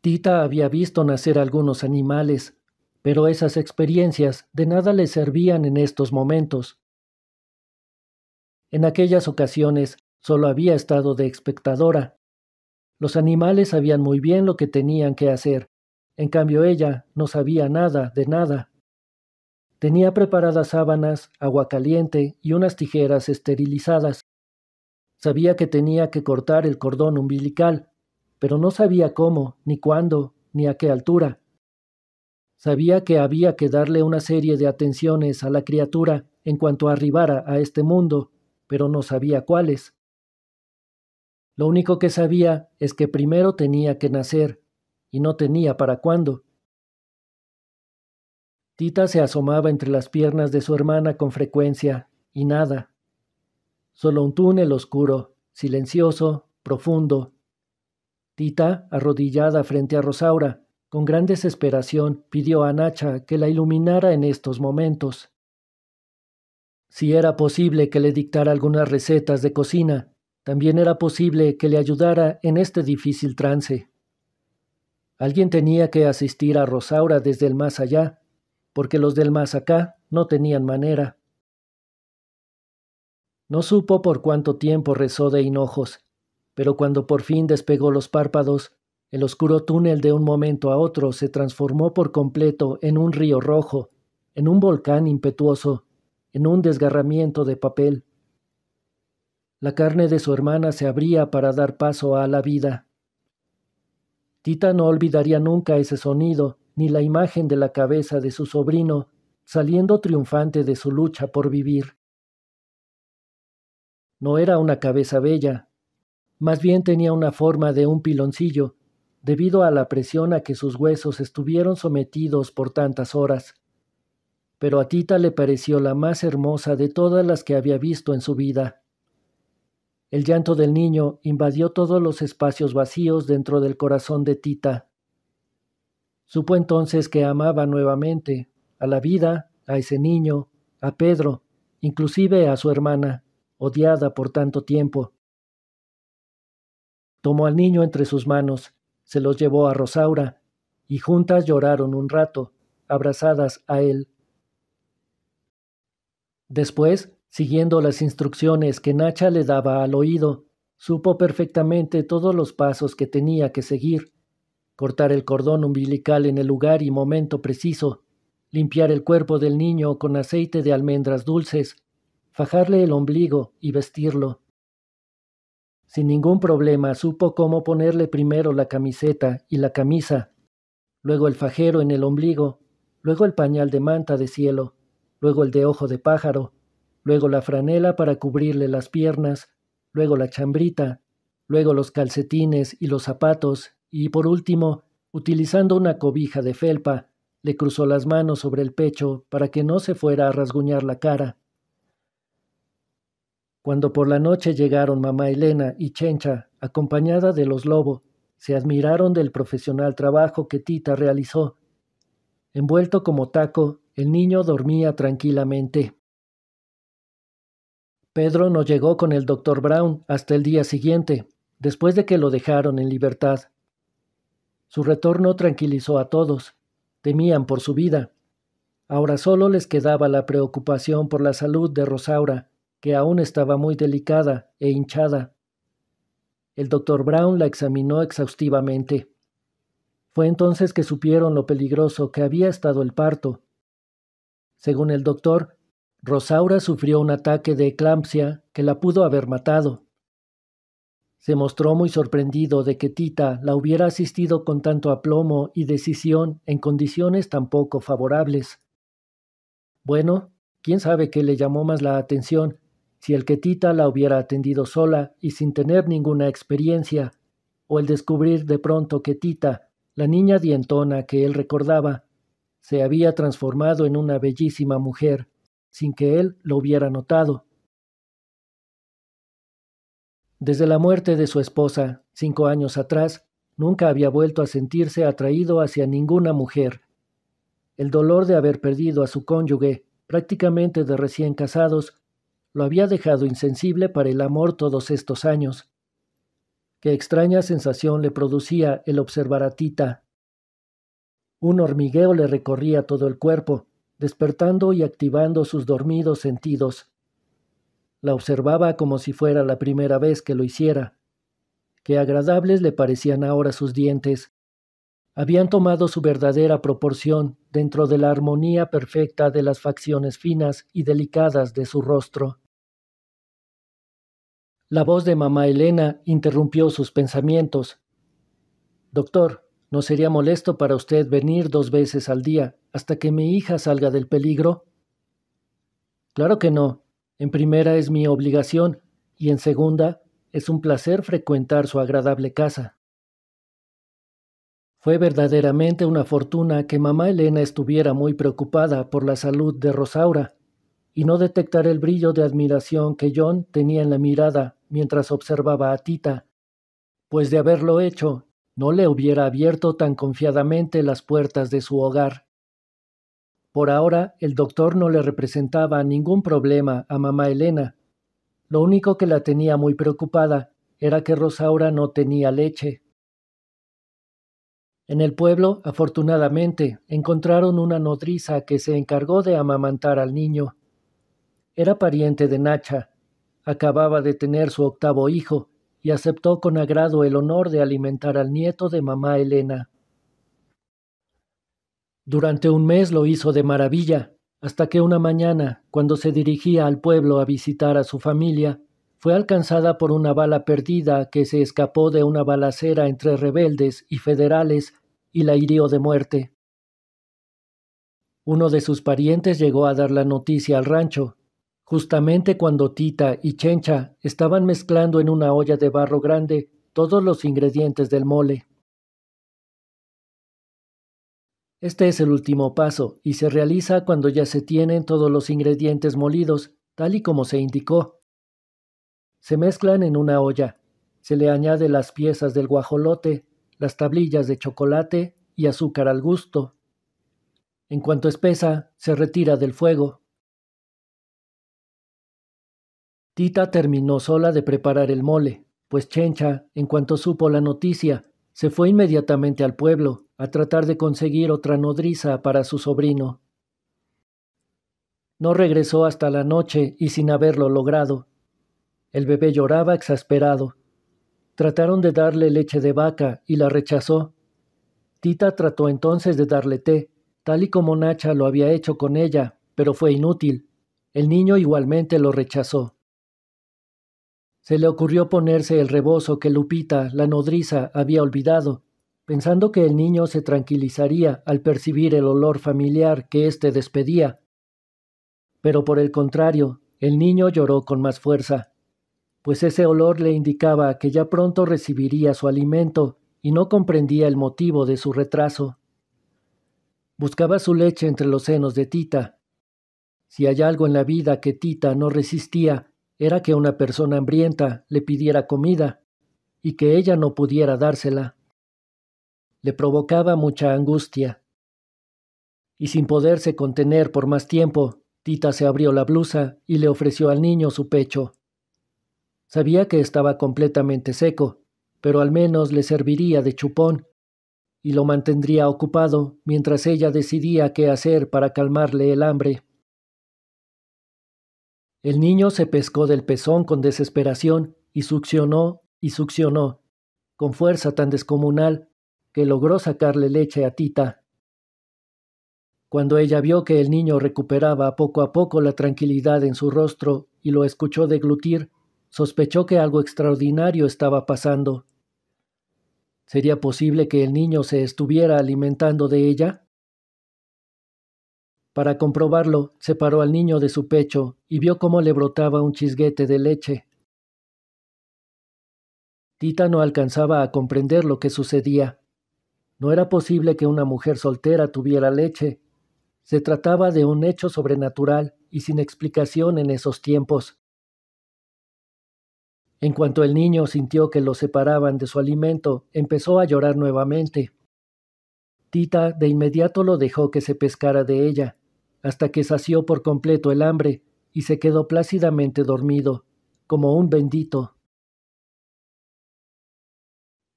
Tita había visto nacer algunos animales, pero esas experiencias de nada le servían en estos momentos. En aquellas ocasiones solo había estado de espectadora. Los animales sabían muy bien lo que tenían que hacer, en cambio ella no sabía nada de nada. Tenía preparadas sábanas, agua caliente y unas tijeras esterilizadas. Sabía que tenía que cortar el cordón umbilical, pero no sabía cómo, ni cuándo, ni a qué altura. Sabía que había que darle una serie de atenciones a la criatura en cuanto arribara a este mundo, pero no sabía cuáles. Lo único que sabía es que primero tenía que nacer, y no tenía para cuándo. Tita se asomaba entre las piernas de su hermana con frecuencia, y nada. Solo un túnel oscuro, silencioso, profundo. Tita arrodillada frente a Rosaura, con gran desesperación pidió a Nacha que la iluminara en estos momentos. Si era posible que le dictara algunas recetas de cocina, también era posible que le ayudara en este difícil trance. Alguien tenía que asistir a Rosaura desde el más allá, porque los del más acá no tenían manera. No supo por cuánto tiempo rezó de hinojos, pero cuando por fin despegó los párpados, el oscuro túnel de un momento a otro se transformó por completo en un río rojo, en un volcán impetuoso, en un desgarramiento de papel. La carne de su hermana se abría para dar paso a la vida. Tita no olvidaría nunca ese sonido, ni la imagen de la cabeza de su sobrino, saliendo triunfante de su lucha por vivir. No era una cabeza bella, más bien tenía una forma de un piloncillo, debido a la presión a que sus huesos estuvieron sometidos por tantas horas. Pero a Tita le pareció la más hermosa de todas las que había visto en su vida. El llanto del niño invadió todos los espacios vacíos dentro del corazón de Tita. Supo entonces que amaba nuevamente a la vida, a ese niño, a Pedro, inclusive a su hermana, odiada por tanto tiempo. Tomó al niño entre sus manos se los llevó a Rosaura, y juntas lloraron un rato, abrazadas a él. Después, siguiendo las instrucciones que Nacha le daba al oído, supo perfectamente todos los pasos que tenía que seguir. Cortar el cordón umbilical en el lugar y momento preciso, limpiar el cuerpo del niño con aceite de almendras dulces, fajarle el ombligo y vestirlo. Sin ningún problema supo cómo ponerle primero la camiseta y la camisa, luego el fajero en el ombligo, luego el pañal de manta de cielo, luego el de ojo de pájaro, luego la franela para cubrirle las piernas, luego la chambrita, luego los calcetines y los zapatos, y por último, utilizando una cobija de felpa, le cruzó las manos sobre el pecho para que no se fuera a rasguñar la cara. Cuando por la noche llegaron mamá Elena y Chencha, acompañada de los lobos, se admiraron del profesional trabajo que Tita realizó. Envuelto como taco, el niño dormía tranquilamente. Pedro no llegó con el doctor Brown hasta el día siguiente, después de que lo dejaron en libertad. Su retorno tranquilizó a todos. Temían por su vida. Ahora solo les quedaba la preocupación por la salud de Rosaura, que aún estaba muy delicada e hinchada. El doctor Brown la examinó exhaustivamente. Fue entonces que supieron lo peligroso que había estado el parto. Según el doctor, Rosaura sufrió un ataque de eclampsia que la pudo haber matado. Se mostró muy sorprendido de que Tita la hubiera asistido con tanto aplomo y decisión en condiciones tan poco favorables. Bueno, quién sabe qué le llamó más la atención, si el que Tita la hubiera atendido sola y sin tener ninguna experiencia, o el descubrir de pronto que Tita, la niña dientona que él recordaba, se había transformado en una bellísima mujer, sin que él lo hubiera notado. Desde la muerte de su esposa, cinco años atrás, nunca había vuelto a sentirse atraído hacia ninguna mujer. El dolor de haber perdido a su cónyuge, prácticamente de recién casados, lo había dejado insensible para el amor todos estos años. Qué extraña sensación le producía el observar a Tita. Un hormigueo le recorría todo el cuerpo, despertando y activando sus dormidos sentidos. La observaba como si fuera la primera vez que lo hiciera. Qué agradables le parecían ahora sus dientes. Habían tomado su verdadera proporción dentro de la armonía perfecta de las facciones finas y delicadas de su rostro. La voz de mamá Elena interrumpió sus pensamientos. Doctor, ¿no sería molesto para usted venir dos veces al día hasta que mi hija salga del peligro? Claro que no. En primera es mi obligación y en segunda es un placer frecuentar su agradable casa. Fue verdaderamente una fortuna que mamá Elena estuviera muy preocupada por la salud de Rosaura, y no detectar el brillo de admiración que John tenía en la mirada mientras observaba a Tita, pues de haberlo hecho, no le hubiera abierto tan confiadamente las puertas de su hogar. Por ahora, el doctor no le representaba ningún problema a mamá Elena. Lo único que la tenía muy preocupada era que Rosaura no tenía leche. En el pueblo, afortunadamente, encontraron una nodriza que se encargó de amamantar al niño. Era pariente de Nacha. Acababa de tener su octavo hijo y aceptó con agrado el honor de alimentar al nieto de mamá Elena. Durante un mes lo hizo de maravilla, hasta que una mañana, cuando se dirigía al pueblo a visitar a su familia, fue alcanzada por una bala perdida que se escapó de una balacera entre rebeldes y federales y la hirió de muerte. Uno de sus parientes llegó a dar la noticia al rancho, Justamente cuando Tita y Chencha estaban mezclando en una olla de barro grande todos los ingredientes del mole. Este es el último paso y se realiza cuando ya se tienen todos los ingredientes molidos, tal y como se indicó. Se mezclan en una olla. Se le añade las piezas del guajolote, las tablillas de chocolate y azúcar al gusto. En cuanto espesa, se retira del fuego. Tita terminó sola de preparar el mole, pues Chencha, en cuanto supo la noticia, se fue inmediatamente al pueblo a tratar de conseguir otra nodriza para su sobrino. No regresó hasta la noche y sin haberlo logrado. El bebé lloraba exasperado. Trataron de darle leche de vaca y la rechazó. Tita trató entonces de darle té, tal y como Nacha lo había hecho con ella, pero fue inútil. El niño igualmente lo rechazó. Se le ocurrió ponerse el rebozo que Lupita, la nodriza, había olvidado, pensando que el niño se tranquilizaría al percibir el olor familiar que éste despedía. Pero por el contrario, el niño lloró con más fuerza, pues ese olor le indicaba que ya pronto recibiría su alimento y no comprendía el motivo de su retraso. Buscaba su leche entre los senos de Tita. Si hay algo en la vida que Tita no resistía, era que una persona hambrienta le pidiera comida y que ella no pudiera dársela. Le provocaba mucha angustia. Y sin poderse contener por más tiempo, Tita se abrió la blusa y le ofreció al niño su pecho. Sabía que estaba completamente seco, pero al menos le serviría de chupón y lo mantendría ocupado mientras ella decidía qué hacer para calmarle el hambre. El niño se pescó del pezón con desesperación y succionó y succionó, con fuerza tan descomunal que logró sacarle leche a Tita. Cuando ella vio que el niño recuperaba poco a poco la tranquilidad en su rostro y lo escuchó deglutir, sospechó que algo extraordinario estaba pasando. ¿Sería posible que el niño se estuviera alimentando de ella? Para comprobarlo, separó al niño de su pecho y vio cómo le brotaba un chisguete de leche. Tita no alcanzaba a comprender lo que sucedía. No era posible que una mujer soltera tuviera leche. Se trataba de un hecho sobrenatural y sin explicación en esos tiempos. En cuanto el niño sintió que lo separaban de su alimento, empezó a llorar nuevamente. Tita de inmediato lo dejó que se pescara de ella hasta que sació por completo el hambre y se quedó plácidamente dormido, como un bendito.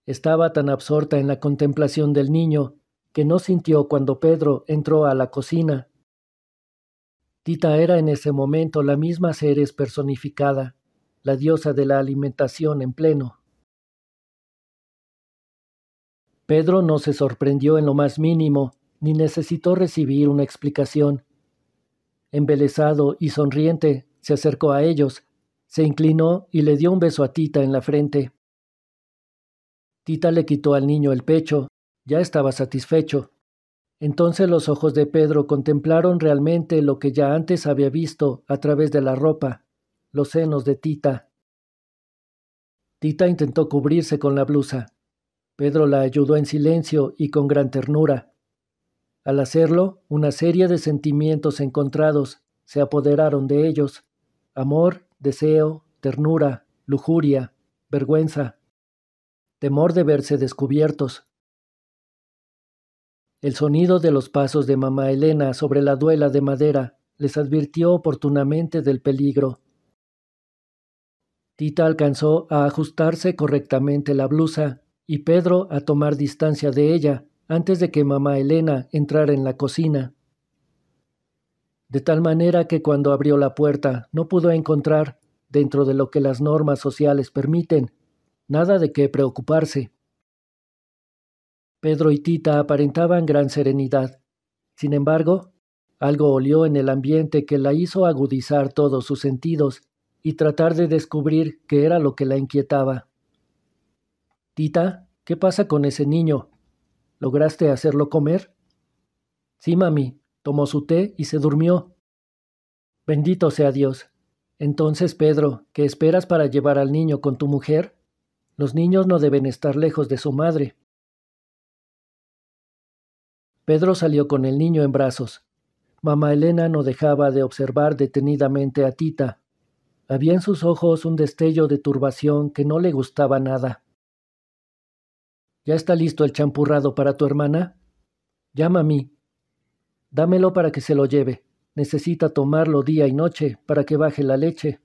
Estaba tan absorta en la contemplación del niño que no sintió cuando Pedro entró a la cocina. Tita era en ese momento la misma Ceres personificada, la diosa de la alimentación en pleno. Pedro no se sorprendió en lo más mínimo, ni necesitó recibir una explicación, Embelesado y sonriente, se acercó a ellos, se inclinó y le dio un beso a Tita en la frente. Tita le quitó al niño el pecho, ya estaba satisfecho. Entonces los ojos de Pedro contemplaron realmente lo que ya antes había visto a través de la ropa, los senos de Tita. Tita intentó cubrirse con la blusa. Pedro la ayudó en silencio y con gran ternura. Al hacerlo, una serie de sentimientos encontrados se apoderaron de ellos. Amor, deseo, ternura, lujuria, vergüenza, temor de verse descubiertos. El sonido de los pasos de mamá Elena sobre la duela de madera les advirtió oportunamente del peligro. Tita alcanzó a ajustarse correctamente la blusa y Pedro a tomar distancia de ella, antes de que mamá Elena entrara en la cocina. De tal manera que cuando abrió la puerta no pudo encontrar, dentro de lo que las normas sociales permiten, nada de qué preocuparse. Pedro y Tita aparentaban gran serenidad. Sin embargo, algo olió en el ambiente que la hizo agudizar todos sus sentidos y tratar de descubrir qué era lo que la inquietaba. Tita, ¿qué pasa con ese niño? ¿Lograste hacerlo comer? Sí, mami. Tomó su té y se durmió. Bendito sea Dios. Entonces, Pedro, ¿qué esperas para llevar al niño con tu mujer? Los niños no deben estar lejos de su madre. Pedro salió con el niño en brazos. Mamá Elena no dejaba de observar detenidamente a Tita. Había en sus ojos un destello de turbación que no le gustaba nada. ¿Ya está listo el champurrado para tu hermana? Llama a mí. Dámelo para que se lo lleve. Necesita tomarlo día y noche para que baje la leche.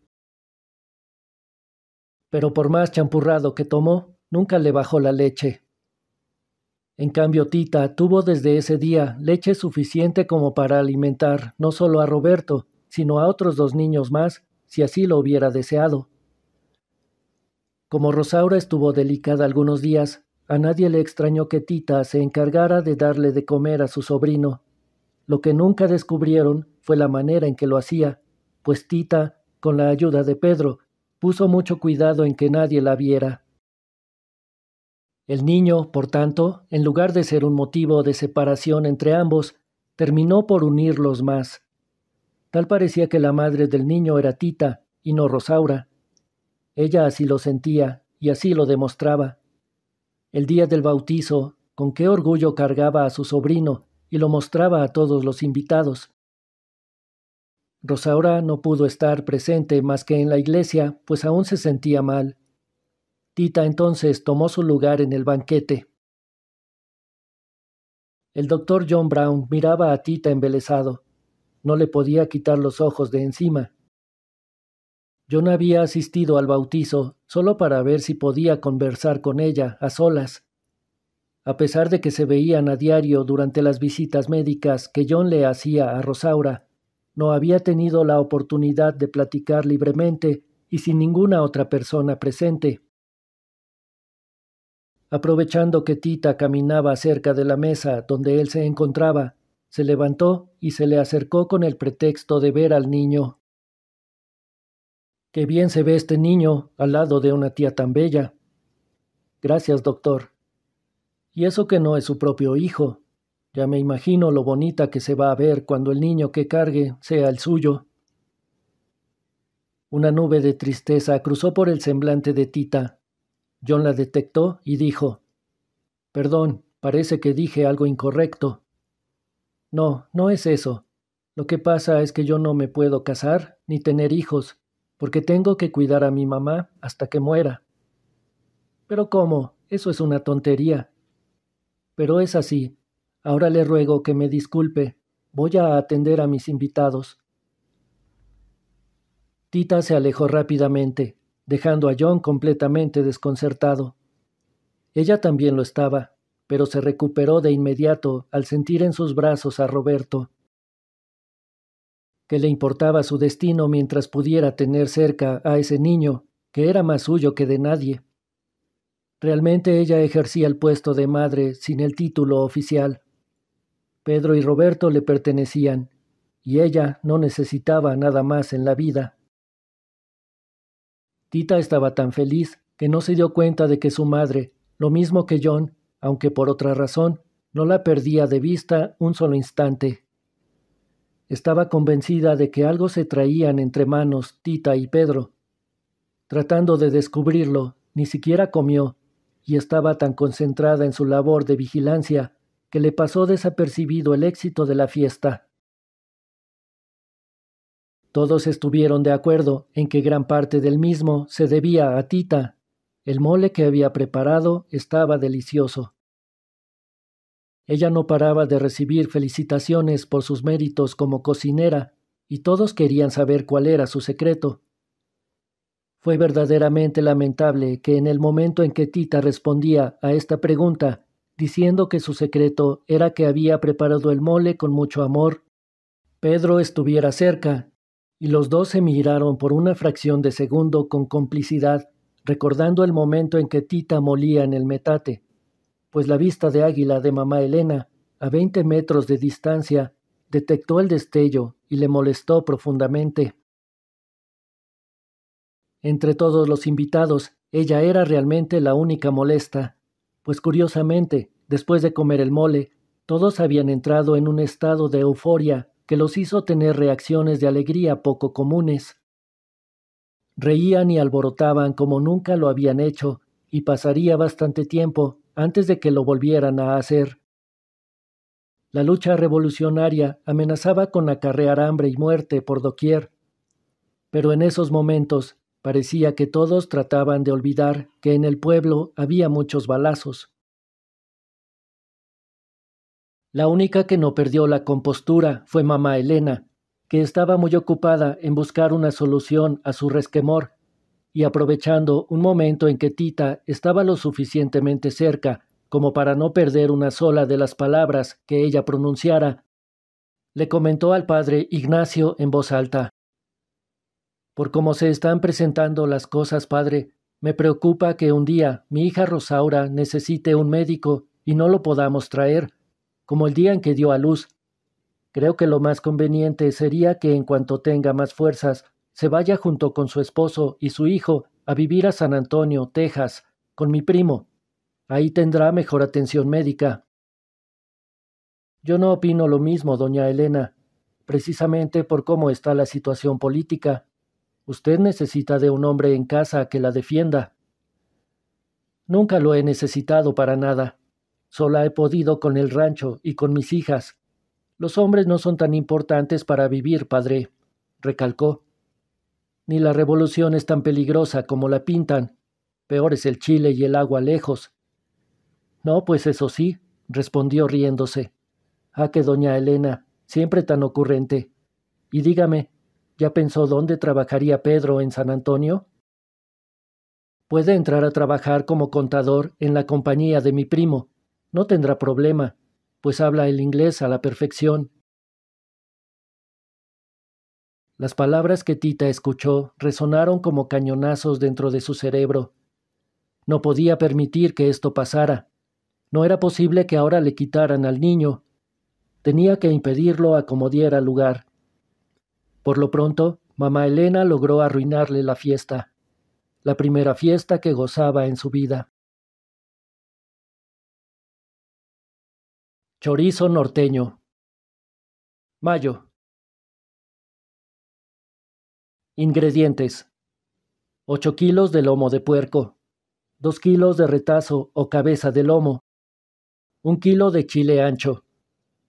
Pero por más champurrado que tomó, nunca le bajó la leche. En cambio, Tita tuvo desde ese día leche suficiente como para alimentar no solo a Roberto, sino a otros dos niños más, si así lo hubiera deseado. Como Rosaura estuvo delicada algunos días, a nadie le extrañó que Tita se encargara de darle de comer a su sobrino. Lo que nunca descubrieron fue la manera en que lo hacía, pues Tita, con la ayuda de Pedro, puso mucho cuidado en que nadie la viera. El niño, por tanto, en lugar de ser un motivo de separación entre ambos, terminó por unirlos más. Tal parecía que la madre del niño era Tita y no Rosaura. Ella así lo sentía y así lo demostraba. El día del bautizo, con qué orgullo cargaba a su sobrino y lo mostraba a todos los invitados. Rosaura no pudo estar presente más que en la iglesia, pues aún se sentía mal. Tita entonces tomó su lugar en el banquete. El doctor John Brown miraba a Tita embelesado. No le podía quitar los ojos de encima. John había asistido al bautizo solo para ver si podía conversar con ella a solas. A pesar de que se veían a diario durante las visitas médicas que John le hacía a Rosaura, no había tenido la oportunidad de platicar libremente y sin ninguna otra persona presente. Aprovechando que Tita caminaba cerca de la mesa donde él se encontraba, se levantó y se le acercó con el pretexto de ver al niño. Qué bien se ve este niño al lado de una tía tan bella. Gracias, doctor. Y eso que no es su propio hijo. Ya me imagino lo bonita que se va a ver cuando el niño que cargue sea el suyo. Una nube de tristeza cruzó por el semblante de Tita. John la detectó y dijo, Perdón, parece que dije algo incorrecto. No, no es eso. Lo que pasa es que yo no me puedo casar ni tener hijos porque tengo que cuidar a mi mamá hasta que muera. Pero ¿cómo? Eso es una tontería. Pero es así. Ahora le ruego que me disculpe. Voy a atender a mis invitados. Tita se alejó rápidamente, dejando a John completamente desconcertado. Ella también lo estaba, pero se recuperó de inmediato al sentir en sus brazos a Roberto que le importaba su destino mientras pudiera tener cerca a ese niño, que era más suyo que de nadie. Realmente ella ejercía el puesto de madre sin el título oficial. Pedro y Roberto le pertenecían, y ella no necesitaba nada más en la vida. Tita estaba tan feliz que no se dio cuenta de que su madre, lo mismo que John, aunque por otra razón, no la perdía de vista un solo instante. Estaba convencida de que algo se traían entre manos Tita y Pedro. Tratando de descubrirlo, ni siquiera comió, y estaba tan concentrada en su labor de vigilancia que le pasó desapercibido el éxito de la fiesta. Todos estuvieron de acuerdo en que gran parte del mismo se debía a Tita. El mole que había preparado estaba delicioso. Ella no paraba de recibir felicitaciones por sus méritos como cocinera, y todos querían saber cuál era su secreto. Fue verdaderamente lamentable que en el momento en que Tita respondía a esta pregunta, diciendo que su secreto era que había preparado el mole con mucho amor, Pedro estuviera cerca, y los dos se miraron por una fracción de segundo con complicidad, recordando el momento en que Tita molía en el metate pues la vista de águila de mamá Elena, a 20 metros de distancia, detectó el destello y le molestó profundamente. Entre todos los invitados, ella era realmente la única molesta, pues curiosamente, después de comer el mole, todos habían entrado en un estado de euforia que los hizo tener reacciones de alegría poco comunes. Reían y alborotaban como nunca lo habían hecho, y pasaría bastante tiempo antes de que lo volvieran a hacer. La lucha revolucionaria amenazaba con acarrear hambre y muerte por doquier, pero en esos momentos parecía que todos trataban de olvidar que en el pueblo había muchos balazos. La única que no perdió la compostura fue mamá Elena, que estaba muy ocupada en buscar una solución a su resquemor y aprovechando un momento en que Tita estaba lo suficientemente cerca como para no perder una sola de las palabras que ella pronunciara, le comentó al padre Ignacio en voz alta. Por cómo se están presentando las cosas, padre, me preocupa que un día mi hija Rosaura necesite un médico y no lo podamos traer, como el día en que dio a luz. Creo que lo más conveniente sería que en cuanto tenga más fuerzas se vaya junto con su esposo y su hijo a vivir a San Antonio, Texas, con mi primo. Ahí tendrá mejor atención médica. Yo no opino lo mismo, doña Elena, precisamente por cómo está la situación política. Usted necesita de un hombre en casa que la defienda. Nunca lo he necesitado para nada. Sola he podido con el rancho y con mis hijas. Los hombres no son tan importantes para vivir, padre, recalcó. Ni la revolución es tan peligrosa como la pintan. Peor es el chile y el agua lejos. No, pues eso sí, respondió riéndose. Ah, que doña Elena, siempre tan ocurrente. Y dígame, ¿ya pensó dónde trabajaría Pedro en San Antonio? Puede entrar a trabajar como contador en la compañía de mi primo. No tendrá problema, pues habla el inglés a la perfección las palabras que Tita escuchó resonaron como cañonazos dentro de su cerebro. No podía permitir que esto pasara. No era posible que ahora le quitaran al niño. Tenía que impedirlo a como diera lugar. Por lo pronto, mamá Elena logró arruinarle la fiesta, la primera fiesta que gozaba en su vida. Chorizo norteño. Mayo. Ingredientes. 8 kilos de lomo de puerco, 2 kilos de retazo o cabeza de lomo, 1 kilo de chile ancho,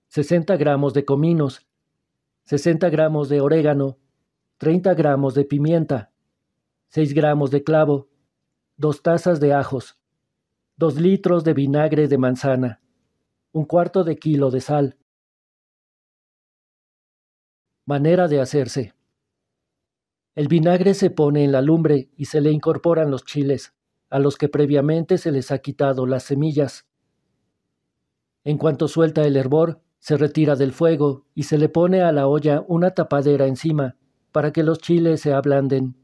60 gramos de cominos, 60 gramos de orégano, 30 gramos de pimienta, 6 gramos de clavo, 2 tazas de ajos, 2 litros de vinagre de manzana, 1 cuarto de kilo de sal. Manera de hacerse. El vinagre se pone en la lumbre y se le incorporan los chiles, a los que previamente se les ha quitado las semillas. En cuanto suelta el hervor, se retira del fuego y se le pone a la olla una tapadera encima para que los chiles se ablanden.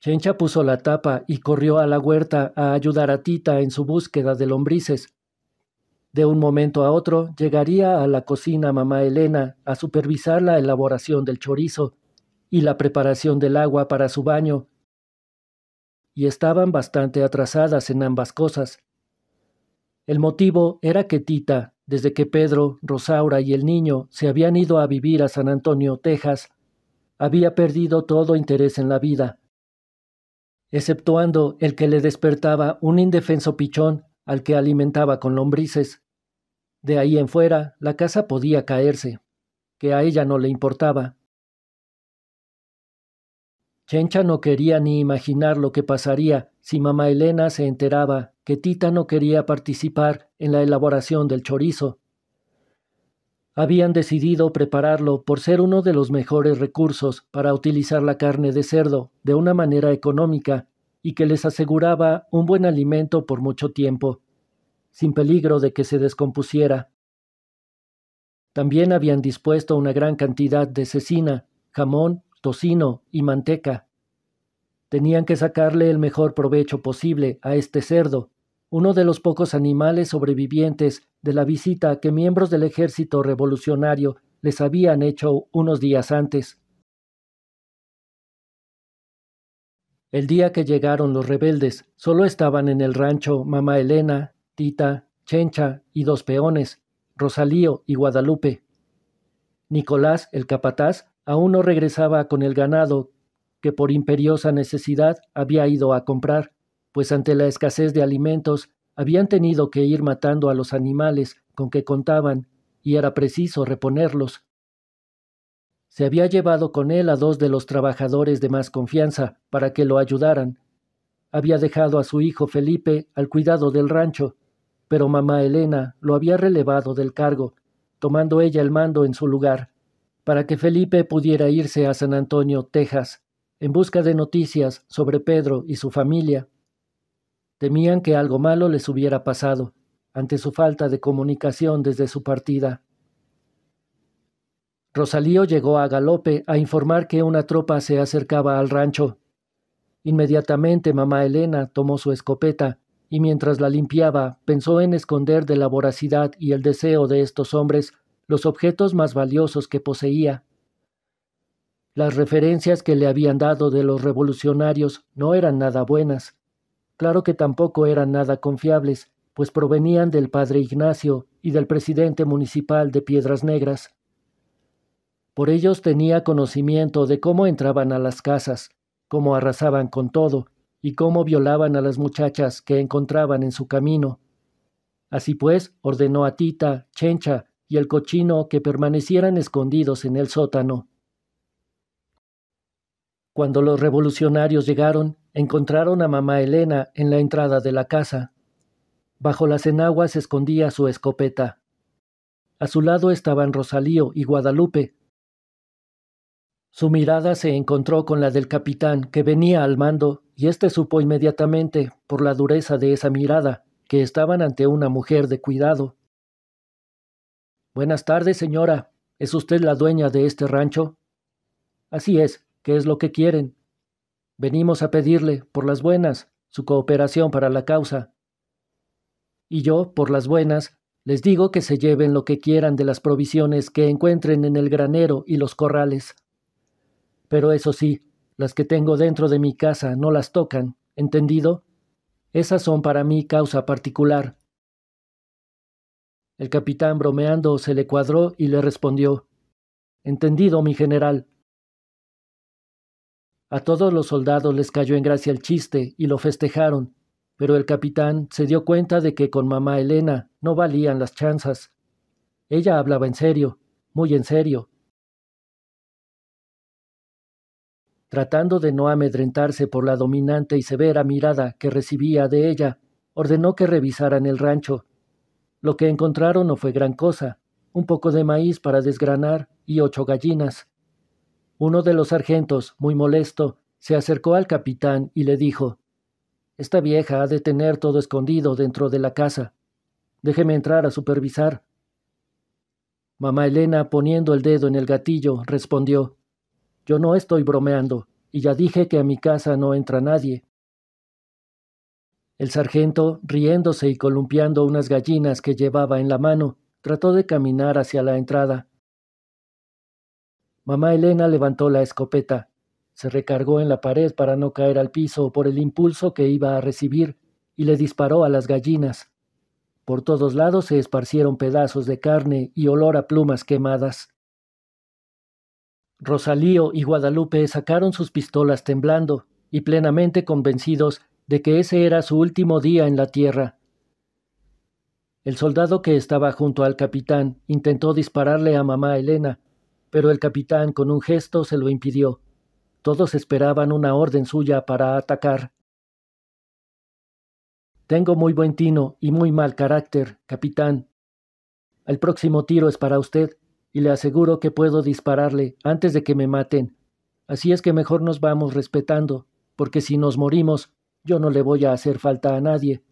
Chencha puso la tapa y corrió a la huerta a ayudar a Tita en su búsqueda de lombrices, de un momento a otro llegaría a la cocina mamá Elena a supervisar la elaboración del chorizo y la preparación del agua para su baño. Y estaban bastante atrasadas en ambas cosas. El motivo era que Tita, desde que Pedro, Rosaura y el niño se habían ido a vivir a San Antonio, Texas, había perdido todo interés en la vida, exceptuando el que le despertaba un indefenso pichón al que alimentaba con lombrices. De ahí en fuera, la casa podía caerse, que a ella no le importaba. Chencha no quería ni imaginar lo que pasaría si mamá Elena se enteraba que Tita no quería participar en la elaboración del chorizo. Habían decidido prepararlo por ser uno de los mejores recursos para utilizar la carne de cerdo de una manera económica y que les aseguraba un buen alimento por mucho tiempo sin peligro de que se descompusiera. También habían dispuesto una gran cantidad de cecina, jamón, tocino y manteca. Tenían que sacarle el mejor provecho posible a este cerdo, uno de los pocos animales sobrevivientes de la visita que miembros del ejército revolucionario les habían hecho unos días antes. El día que llegaron los rebeldes, solo estaban en el rancho mamá Elena Tita, Chencha y dos peones, Rosalío y Guadalupe. Nicolás, el capataz, aún no regresaba con el ganado que por imperiosa necesidad había ido a comprar, pues ante la escasez de alimentos habían tenido que ir matando a los animales con que contaban y era preciso reponerlos. Se había llevado con él a dos de los trabajadores de más confianza para que lo ayudaran. Había dejado a su hijo Felipe al cuidado del rancho, pero mamá Elena lo había relevado del cargo, tomando ella el mando en su lugar, para que Felipe pudiera irse a San Antonio, Texas, en busca de noticias sobre Pedro y su familia. Temían que algo malo les hubiera pasado, ante su falta de comunicación desde su partida. Rosalío llegó a galope a informar que una tropa se acercaba al rancho. Inmediatamente mamá Elena tomó su escopeta y mientras la limpiaba pensó en esconder de la voracidad y el deseo de estos hombres los objetos más valiosos que poseía. Las referencias que le habían dado de los revolucionarios no eran nada buenas. Claro que tampoco eran nada confiables, pues provenían del padre Ignacio y del presidente municipal de Piedras Negras. Por ellos tenía conocimiento de cómo entraban a las casas, cómo arrasaban con todo, y cómo violaban a las muchachas que encontraban en su camino. Así pues, ordenó a Tita, Chencha y el cochino que permanecieran escondidos en el sótano. Cuando los revolucionarios llegaron, encontraron a mamá Elena en la entrada de la casa. Bajo las enaguas escondía su escopeta. A su lado estaban Rosalío y Guadalupe, su mirada se encontró con la del capitán, que venía al mando, y éste supo inmediatamente, por la dureza de esa mirada, que estaban ante una mujer de cuidado. Buenas tardes, señora. ¿Es usted la dueña de este rancho? Así es, ¿qué es lo que quieren? Venimos a pedirle, por las buenas, su cooperación para la causa. Y yo, por las buenas, les digo que se lleven lo que quieran de las provisiones que encuentren en el granero y los corrales. Pero eso sí, las que tengo dentro de mi casa no las tocan, ¿entendido? Esas son para mí causa particular. El capitán bromeando se le cuadró y le respondió Entendido, mi general. A todos los soldados les cayó en gracia el chiste y lo festejaron, pero el capitán se dio cuenta de que con mamá Elena no valían las chanzas. Ella hablaba en serio, muy en serio, Tratando de no amedrentarse por la dominante y severa mirada que recibía de ella, ordenó que revisaran el rancho. Lo que encontraron no fue gran cosa, un poco de maíz para desgranar y ocho gallinas. Uno de los sargentos, muy molesto, se acercó al capitán y le dijo, Esta vieja ha de tener todo escondido dentro de la casa. Déjeme entrar a supervisar. Mamá Elena, poniendo el dedo en el gatillo, respondió, yo no estoy bromeando, y ya dije que a mi casa no entra nadie. El sargento, riéndose y columpiando unas gallinas que llevaba en la mano, trató de caminar hacia la entrada. Mamá Elena levantó la escopeta. Se recargó en la pared para no caer al piso por el impulso que iba a recibir y le disparó a las gallinas. Por todos lados se esparcieron pedazos de carne y olor a plumas quemadas. Rosalío y Guadalupe sacaron sus pistolas temblando y plenamente convencidos de que ese era su último día en la tierra. El soldado que estaba junto al capitán intentó dispararle a mamá Elena, pero el capitán con un gesto se lo impidió. Todos esperaban una orden suya para atacar. Tengo muy buen tino y muy mal carácter, capitán. El próximo tiro es para usted, y le aseguro que puedo dispararle antes de que me maten. Así es que mejor nos vamos respetando, porque si nos morimos, yo no le voy a hacer falta a nadie.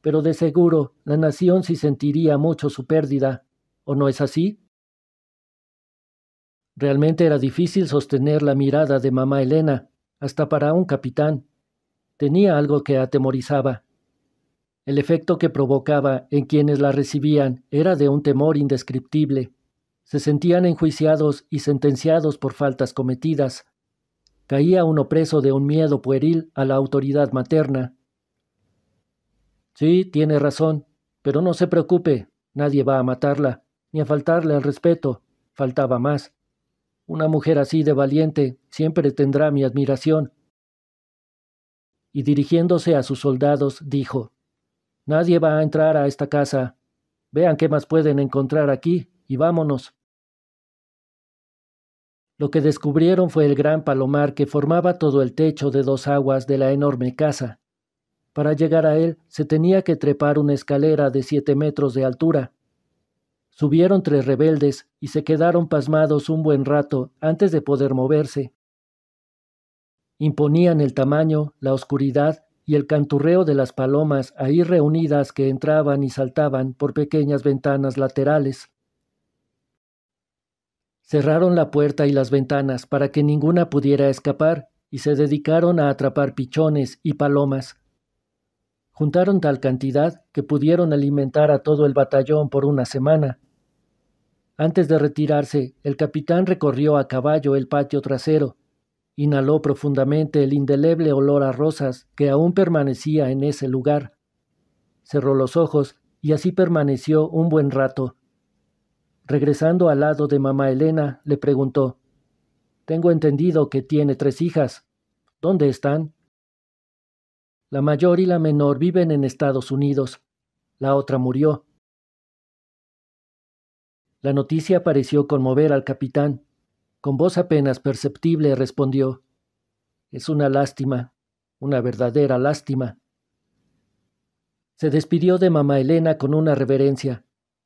Pero de seguro, la nación sí sentiría mucho su pérdida, ¿o no es así? Realmente era difícil sostener la mirada de mamá Elena, hasta para un capitán. Tenía algo que atemorizaba. El efecto que provocaba en quienes la recibían era de un temor indescriptible. Se sentían enjuiciados y sentenciados por faltas cometidas. Caía uno preso de un miedo pueril a la autoridad materna. Sí, tiene razón, pero no se preocupe, nadie va a matarla, ni a faltarle al respeto, faltaba más. Una mujer así de valiente siempre tendrá mi admiración. Y dirigiéndose a sus soldados, dijo, Nadie va a entrar a esta casa. Vean qué más pueden encontrar aquí y vámonos. Lo que descubrieron fue el gran palomar que formaba todo el techo de dos aguas de la enorme casa. Para llegar a él se tenía que trepar una escalera de siete metros de altura. Subieron tres rebeldes y se quedaron pasmados un buen rato antes de poder moverse. Imponían el tamaño, la oscuridad y el canturreo de las palomas ahí reunidas que entraban y saltaban por pequeñas ventanas laterales. Cerraron la puerta y las ventanas para que ninguna pudiera escapar y se dedicaron a atrapar pichones y palomas. Juntaron tal cantidad que pudieron alimentar a todo el batallón por una semana. Antes de retirarse, el capitán recorrió a caballo el patio trasero. Inhaló profundamente el indeleble olor a rosas que aún permanecía en ese lugar. Cerró los ojos y así permaneció un buen rato. Regresando al lado de mamá Elena, le preguntó, Tengo entendido que tiene tres hijas. ¿Dónde están? La mayor y la menor viven en Estados Unidos. La otra murió. La noticia pareció conmover al capitán. Con voz apenas perceptible respondió, Es una lástima, una verdadera lástima. Se despidió de mamá Elena con una reverencia,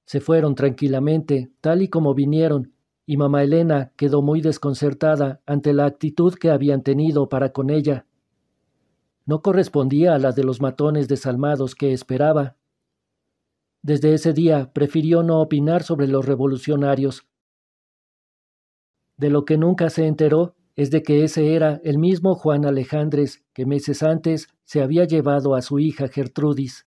se fueron tranquilamente, tal y como vinieron, y mamá Elena quedó muy desconcertada ante la actitud que habían tenido para con ella. No correspondía a la de los matones desalmados que esperaba. Desde ese día prefirió no opinar sobre los revolucionarios. De lo que nunca se enteró es de que ese era el mismo Juan Alejandres que meses antes se había llevado a su hija Gertrudis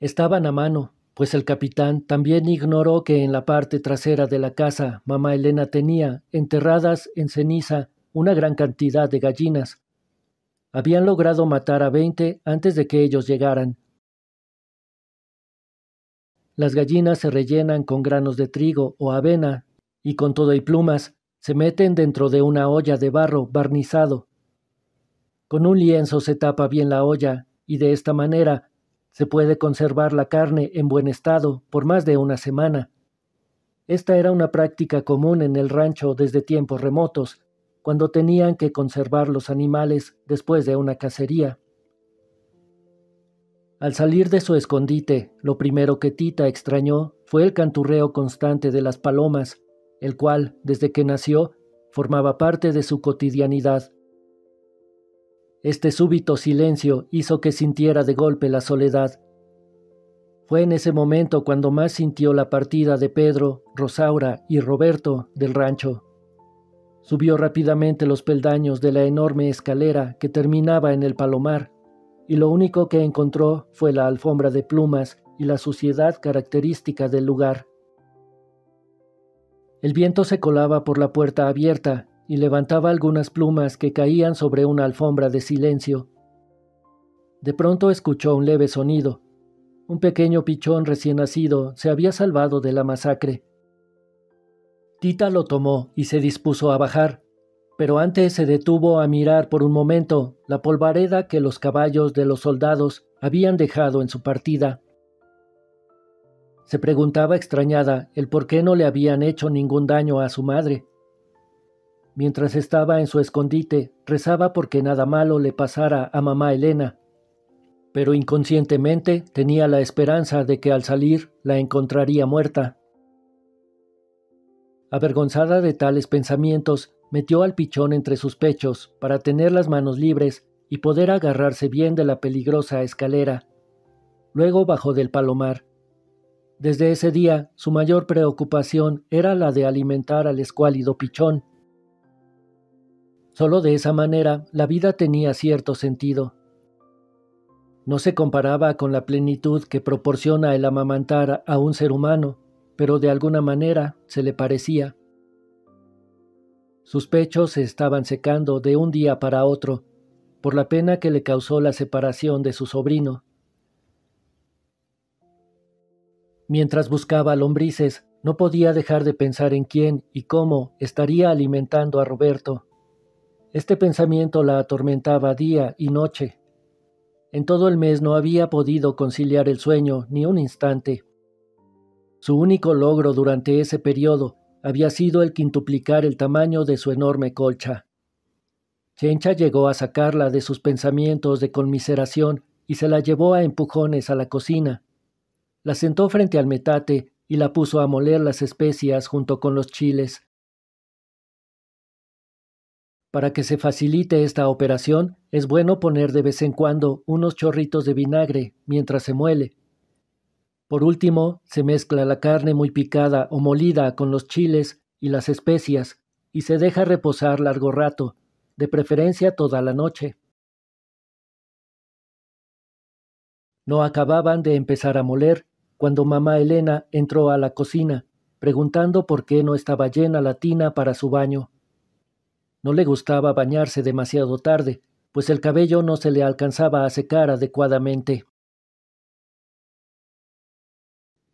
estaban a mano, pues el capitán también ignoró que en la parte trasera de la casa mamá Elena tenía, enterradas en ceniza, una gran cantidad de gallinas. Habían logrado matar a veinte antes de que ellos llegaran. Las gallinas se rellenan con granos de trigo o avena y con todo y plumas se meten dentro de una olla de barro barnizado. Con un lienzo se tapa bien la olla y de esta manera se puede conservar la carne en buen estado por más de una semana. Esta era una práctica común en el rancho desde tiempos remotos, cuando tenían que conservar los animales después de una cacería. Al salir de su escondite, lo primero que Tita extrañó fue el canturreo constante de las palomas, el cual, desde que nació, formaba parte de su cotidianidad. Este súbito silencio hizo que sintiera de golpe la soledad. Fue en ese momento cuando más sintió la partida de Pedro, Rosaura y Roberto del rancho. Subió rápidamente los peldaños de la enorme escalera que terminaba en el palomar, y lo único que encontró fue la alfombra de plumas y la suciedad característica del lugar. El viento se colaba por la puerta abierta y levantaba algunas plumas que caían sobre una alfombra de silencio. De pronto escuchó un leve sonido. Un pequeño pichón recién nacido se había salvado de la masacre. Tita lo tomó y se dispuso a bajar, pero antes se detuvo a mirar por un momento la polvareda que los caballos de los soldados habían dejado en su partida. Se preguntaba extrañada el por qué no le habían hecho ningún daño a su madre. Mientras estaba en su escondite, rezaba porque nada malo le pasara a mamá Elena. Pero inconscientemente tenía la esperanza de que al salir la encontraría muerta. Avergonzada de tales pensamientos, metió al pichón entre sus pechos para tener las manos libres y poder agarrarse bien de la peligrosa escalera. Luego bajó del palomar. Desde ese día, su mayor preocupación era la de alimentar al escuálido pichón Solo de esa manera la vida tenía cierto sentido. No se comparaba con la plenitud que proporciona el amamantar a un ser humano, pero de alguna manera se le parecía. Sus pechos se estaban secando de un día para otro, por la pena que le causó la separación de su sobrino. Mientras buscaba lombrices, no podía dejar de pensar en quién y cómo estaría alimentando a Roberto. Este pensamiento la atormentaba día y noche. En todo el mes no había podido conciliar el sueño ni un instante. Su único logro durante ese periodo había sido el quintuplicar el tamaño de su enorme colcha. Chencha llegó a sacarla de sus pensamientos de conmiseración y se la llevó a empujones a la cocina. La sentó frente al metate y la puso a moler las especias junto con los chiles. Para que se facilite esta operación, es bueno poner de vez en cuando unos chorritos de vinagre mientras se muele. Por último, se mezcla la carne muy picada o molida con los chiles y las especias y se deja reposar largo rato, de preferencia toda la noche. No acababan de empezar a moler cuando mamá Elena entró a la cocina, preguntando por qué no estaba llena la tina para su baño. No le gustaba bañarse demasiado tarde, pues el cabello no se le alcanzaba a secar adecuadamente.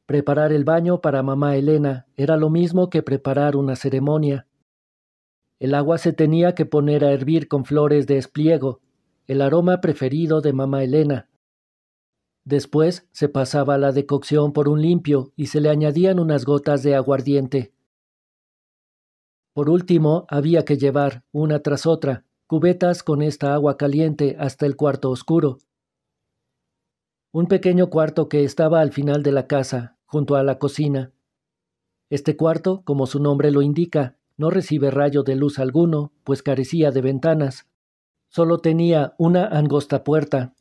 Preparar el baño para mamá Elena era lo mismo que preparar una ceremonia. El agua se tenía que poner a hervir con flores de espliego, el aroma preferido de mamá Elena. Después se pasaba la decocción por un limpio y se le añadían unas gotas de aguardiente. Por último, había que llevar, una tras otra, cubetas con esta agua caliente hasta el cuarto oscuro. Un pequeño cuarto que estaba al final de la casa, junto a la cocina. Este cuarto, como su nombre lo indica, no recibe rayo de luz alguno, pues carecía de ventanas. Solo tenía una angosta puerta.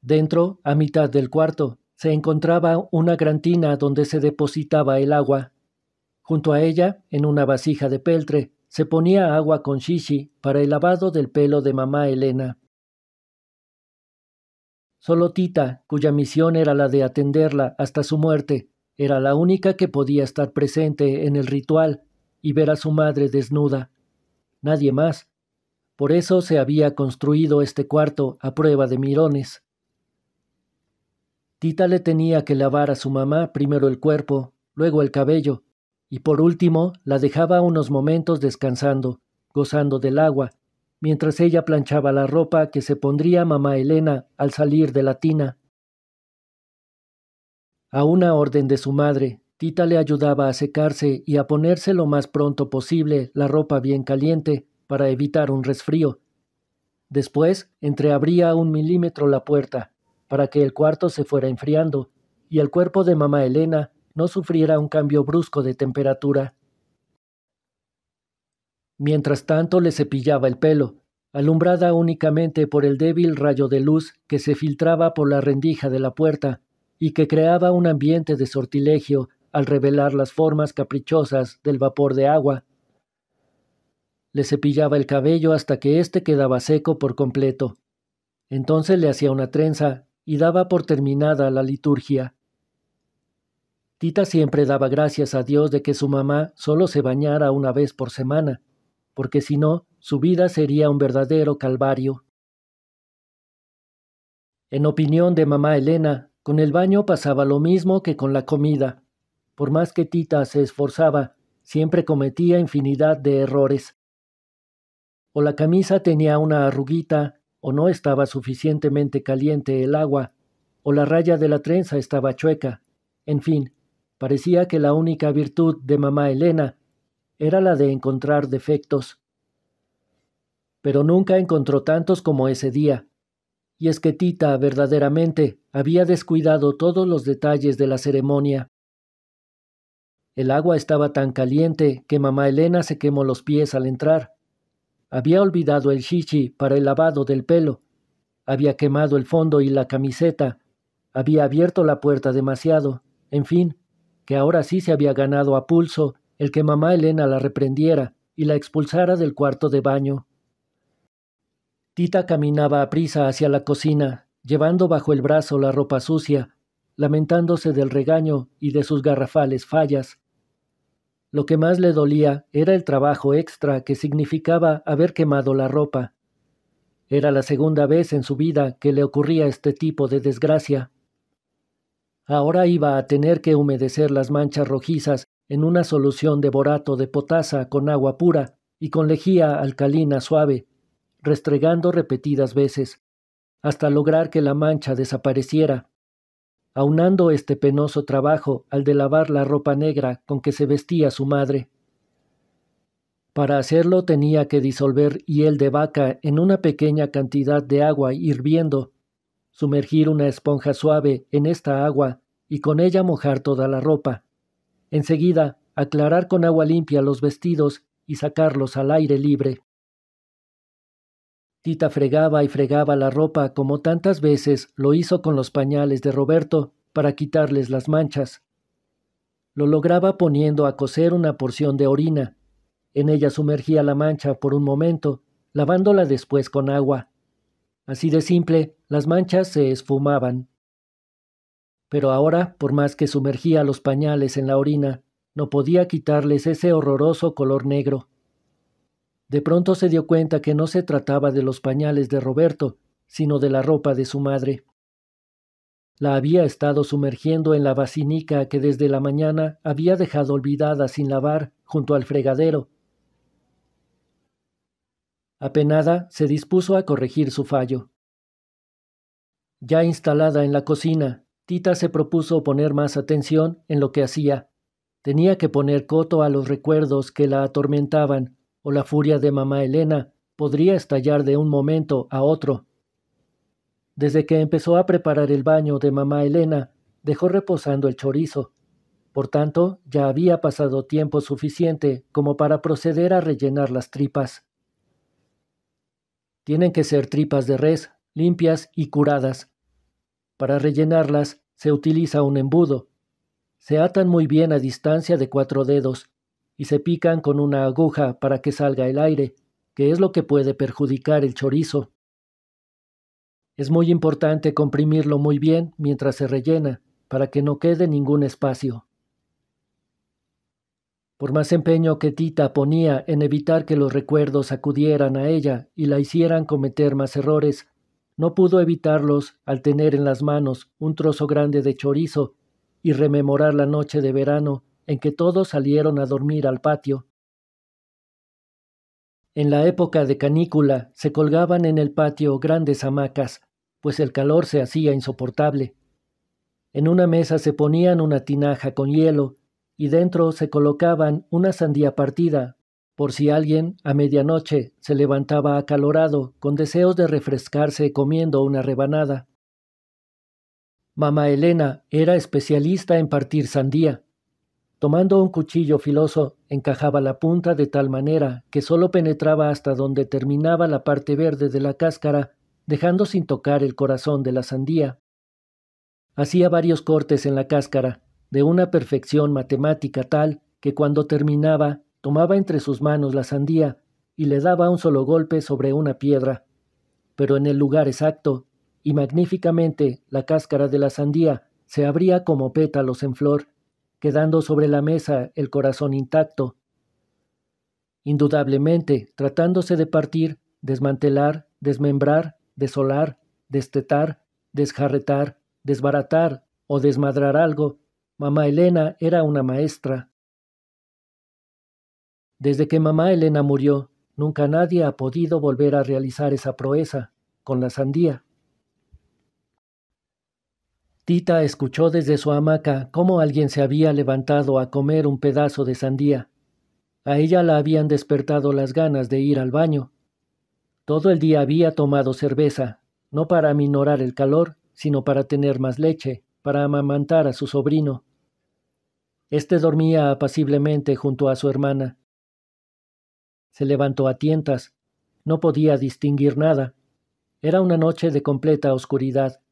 Dentro, a mitad del cuarto, se encontraba una gran tina donde se depositaba el agua Junto a ella, en una vasija de peltre, se ponía agua con shishi para el lavado del pelo de mamá Elena. Solo Tita, cuya misión era la de atenderla hasta su muerte, era la única que podía estar presente en el ritual y ver a su madre desnuda. Nadie más. Por eso se había construido este cuarto a prueba de mirones. Tita le tenía que lavar a su mamá primero el cuerpo, luego el cabello, y por último la dejaba unos momentos descansando, gozando del agua, mientras ella planchaba la ropa que se pondría mamá Elena al salir de la tina. A una orden de su madre, Tita le ayudaba a secarse y a ponerse lo más pronto posible la ropa bien caliente para evitar un resfrío. Después entreabría un milímetro la puerta, para que el cuarto se fuera enfriando, y el cuerpo de mamá Elena no sufriera un cambio brusco de temperatura. Mientras tanto le cepillaba el pelo, alumbrada únicamente por el débil rayo de luz que se filtraba por la rendija de la puerta y que creaba un ambiente de sortilegio al revelar las formas caprichosas del vapor de agua. Le cepillaba el cabello hasta que éste quedaba seco por completo. Entonces le hacía una trenza y daba por terminada la liturgia. Tita siempre daba gracias a Dios de que su mamá solo se bañara una vez por semana, porque si no, su vida sería un verdadero calvario. En opinión de mamá Elena, con el baño pasaba lo mismo que con la comida. Por más que Tita se esforzaba, siempre cometía infinidad de errores. O la camisa tenía una arruguita, o no estaba suficientemente caliente el agua, o la raya de la trenza estaba chueca. En fin, Parecía que la única virtud de mamá Elena era la de encontrar defectos. Pero nunca encontró tantos como ese día. Y es que Tita verdaderamente había descuidado todos los detalles de la ceremonia. El agua estaba tan caliente que mamá Elena se quemó los pies al entrar. Había olvidado el chichi para el lavado del pelo. Había quemado el fondo y la camiseta. Había abierto la puerta demasiado. En fin, que ahora sí se había ganado a pulso el que mamá Elena la reprendiera y la expulsara del cuarto de baño. Tita caminaba a prisa hacia la cocina, llevando bajo el brazo la ropa sucia, lamentándose del regaño y de sus garrafales fallas. Lo que más le dolía era el trabajo extra que significaba haber quemado la ropa. Era la segunda vez en su vida que le ocurría este tipo de desgracia. Ahora iba a tener que humedecer las manchas rojizas en una solución de borato de potasa con agua pura y con lejía alcalina suave, restregando repetidas veces, hasta lograr que la mancha desapareciera. Aunando este penoso trabajo al de lavar la ropa negra con que se vestía su madre. Para hacerlo tenía que disolver hiel de vaca en una pequeña cantidad de agua hirviendo sumergir una esponja suave en esta agua y con ella mojar toda la ropa. Enseguida, aclarar con agua limpia los vestidos y sacarlos al aire libre. Tita fregaba y fregaba la ropa como tantas veces lo hizo con los pañales de Roberto para quitarles las manchas. Lo lograba poniendo a cocer una porción de orina. En ella sumergía la mancha por un momento, lavándola después con agua. Así de simple, las manchas se esfumaban. Pero ahora, por más que sumergía los pañales en la orina, no podía quitarles ese horroroso color negro. De pronto se dio cuenta que no se trataba de los pañales de Roberto, sino de la ropa de su madre. La había estado sumergiendo en la basinica que desde la mañana había dejado olvidada sin lavar junto al fregadero, Apenada, se dispuso a corregir su fallo. Ya instalada en la cocina, Tita se propuso poner más atención en lo que hacía. Tenía que poner coto a los recuerdos que la atormentaban, o la furia de mamá Elena podría estallar de un momento a otro. Desde que empezó a preparar el baño de mamá Elena, dejó reposando el chorizo. Por tanto, ya había pasado tiempo suficiente como para proceder a rellenar las tripas. Tienen que ser tripas de res, limpias y curadas. Para rellenarlas se utiliza un embudo. Se atan muy bien a distancia de cuatro dedos y se pican con una aguja para que salga el aire, que es lo que puede perjudicar el chorizo. Es muy importante comprimirlo muy bien mientras se rellena, para que no quede ningún espacio. Por más empeño que Tita ponía en evitar que los recuerdos acudieran a ella y la hicieran cometer más errores, no pudo evitarlos al tener en las manos un trozo grande de chorizo y rememorar la noche de verano en que todos salieron a dormir al patio. En la época de canícula se colgaban en el patio grandes hamacas, pues el calor se hacía insoportable. En una mesa se ponían una tinaja con hielo y dentro se colocaban una sandía partida, por si alguien, a medianoche, se levantaba acalorado, con deseos de refrescarse comiendo una rebanada. Mamá Elena era especialista en partir sandía. Tomando un cuchillo filoso, encajaba la punta de tal manera que solo penetraba hasta donde terminaba la parte verde de la cáscara, dejando sin tocar el corazón de la sandía. Hacía varios cortes en la cáscara, de una perfección matemática tal que cuando terminaba tomaba entre sus manos la sandía y le daba un solo golpe sobre una piedra, pero en el lugar exacto, y magníficamente la cáscara de la sandía se abría como pétalos en flor, quedando sobre la mesa el corazón intacto. Indudablemente, tratándose de partir, desmantelar, desmembrar, desolar, destetar, desjarretar, desbaratar o desmadrar algo, Mamá Elena era una maestra. Desde que mamá Elena murió, nunca nadie ha podido volver a realizar esa proeza, con la sandía. Tita escuchó desde su hamaca cómo alguien se había levantado a comer un pedazo de sandía. A ella la habían despertado las ganas de ir al baño. Todo el día había tomado cerveza, no para aminorar el calor, sino para tener más leche, para amamantar a su sobrino. Este dormía apaciblemente junto a su hermana. Se levantó a tientas. No podía distinguir nada. Era una noche de completa oscuridad.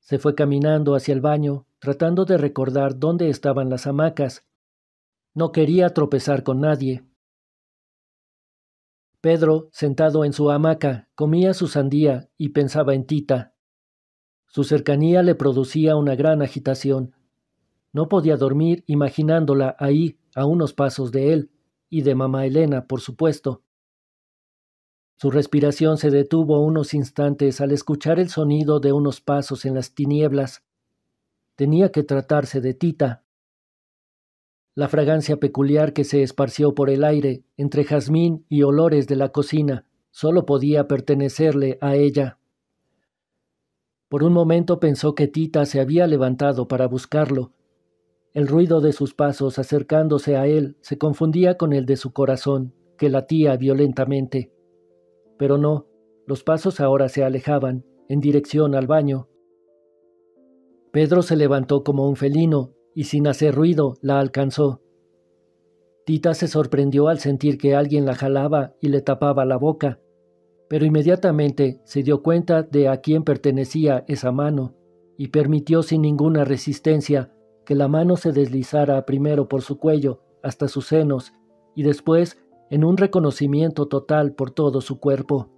Se fue caminando hacia el baño, tratando de recordar dónde estaban las hamacas. No quería tropezar con nadie. Pedro, sentado en su hamaca, comía su sandía y pensaba en Tita. Su cercanía le producía una gran agitación. No podía dormir imaginándola ahí, a unos pasos de él, y de mamá Elena, por supuesto. Su respiración se detuvo unos instantes al escuchar el sonido de unos pasos en las tinieblas. Tenía que tratarse de Tita. La fragancia peculiar que se esparció por el aire, entre jazmín y olores de la cocina, solo podía pertenecerle a ella. Por un momento pensó que Tita se había levantado para buscarlo, el ruido de sus pasos acercándose a él se confundía con el de su corazón, que latía violentamente. Pero no, los pasos ahora se alejaban, en dirección al baño. Pedro se levantó como un felino y sin hacer ruido la alcanzó. Tita se sorprendió al sentir que alguien la jalaba y le tapaba la boca, pero inmediatamente se dio cuenta de a quién pertenecía esa mano y permitió sin ninguna resistencia que la mano se deslizara primero por su cuello hasta sus senos y después en un reconocimiento total por todo su cuerpo.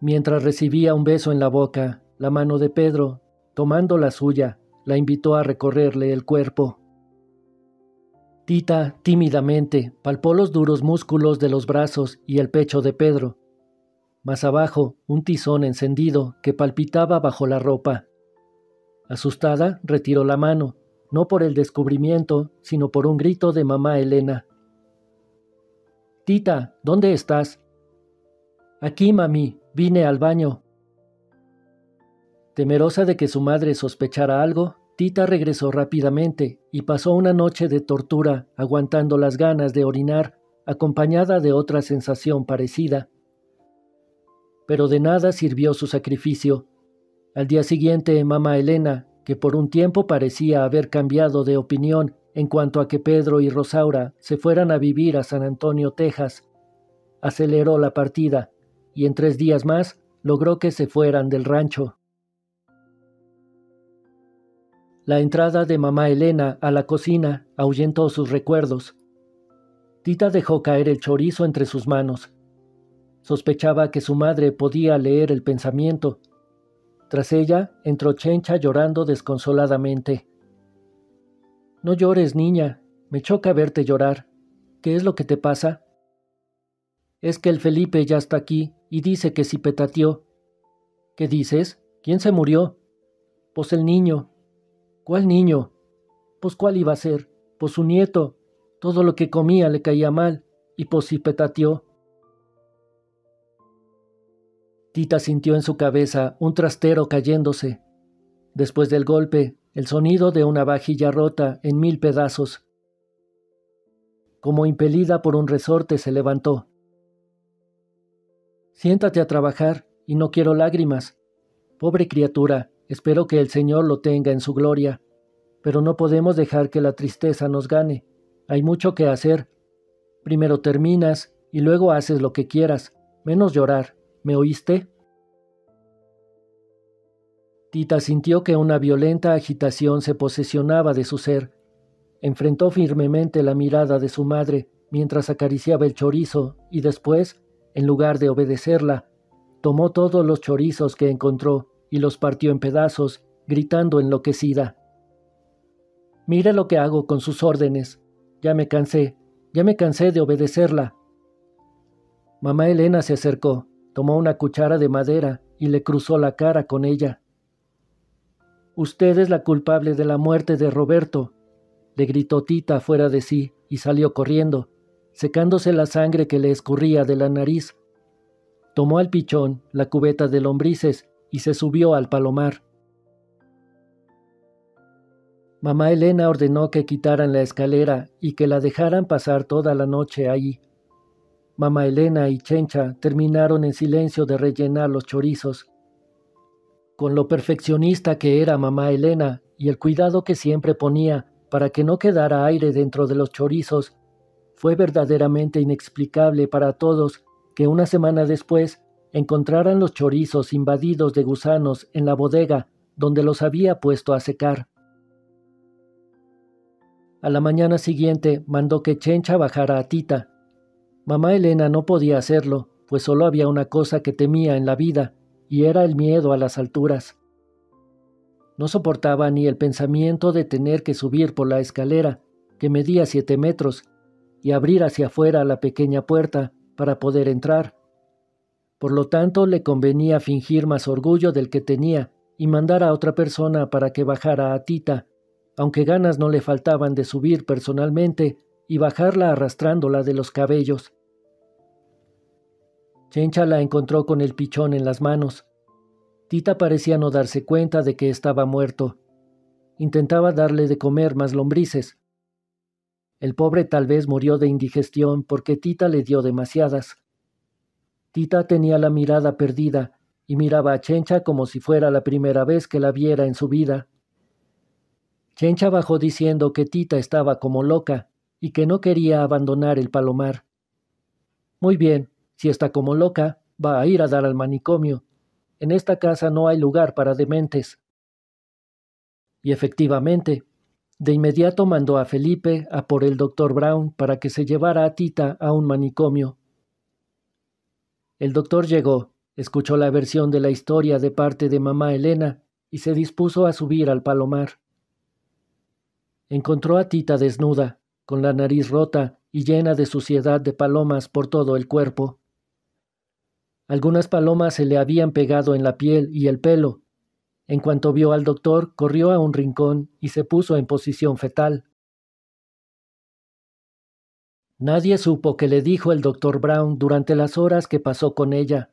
Mientras recibía un beso en la boca, la mano de Pedro, tomando la suya, la invitó a recorrerle el cuerpo. Tita, tímidamente, palpó los duros músculos de los brazos y el pecho de Pedro. Más abajo, un tizón encendido que palpitaba bajo la ropa. Asustada, retiró la mano, no por el descubrimiento, sino por un grito de mamá Elena. Tita, ¿dónde estás? Aquí, mami, vine al baño. Temerosa de que su madre sospechara algo, Tita regresó rápidamente y pasó una noche de tortura aguantando las ganas de orinar, acompañada de otra sensación parecida. Pero de nada sirvió su sacrificio, al día siguiente, mamá Elena, que por un tiempo parecía haber cambiado de opinión en cuanto a que Pedro y Rosaura se fueran a vivir a San Antonio, Texas, aceleró la partida y en tres días más logró que se fueran del rancho. La entrada de mamá Elena a la cocina ahuyentó sus recuerdos. Tita dejó caer el chorizo entre sus manos. Sospechaba que su madre podía leer el pensamiento tras ella entró Chencha llorando desconsoladamente. No llores, niña, me choca verte llorar. ¿Qué es lo que te pasa? Es que el Felipe ya está aquí y dice que si petateó. ¿Qué dices? ¿Quién se murió? Pues el niño. ¿Cuál niño? Pues cuál iba a ser. Pues su nieto. Todo lo que comía le caía mal. Y pues si petateó. Tita sintió en su cabeza un trastero cayéndose. Después del golpe, el sonido de una vajilla rota en mil pedazos. Como impelida por un resorte, se levantó. Siéntate a trabajar, y no quiero lágrimas. Pobre criatura, espero que el Señor lo tenga en su gloria, pero no podemos dejar que la tristeza nos gane. Hay mucho que hacer. Primero terminas y luego haces lo que quieras, menos llorar. ¿Me oíste? Tita sintió que una violenta agitación se posesionaba de su ser. Enfrentó firmemente la mirada de su madre mientras acariciaba el chorizo y después, en lugar de obedecerla, tomó todos los chorizos que encontró y los partió en pedazos, gritando enloquecida. Mire lo que hago con sus órdenes. Ya me cansé, ya me cansé de obedecerla. Mamá Elena se acercó. Tomó una cuchara de madera y le cruzó la cara con ella. Usted es la culpable de la muerte de Roberto, le gritó Tita fuera de sí y salió corriendo, secándose la sangre que le escurría de la nariz. Tomó al pichón la cubeta de lombrices y se subió al palomar. Mamá Elena ordenó que quitaran la escalera y que la dejaran pasar toda la noche ahí. Mamá Elena y Chencha terminaron en silencio de rellenar los chorizos. Con lo perfeccionista que era mamá Elena y el cuidado que siempre ponía para que no quedara aire dentro de los chorizos, fue verdaderamente inexplicable para todos que una semana después encontraran los chorizos invadidos de gusanos en la bodega donde los había puesto a secar. A la mañana siguiente mandó que Chencha bajara a Tita Mamá Elena no podía hacerlo, pues solo había una cosa que temía en la vida, y era el miedo a las alturas. No soportaba ni el pensamiento de tener que subir por la escalera, que medía siete metros, y abrir hacia afuera la pequeña puerta para poder entrar. Por lo tanto, le convenía fingir más orgullo del que tenía y mandar a otra persona para que bajara a Tita, aunque ganas no le faltaban de subir personalmente y bajarla arrastrándola de los cabellos. Chencha la encontró con el pichón en las manos. Tita parecía no darse cuenta de que estaba muerto. Intentaba darle de comer más lombrices. El pobre tal vez murió de indigestión porque Tita le dio demasiadas. Tita tenía la mirada perdida y miraba a Chencha como si fuera la primera vez que la viera en su vida. Chencha bajó diciendo que Tita estaba como loca y que no quería abandonar el palomar. Muy bien, si está como loca, va a ir a dar al manicomio. En esta casa no hay lugar para dementes. Y efectivamente, de inmediato mandó a Felipe a por el doctor Brown para que se llevara a Tita a un manicomio. El doctor llegó, escuchó la versión de la historia de parte de mamá Elena y se dispuso a subir al palomar. Encontró a Tita desnuda, con la nariz rota y llena de suciedad de palomas por todo el cuerpo. Algunas palomas se le habían pegado en la piel y el pelo. En cuanto vio al doctor, corrió a un rincón y se puso en posición fetal. Nadie supo qué le dijo el doctor Brown durante las horas que pasó con ella,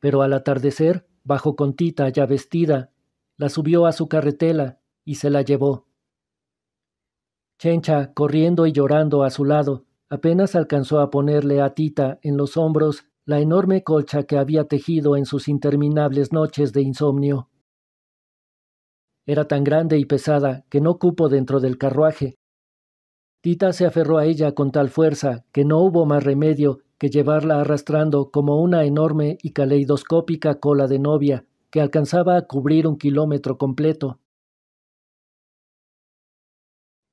pero al atardecer bajó con Tita ya vestida, la subió a su carretela y se la llevó. Chencha, corriendo y llorando a su lado, apenas alcanzó a ponerle a Tita en los hombros la enorme colcha que había tejido en sus interminables noches de insomnio. Era tan grande y pesada que no cupo dentro del carruaje. Tita se aferró a ella con tal fuerza que no hubo más remedio que llevarla arrastrando como una enorme y caleidoscópica cola de novia que alcanzaba a cubrir un kilómetro completo.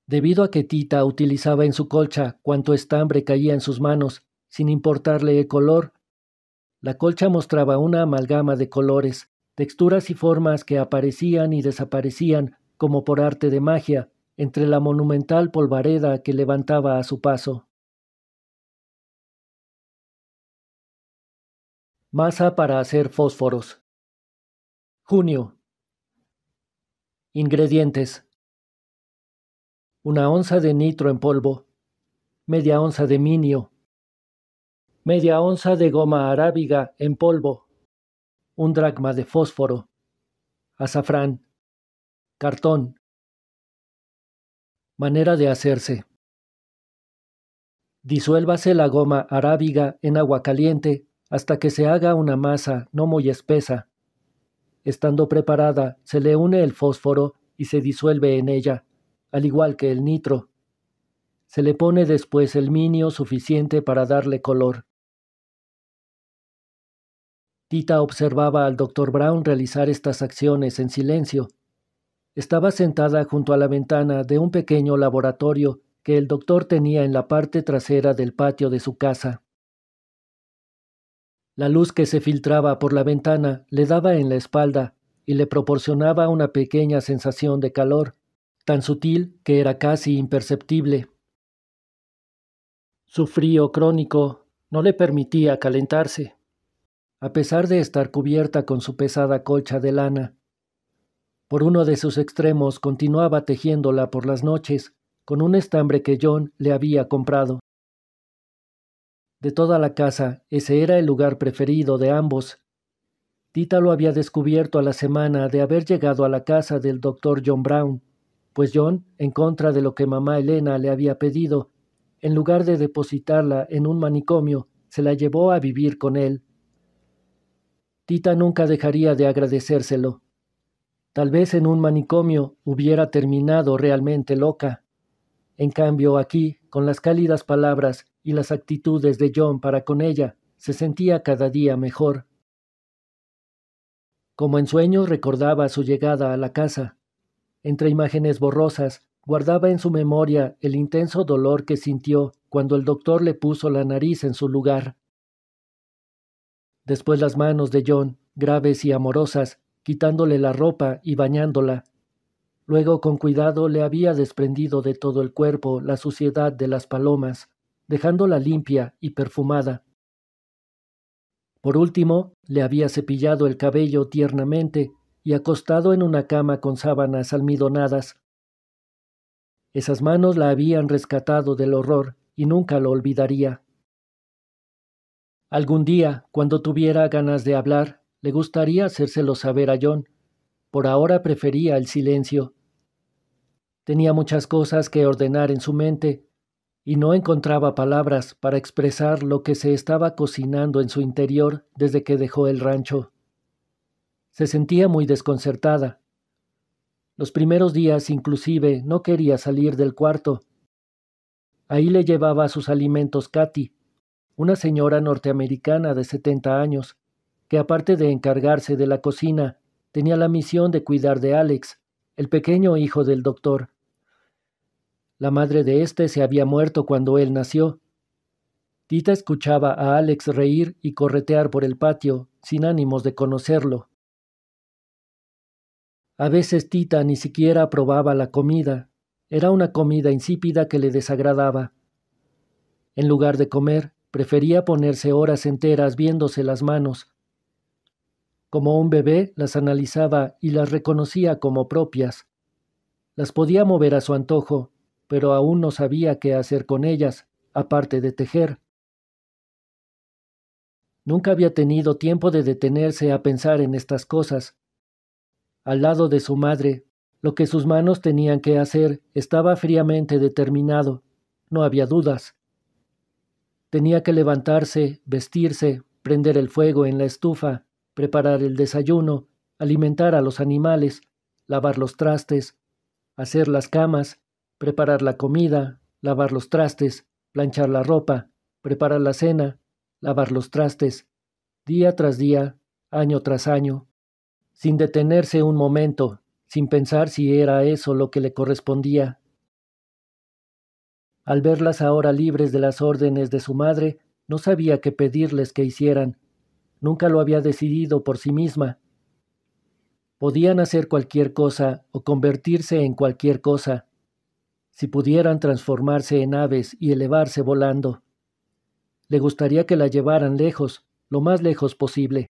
Debido a que Tita utilizaba en su colcha cuanto estambre caía en sus manos, sin importarle el color, la colcha mostraba una amalgama de colores, texturas y formas que aparecían y desaparecían como por arte de magia entre la monumental polvareda que levantaba a su paso. Masa para hacer fósforos. Junio. Ingredientes una onza de nitro en polvo, media onza de minio, media onza de goma arábiga en polvo, un dracma de fósforo, azafrán, cartón. Manera de hacerse. Disuélvase la goma arábiga en agua caliente hasta que se haga una masa no muy espesa. Estando preparada, se le une el fósforo y se disuelve en ella al igual que el nitro. Se le pone después el minio suficiente para darle color. Tita observaba al doctor Brown realizar estas acciones en silencio. Estaba sentada junto a la ventana de un pequeño laboratorio que el doctor tenía en la parte trasera del patio de su casa. La luz que se filtraba por la ventana le daba en la espalda y le proporcionaba una pequeña sensación de calor tan sutil que era casi imperceptible. Su frío crónico no le permitía calentarse, a pesar de estar cubierta con su pesada colcha de lana. Por uno de sus extremos continuaba tejiéndola por las noches con un estambre que John le había comprado. De toda la casa, ese era el lugar preferido de ambos. Tita lo había descubierto a la semana de haber llegado a la casa del doctor John Brown pues John, en contra de lo que mamá Elena le había pedido, en lugar de depositarla en un manicomio, se la llevó a vivir con él. Tita nunca dejaría de agradecérselo. Tal vez en un manicomio hubiera terminado realmente loca. En cambio, aquí, con las cálidas palabras y las actitudes de John para con ella, se sentía cada día mejor. Como en sueños recordaba su llegada a la casa, entre imágenes borrosas, guardaba en su memoria el intenso dolor que sintió cuando el doctor le puso la nariz en su lugar. Después las manos de John, graves y amorosas, quitándole la ropa y bañándola. Luego con cuidado le había desprendido de todo el cuerpo la suciedad de las palomas, dejándola limpia y perfumada. Por último, le había cepillado el cabello tiernamente y acostado en una cama con sábanas almidonadas. Esas manos la habían rescatado del horror y nunca lo olvidaría. Algún día, cuando tuviera ganas de hablar, le gustaría hacérselo saber a John. Por ahora prefería el silencio. Tenía muchas cosas que ordenar en su mente y no encontraba palabras para expresar lo que se estaba cocinando en su interior desde que dejó el rancho. Se sentía muy desconcertada. Los primeros días inclusive no quería salir del cuarto. Ahí le llevaba sus alimentos Katy, una señora norteamericana de 70 años, que aparte de encargarse de la cocina, tenía la misión de cuidar de Alex, el pequeño hijo del doctor. La madre de éste se había muerto cuando él nació. Tita escuchaba a Alex reír y corretear por el patio, sin ánimos de conocerlo. A veces Tita ni siquiera probaba la comida. Era una comida insípida que le desagradaba. En lugar de comer, prefería ponerse horas enteras viéndose las manos. Como un bebé, las analizaba y las reconocía como propias. Las podía mover a su antojo, pero aún no sabía qué hacer con ellas, aparte de tejer. Nunca había tenido tiempo de detenerse a pensar en estas cosas, al lado de su madre. Lo que sus manos tenían que hacer estaba fríamente determinado. No había dudas. Tenía que levantarse, vestirse, prender el fuego en la estufa, preparar el desayuno, alimentar a los animales, lavar los trastes, hacer las camas, preparar la comida, lavar los trastes, planchar la ropa, preparar la cena, lavar los trastes, día tras día, año tras año, sin detenerse un momento, sin pensar si era eso lo que le correspondía. Al verlas ahora libres de las órdenes de su madre, no sabía qué pedirles que hicieran. Nunca lo había decidido por sí misma. Podían hacer cualquier cosa o convertirse en cualquier cosa, si pudieran transformarse en aves y elevarse volando. Le gustaría que la llevaran lejos, lo más lejos posible.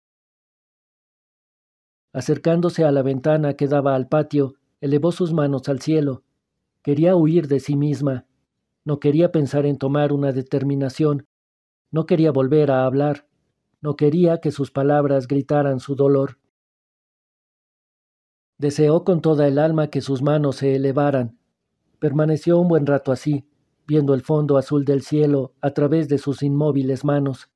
Acercándose a la ventana que daba al patio, elevó sus manos al cielo. Quería huir de sí misma. No quería pensar en tomar una determinación. No quería volver a hablar. No quería que sus palabras gritaran su dolor. Deseó con toda el alma que sus manos se elevaran. Permaneció un buen rato así, viendo el fondo azul del cielo a través de sus inmóviles manos.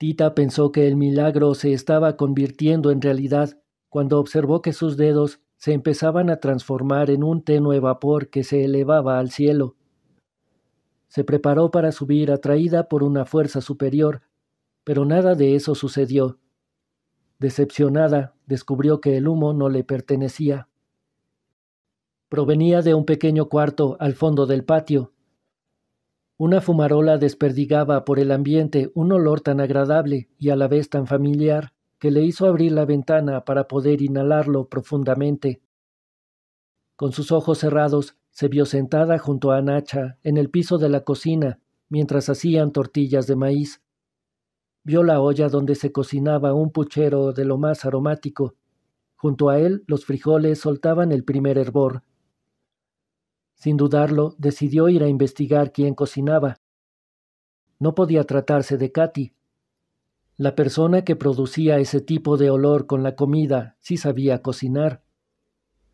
Tita pensó que el milagro se estaba convirtiendo en realidad cuando observó que sus dedos se empezaban a transformar en un tenue vapor que se elevaba al cielo. Se preparó para subir atraída por una fuerza superior, pero nada de eso sucedió. Decepcionada, descubrió que el humo no le pertenecía. Provenía de un pequeño cuarto al fondo del patio, una fumarola desperdigaba por el ambiente un olor tan agradable y a la vez tan familiar que le hizo abrir la ventana para poder inhalarlo profundamente. Con sus ojos cerrados, se vio sentada junto a Nacha en el piso de la cocina mientras hacían tortillas de maíz. Vio la olla donde se cocinaba un puchero de lo más aromático. Junto a él los frijoles soltaban el primer hervor sin dudarlo, decidió ir a investigar quién cocinaba. No podía tratarse de Katy. La persona que producía ese tipo de olor con la comida sí sabía cocinar.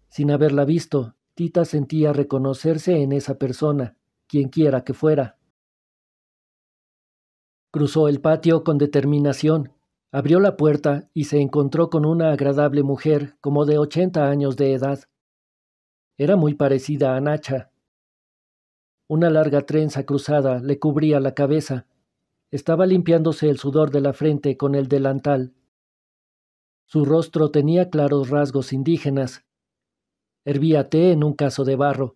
Sin haberla visto, Tita sentía reconocerse en esa persona, quienquiera que fuera. Cruzó el patio con determinación, abrió la puerta y se encontró con una agradable mujer como de ochenta años de edad. Era muy parecida a Nacha. Una larga trenza cruzada le cubría la cabeza. Estaba limpiándose el sudor de la frente con el delantal. Su rostro tenía claros rasgos indígenas. Hervía té en un caso de barro.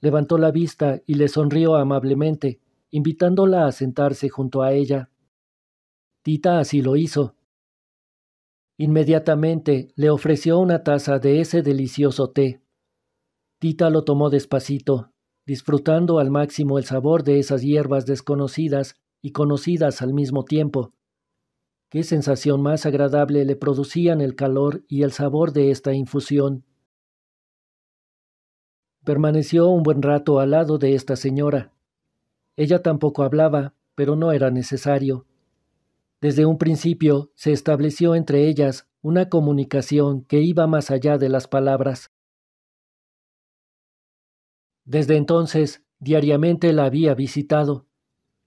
Levantó la vista y le sonrió amablemente, invitándola a sentarse junto a ella. Tita así lo hizo. Inmediatamente le ofreció una taza de ese delicioso té. Tita lo tomó despacito, disfrutando al máximo el sabor de esas hierbas desconocidas y conocidas al mismo tiempo. Qué sensación más agradable le producían el calor y el sabor de esta infusión. Permaneció un buen rato al lado de esta señora. Ella tampoco hablaba, pero no era necesario. Desde un principio se estableció entre ellas una comunicación que iba más allá de las palabras. Desde entonces diariamente la había visitado,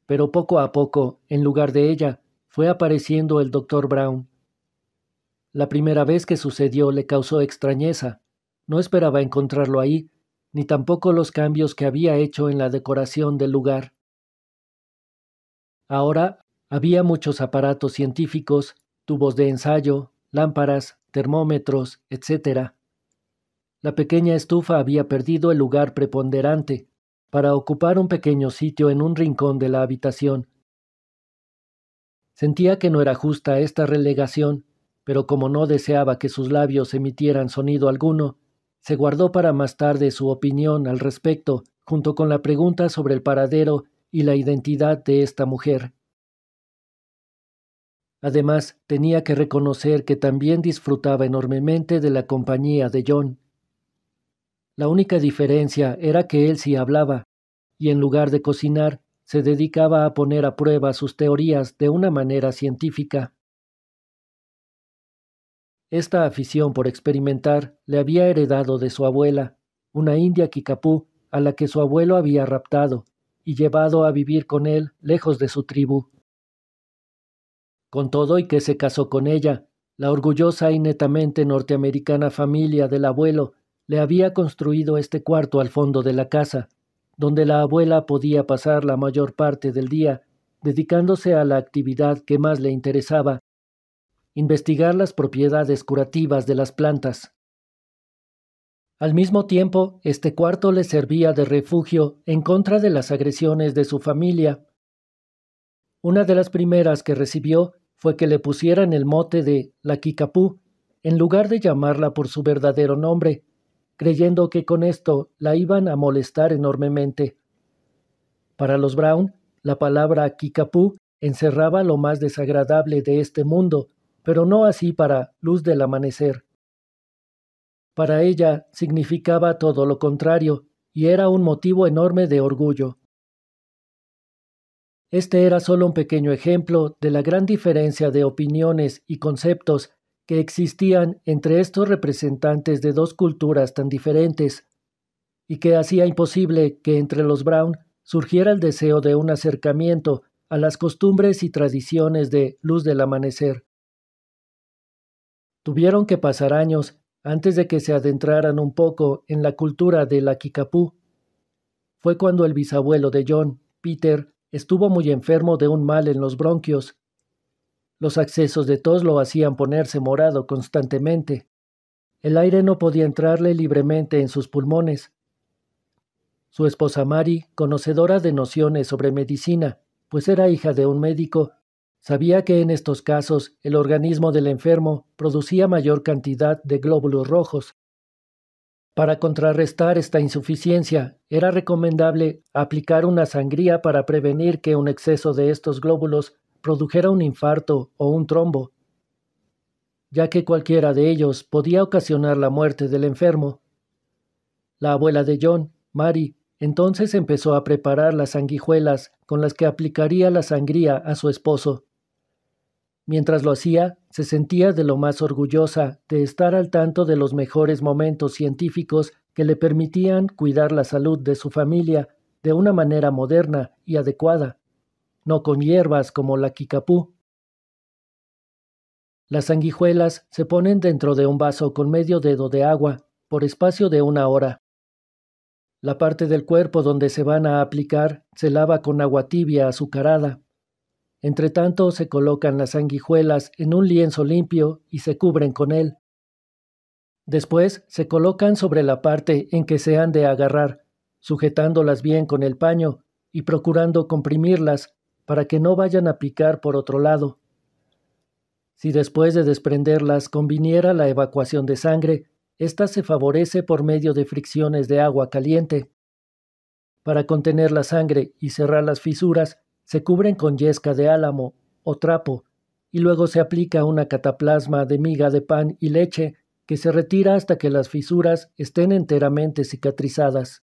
pero poco a poco, en lugar de ella, fue apareciendo el doctor Brown. La primera vez que sucedió le causó extrañeza. No esperaba encontrarlo ahí, ni tampoco los cambios que había hecho en la decoración del lugar. Ahora había muchos aparatos científicos, tubos de ensayo, lámparas, termómetros, etc. La pequeña estufa había perdido el lugar preponderante para ocupar un pequeño sitio en un rincón de la habitación. Sentía que no era justa esta relegación, pero como no deseaba que sus labios emitieran sonido alguno, se guardó para más tarde su opinión al respecto, junto con la pregunta sobre el paradero y la identidad de esta mujer. Además, tenía que reconocer que también disfrutaba enormemente de la compañía de John. La única diferencia era que él sí hablaba, y en lugar de cocinar, se dedicaba a poner a prueba sus teorías de una manera científica. Esta afición por experimentar le había heredado de su abuela, una india kikapú a la que su abuelo había raptado y llevado a vivir con él lejos de su tribu. Con todo y que se casó con ella, la orgullosa y netamente norteamericana familia del abuelo le había construido este cuarto al fondo de la casa, donde la abuela podía pasar la mayor parte del día dedicándose a la actividad que más le interesaba, investigar las propiedades curativas de las plantas. Al mismo tiempo, este cuarto le servía de refugio en contra de las agresiones de su familia. Una de las primeras que recibió fue que le pusieran el mote de la Kikapú, en lugar de llamarla por su verdadero nombre, creyendo que con esto la iban a molestar enormemente. Para los Brown, la palabra Kikapú encerraba lo más desagradable de este mundo, pero no así para Luz del Amanecer. Para ella significaba todo lo contrario, y era un motivo enorme de orgullo. Este era solo un pequeño ejemplo de la gran diferencia de opiniones y conceptos que existían entre estos representantes de dos culturas tan diferentes y que hacía imposible que entre los Brown surgiera el deseo de un acercamiento a las costumbres y tradiciones de Luz del Amanecer. Tuvieron que pasar años antes de que se adentraran un poco en la cultura de la Kikapú. Fue cuando el bisabuelo de John, Peter, estuvo muy enfermo de un mal en los bronquios los accesos de tos lo hacían ponerse morado constantemente. El aire no podía entrarle libremente en sus pulmones. Su esposa Mari, conocedora de nociones sobre medicina, pues era hija de un médico, sabía que en estos casos el organismo del enfermo producía mayor cantidad de glóbulos rojos, para contrarrestar esta insuficiencia, era recomendable aplicar una sangría para prevenir que un exceso de estos glóbulos produjera un infarto o un trombo, ya que cualquiera de ellos podía ocasionar la muerte del enfermo. La abuela de John, Mary, entonces empezó a preparar las sanguijuelas con las que aplicaría la sangría a su esposo. Mientras lo hacía, se sentía de lo más orgullosa de estar al tanto de los mejores momentos científicos que le permitían cuidar la salud de su familia de una manera moderna y adecuada no con hierbas como la quicapú. Las sanguijuelas se ponen dentro de un vaso con medio dedo de agua por espacio de una hora. La parte del cuerpo donde se van a aplicar se lava con agua tibia azucarada. Entretanto se colocan las sanguijuelas en un lienzo limpio y se cubren con él. Después se colocan sobre la parte en que se han de agarrar, sujetándolas bien con el paño y procurando comprimirlas para que no vayan a picar por otro lado. Si después de desprenderlas conviniera la evacuación de sangre, ésta se favorece por medio de fricciones de agua caliente. Para contener la sangre y cerrar las fisuras, se cubren con yesca de álamo o trapo, y luego se aplica una cataplasma de miga de pan y leche que se retira hasta que las fisuras estén enteramente cicatrizadas.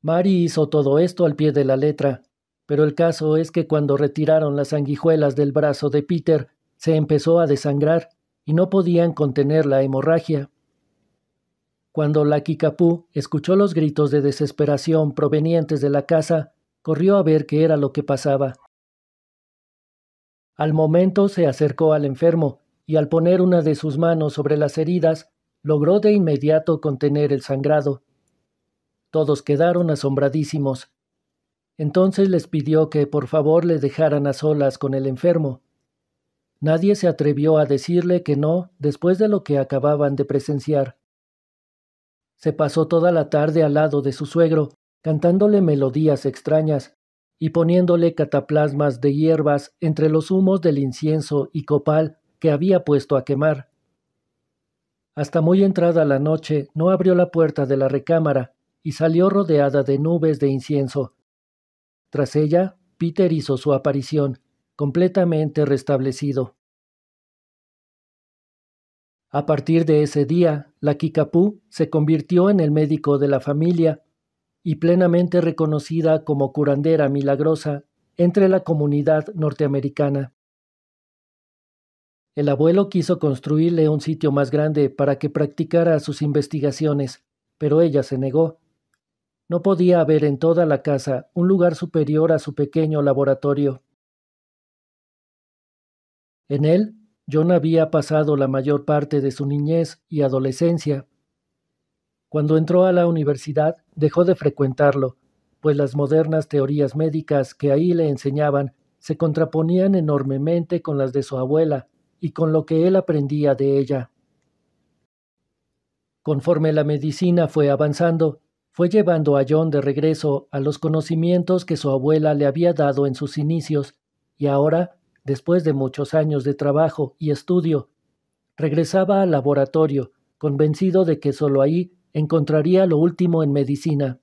Mari hizo todo esto al pie de la letra, pero el caso es que cuando retiraron las sanguijuelas del brazo de Peter, se empezó a desangrar y no podían contener la hemorragia. Cuando la Kikapú escuchó los gritos de desesperación provenientes de la casa, corrió a ver qué era lo que pasaba. Al momento se acercó al enfermo y al poner una de sus manos sobre las heridas, logró de inmediato contener el sangrado. Todos quedaron asombradísimos. Entonces les pidió que por favor le dejaran a solas con el enfermo. Nadie se atrevió a decirle que no después de lo que acababan de presenciar. Se pasó toda la tarde al lado de su suegro, cantándole melodías extrañas y poniéndole cataplasmas de hierbas entre los humos del incienso y copal que había puesto a quemar. Hasta muy entrada la noche no abrió la puerta de la recámara y salió rodeada de nubes de incienso. Tras ella, Peter hizo su aparición, completamente restablecido. A partir de ese día, la Kikapú se convirtió en el médico de la familia y plenamente reconocida como curandera milagrosa entre la comunidad norteamericana. El abuelo quiso construirle un sitio más grande para que practicara sus investigaciones, pero ella se negó. No podía haber en toda la casa un lugar superior a su pequeño laboratorio. En él, John había pasado la mayor parte de su niñez y adolescencia. Cuando entró a la universidad, dejó de frecuentarlo, pues las modernas teorías médicas que ahí le enseñaban se contraponían enormemente con las de su abuela y con lo que él aprendía de ella. Conforme la medicina fue avanzando, fue llevando a John de regreso a los conocimientos que su abuela le había dado en sus inicios, y ahora, después de muchos años de trabajo y estudio, regresaba al laboratorio, convencido de que solo ahí encontraría lo último en medicina,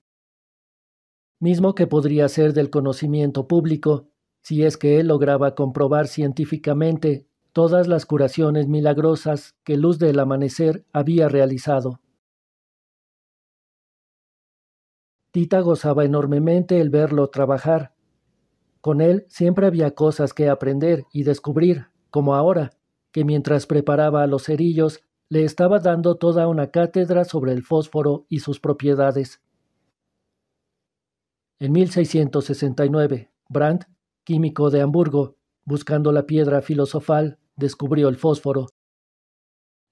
mismo que podría ser del conocimiento público, si es que él lograba comprobar científicamente todas las curaciones milagrosas que Luz del Amanecer había realizado. Tita gozaba enormemente el verlo trabajar. Con él siempre había cosas que aprender y descubrir, como ahora, que mientras preparaba los cerillos le estaba dando toda una cátedra sobre el fósforo y sus propiedades. En 1669, Brandt, químico de Hamburgo, buscando la piedra filosofal, descubrió el fósforo.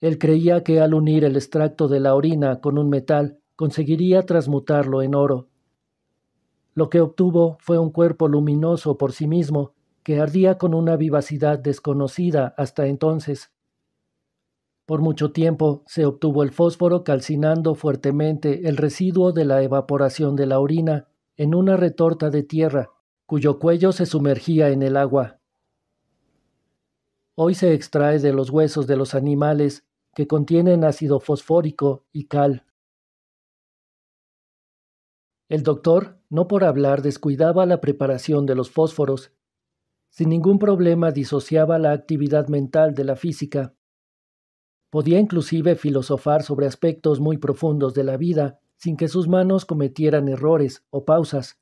Él creía que al unir el extracto de la orina con un metal conseguiría transmutarlo en oro. Lo que obtuvo fue un cuerpo luminoso por sí mismo, que ardía con una vivacidad desconocida hasta entonces. Por mucho tiempo se obtuvo el fósforo calcinando fuertemente el residuo de la evaporación de la orina en una retorta de tierra, cuyo cuello se sumergía en el agua. Hoy se extrae de los huesos de los animales que contienen ácido fosfórico y cal. El doctor, no por hablar, descuidaba la preparación de los fósforos. Sin ningún problema disociaba la actividad mental de la física. Podía inclusive filosofar sobre aspectos muy profundos de la vida sin que sus manos cometieran errores o pausas.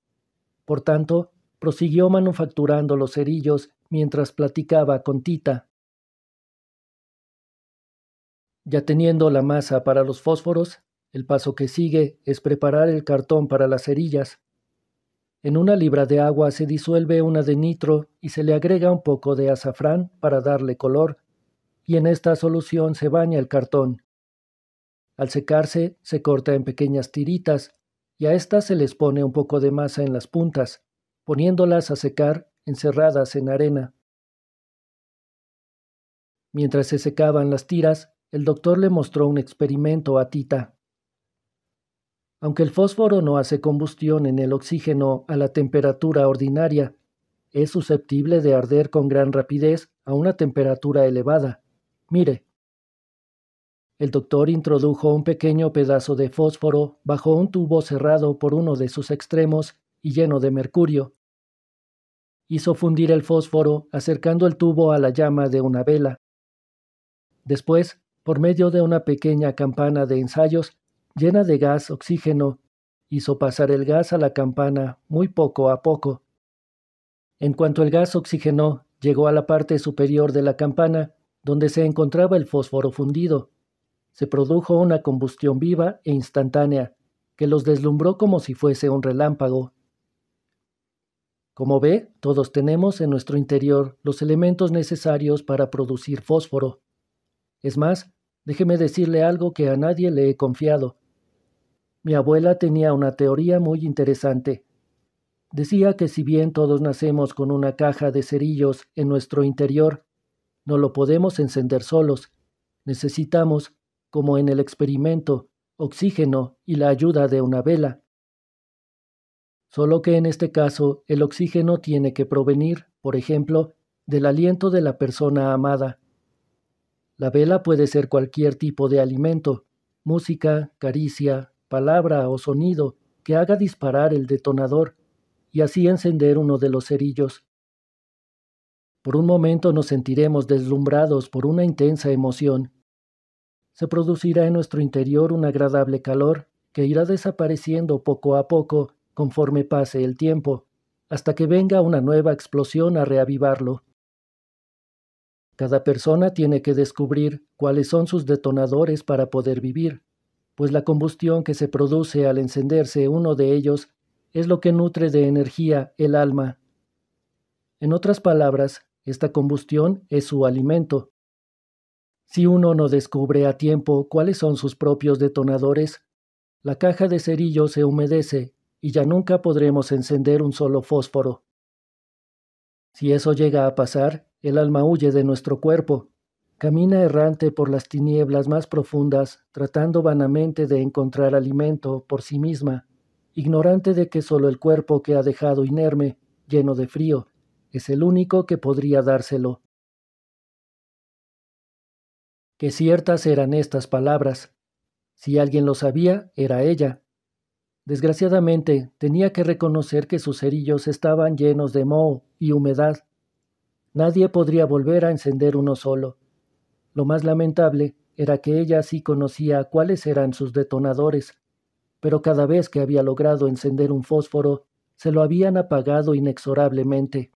Por tanto, prosiguió manufacturando los cerillos mientras platicaba con Tita. Ya teniendo la masa para los fósforos, el paso que sigue es preparar el cartón para las cerillas. En una libra de agua se disuelve una de nitro y se le agrega un poco de azafrán para darle color, y en esta solución se baña el cartón. Al secarse, se corta en pequeñas tiritas y a estas se les pone un poco de masa en las puntas, poniéndolas a secar encerradas en arena. Mientras se secaban las tiras, el doctor le mostró un experimento a Tita aunque el fósforo no hace combustión en el oxígeno a la temperatura ordinaria, es susceptible de arder con gran rapidez a una temperatura elevada. Mire. El doctor introdujo un pequeño pedazo de fósforo bajo un tubo cerrado por uno de sus extremos y lleno de mercurio. Hizo fundir el fósforo acercando el tubo a la llama de una vela. Después, por medio de una pequeña campana de ensayos, llena de gas oxígeno, hizo pasar el gas a la campana muy poco a poco. En cuanto el gas oxigenó, llegó a la parte superior de la campana, donde se encontraba el fósforo fundido. Se produjo una combustión viva e instantánea, que los deslumbró como si fuese un relámpago. Como ve, todos tenemos en nuestro interior los elementos necesarios para producir fósforo. Es más, déjeme decirle algo que a nadie le he confiado. Mi abuela tenía una teoría muy interesante. Decía que si bien todos nacemos con una caja de cerillos en nuestro interior, no lo podemos encender solos. Necesitamos, como en el experimento, oxígeno y la ayuda de una vela. Solo que en este caso el oxígeno tiene que provenir, por ejemplo, del aliento de la persona amada. La vela puede ser cualquier tipo de alimento, música, caricia, palabra o sonido que haga disparar el detonador y así encender uno de los cerillos. Por un momento nos sentiremos deslumbrados por una intensa emoción. Se producirá en nuestro interior un agradable calor que irá desapareciendo poco a poco conforme pase el tiempo, hasta que venga una nueva explosión a reavivarlo. Cada persona tiene que descubrir cuáles son sus detonadores para poder vivir, pues la combustión que se produce al encenderse uno de ellos es lo que nutre de energía el alma. En otras palabras, esta combustión es su alimento. Si uno no descubre a tiempo cuáles son sus propios detonadores, la caja de cerillo se humedece y ya nunca podremos encender un solo fósforo. Si eso llega a pasar, el alma huye de nuestro cuerpo, Camina errante por las tinieblas más profundas, tratando vanamente de encontrar alimento por sí misma, ignorante de que solo el cuerpo que ha dejado inerme, lleno de frío, es el único que podría dárselo. Que ciertas eran estas palabras. Si alguien lo sabía, era ella. Desgraciadamente, tenía que reconocer que sus cerillos estaban llenos de moho y humedad. Nadie podría volver a encender uno solo. Lo más lamentable era que ella sí conocía cuáles eran sus detonadores, pero cada vez que había logrado encender un fósforo, se lo habían apagado inexorablemente.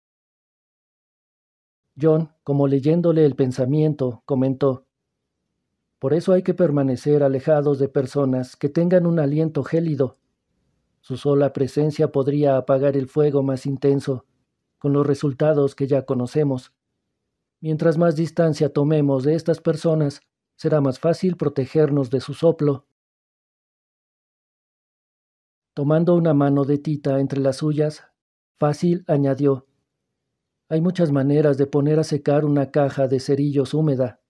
John, como leyéndole el pensamiento, comentó, Por eso hay que permanecer alejados de personas que tengan un aliento gélido. Su sola presencia podría apagar el fuego más intenso, con los resultados que ya conocemos. Mientras más distancia tomemos de estas personas, será más fácil protegernos de su soplo. Tomando una mano de Tita entre las suyas, Fácil añadió, Hay muchas maneras de poner a secar una caja de cerillos húmeda,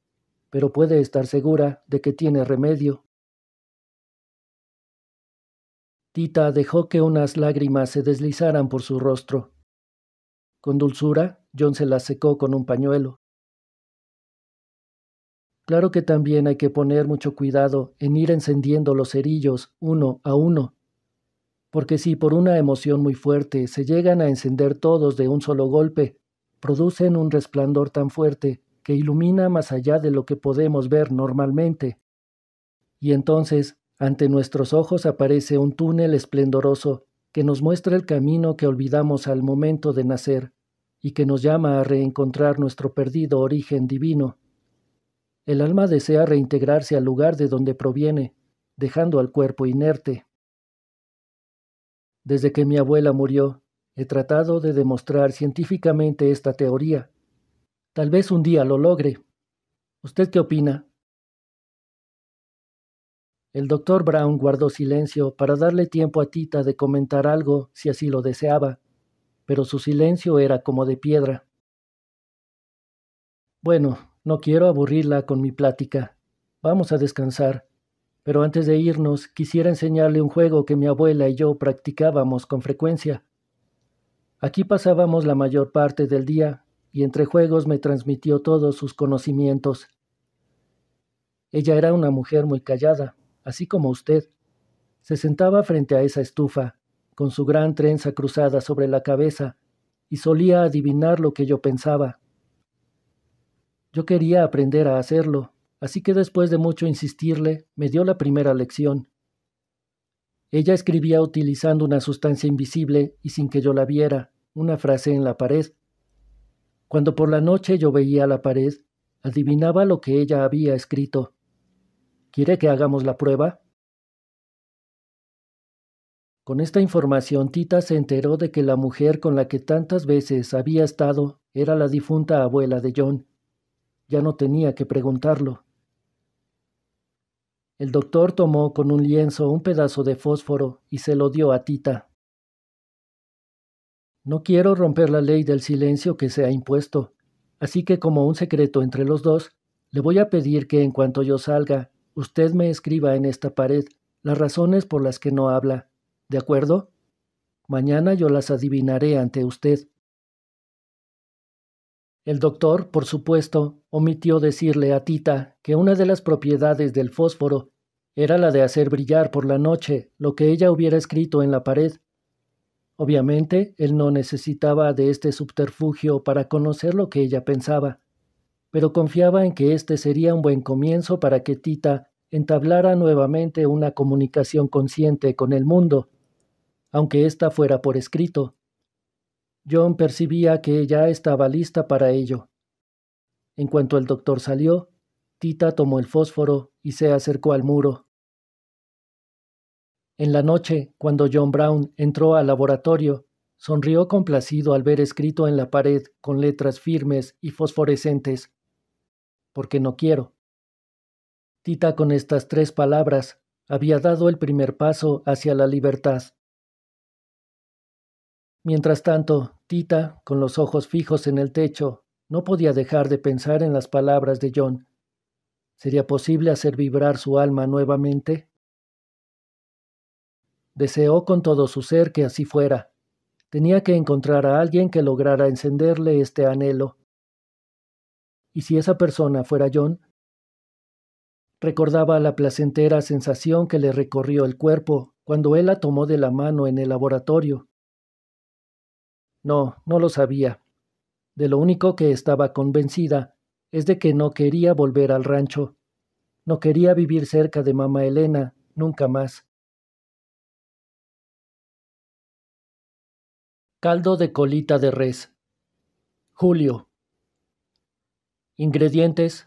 pero puede estar segura de que tiene remedio. Tita dejó que unas lágrimas se deslizaran por su rostro. Con dulzura, John se las secó con un pañuelo. Claro que también hay que poner mucho cuidado en ir encendiendo los cerillos uno a uno, porque si por una emoción muy fuerte se llegan a encender todos de un solo golpe, producen un resplandor tan fuerte que ilumina más allá de lo que podemos ver normalmente. Y entonces, ante nuestros ojos aparece un túnel esplendoroso que nos muestra el camino que olvidamos al momento de nacer y que nos llama a reencontrar nuestro perdido origen divino. El alma desea reintegrarse al lugar de donde proviene, dejando al cuerpo inerte. Desde que mi abuela murió, he tratado de demostrar científicamente esta teoría. Tal vez un día lo logre. ¿Usted qué opina? El doctor Brown guardó silencio para darle tiempo a Tita de comentar algo si así lo deseaba, pero su silencio era como de piedra. Bueno, no quiero aburrirla con mi plática. Vamos a descansar. Pero antes de irnos, quisiera enseñarle un juego que mi abuela y yo practicábamos con frecuencia. Aquí pasábamos la mayor parte del día, y entre juegos me transmitió todos sus conocimientos. Ella era una mujer muy callada, así como usted. Se sentaba frente a esa estufa, con su gran trenza cruzada sobre la cabeza, y solía adivinar lo que yo pensaba. Yo quería aprender a hacerlo, así que después de mucho insistirle, me dio la primera lección. Ella escribía utilizando una sustancia invisible y sin que yo la viera, una frase en la pared. Cuando por la noche yo veía la pared, adivinaba lo que ella había escrito. ¿Quiere que hagamos la prueba? Con esta información, Tita se enteró de que la mujer con la que tantas veces había estado era la difunta abuela de John, ya no tenía que preguntarlo. El doctor tomó con un lienzo un pedazo de fósforo y se lo dio a Tita. No quiero romper la ley del silencio que se ha impuesto, así que como un secreto entre los dos, le voy a pedir que en cuanto yo salga, usted me escriba en esta pared las razones por las que no habla. ¿De acuerdo? Mañana yo las adivinaré ante usted. El doctor, por supuesto, omitió decirle a Tita que una de las propiedades del fósforo era la de hacer brillar por la noche lo que ella hubiera escrito en la pared. Obviamente, él no necesitaba de este subterfugio para conocer lo que ella pensaba, pero confiaba en que este sería un buen comienzo para que Tita entablara nuevamente una comunicación consciente con el mundo, aunque ésta fuera por escrito. John percibía que ella estaba lista para ello. En cuanto el doctor salió, Tita tomó el fósforo y se acercó al muro. En la noche, cuando John Brown entró al laboratorio, sonrió complacido al ver escrito en la pared con letras firmes y fosforescentes, porque no quiero. Tita con estas tres palabras había dado el primer paso hacia la libertad. Mientras tanto, Tita, con los ojos fijos en el techo, no podía dejar de pensar en las palabras de John. ¿Sería posible hacer vibrar su alma nuevamente? Deseó con todo su ser que así fuera. Tenía que encontrar a alguien que lograra encenderle este anhelo. ¿Y si esa persona fuera John? Recordaba la placentera sensación que le recorrió el cuerpo cuando él la tomó de la mano en el laboratorio no, no lo sabía. De lo único que estaba convencida es de que no quería volver al rancho. No quería vivir cerca de mamá Elena, nunca más. Caldo de colita de res. Julio. Ingredientes.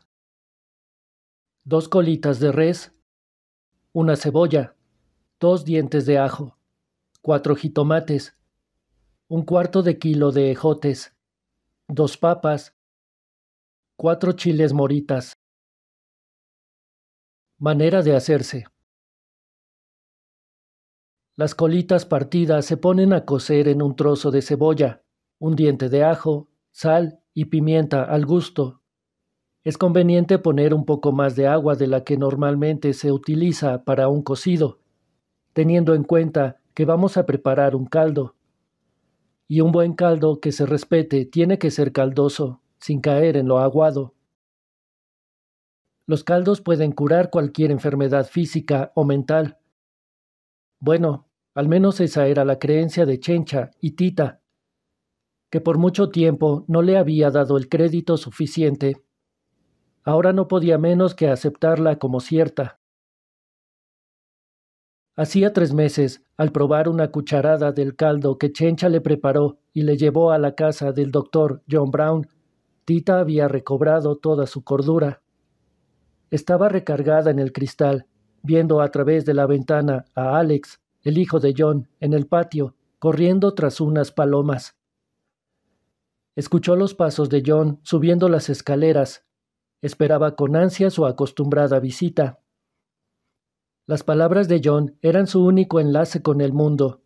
Dos colitas de res. Una cebolla. Dos dientes de ajo. Cuatro jitomates un cuarto de kilo de ejotes, dos papas, cuatro chiles moritas. Manera de hacerse. Las colitas partidas se ponen a cocer en un trozo de cebolla, un diente de ajo, sal y pimienta al gusto. Es conveniente poner un poco más de agua de la que normalmente se utiliza para un cocido, teniendo en cuenta que vamos a preparar un caldo y un buen caldo que se respete tiene que ser caldoso, sin caer en lo aguado. Los caldos pueden curar cualquier enfermedad física o mental. Bueno, al menos esa era la creencia de Chencha y Tita, que por mucho tiempo no le había dado el crédito suficiente. Ahora no podía menos que aceptarla como cierta. Hacía tres meses, al probar una cucharada del caldo que Chencha le preparó y le llevó a la casa del doctor John Brown, Tita había recobrado toda su cordura. Estaba recargada en el cristal, viendo a través de la ventana a Alex, el hijo de John, en el patio, corriendo tras unas palomas. Escuchó los pasos de John subiendo las escaleras. Esperaba con ansia su acostumbrada visita. Las palabras de John eran su único enlace con el mundo.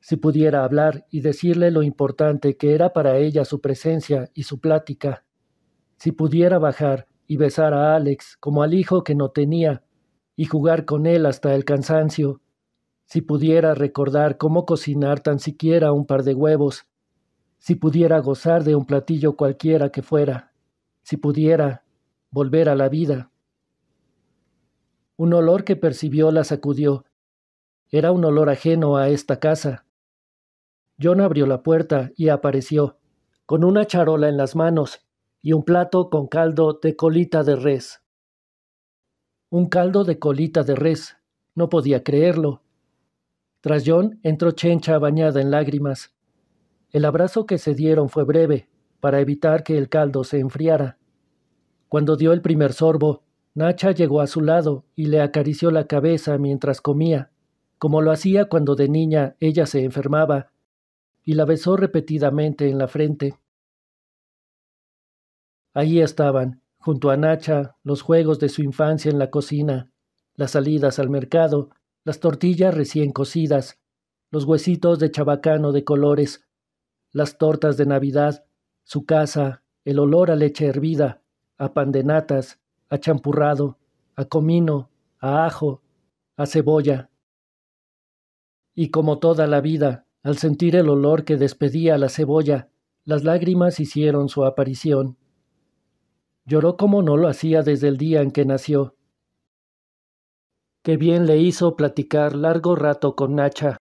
Si pudiera hablar y decirle lo importante que era para ella su presencia y su plática. Si pudiera bajar y besar a Alex como al hijo que no tenía y jugar con él hasta el cansancio. Si pudiera recordar cómo cocinar tan siquiera un par de huevos. Si pudiera gozar de un platillo cualquiera que fuera. Si pudiera volver a la vida. Un olor que percibió la sacudió. Era un olor ajeno a esta casa. John abrió la puerta y apareció, con una charola en las manos y un plato con caldo de colita de res. Un caldo de colita de res. No podía creerlo. Tras John entró Chencha bañada en lágrimas. El abrazo que se dieron fue breve, para evitar que el caldo se enfriara. Cuando dio el primer sorbo, Nacha llegó a su lado y le acarició la cabeza mientras comía, como lo hacía cuando de niña ella se enfermaba, y la besó repetidamente en la frente. Allí estaban, junto a Nacha, los juegos de su infancia en la cocina, las salidas al mercado, las tortillas recién cocidas, los huesitos de chabacano de colores, las tortas de Navidad, su casa, el olor a leche hervida, a pan a champurrado, a comino, a ajo, a cebolla. Y como toda la vida, al sentir el olor que despedía la cebolla, las lágrimas hicieron su aparición. Lloró como no lo hacía desde el día en que nació. Qué bien le hizo platicar largo rato con Nacha.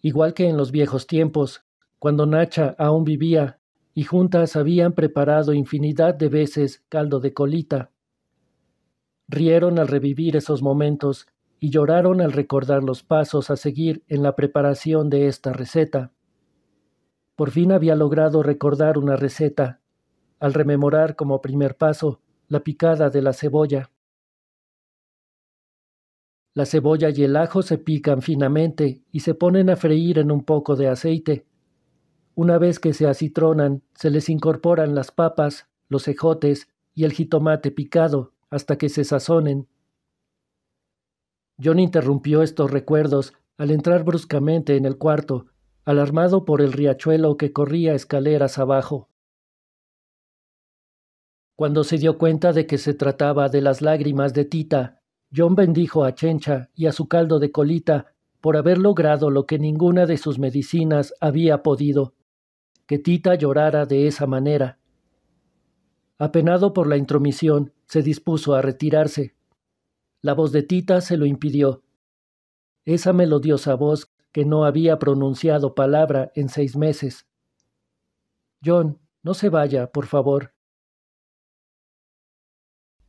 Igual que en los viejos tiempos, cuando Nacha aún vivía y juntas habían preparado infinidad de veces caldo de colita, rieron al revivir esos momentos y lloraron al recordar los pasos a seguir en la preparación de esta receta. Por fin había logrado recordar una receta, al rememorar como primer paso la picada de la cebolla. La cebolla y el ajo se pican finamente y se ponen a freír en un poco de aceite. Una vez que se acitronan, se les incorporan las papas, los ejotes y el jitomate picado, hasta que se sazonen. John interrumpió estos recuerdos al entrar bruscamente en el cuarto, alarmado por el riachuelo que corría escaleras abajo. Cuando se dio cuenta de que se trataba de las lágrimas de Tita, John bendijo a Chencha y a su caldo de colita por haber logrado lo que ninguna de sus medicinas había podido, que Tita llorara de esa manera. Apenado por la intromisión, se dispuso a retirarse. La voz de Tita se lo impidió. Esa melodiosa voz que no había pronunciado palabra en seis meses. John, no se vaya, por favor.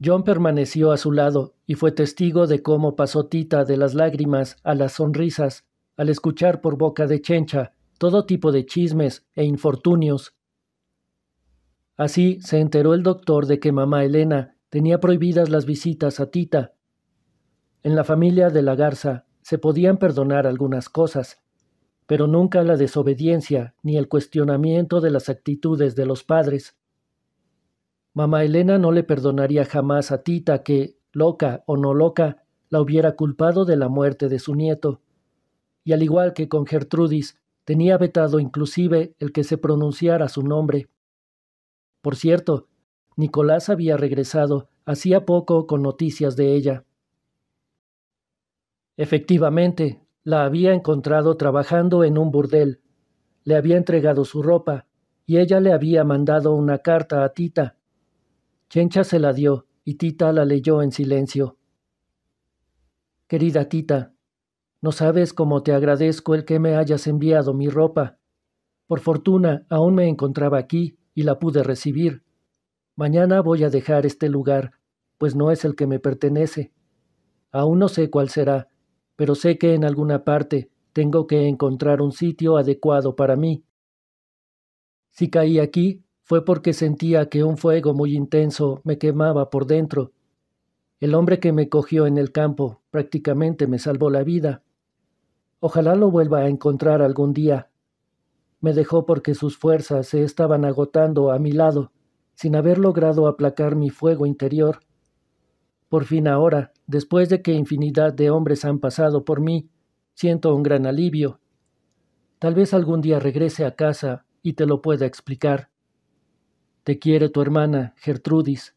John permaneció a su lado y fue testigo de cómo pasó Tita de las lágrimas a las sonrisas al escuchar por boca de Chencha todo tipo de chismes e infortunios. Así se enteró el doctor de que mamá Elena tenía prohibidas las visitas a Tita. En la familia de la Garza se podían perdonar algunas cosas, pero nunca la desobediencia ni el cuestionamiento de las actitudes de los padres. Mamá Elena no le perdonaría jamás a Tita que, loca o no loca, la hubiera culpado de la muerte de su nieto. Y al igual que con Gertrudis, tenía vetado inclusive el que se pronunciara su nombre. Por cierto, Nicolás había regresado hacía poco con noticias de ella. Efectivamente, la había encontrado trabajando en un burdel. Le había entregado su ropa y ella le había mandado una carta a Tita. Chencha se la dio y Tita la leyó en silencio. Querida Tita, no sabes cómo te agradezco el que me hayas enviado mi ropa. Por fortuna, aún me encontraba aquí y la pude recibir. Mañana voy a dejar este lugar, pues no es el que me pertenece. Aún no sé cuál será, pero sé que en alguna parte tengo que encontrar un sitio adecuado para mí. Si caí aquí, fue porque sentía que un fuego muy intenso me quemaba por dentro. El hombre que me cogió en el campo prácticamente me salvó la vida. Ojalá lo vuelva a encontrar algún día. Me dejó porque sus fuerzas se estaban agotando a mi lado sin haber logrado aplacar mi fuego interior. Por fin ahora, después de que infinidad de hombres han pasado por mí, siento un gran alivio. Tal vez algún día regrese a casa y te lo pueda explicar. Te quiere tu hermana, Gertrudis.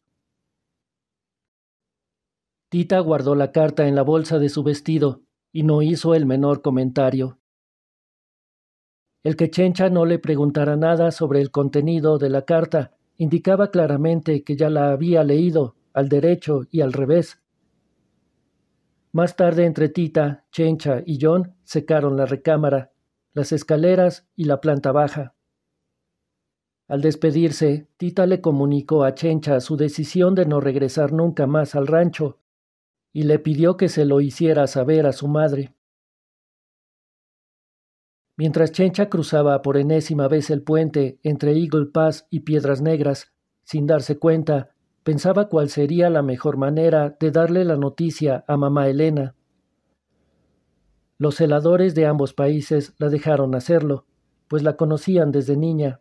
Tita guardó la carta en la bolsa de su vestido y no hizo el menor comentario. El que no le preguntara nada sobre el contenido de la carta indicaba claramente que ya la había leído al derecho y al revés. Más tarde entre Tita, Chencha y John secaron la recámara, las escaleras y la planta baja. Al despedirse, Tita le comunicó a Chencha su decisión de no regresar nunca más al rancho y le pidió que se lo hiciera saber a su madre. Mientras Chencha cruzaba por enésima vez el puente entre Eagle Pass y Piedras Negras, sin darse cuenta, pensaba cuál sería la mejor manera de darle la noticia a mamá Elena. Los celadores de ambos países la dejaron hacerlo, pues la conocían desde niña.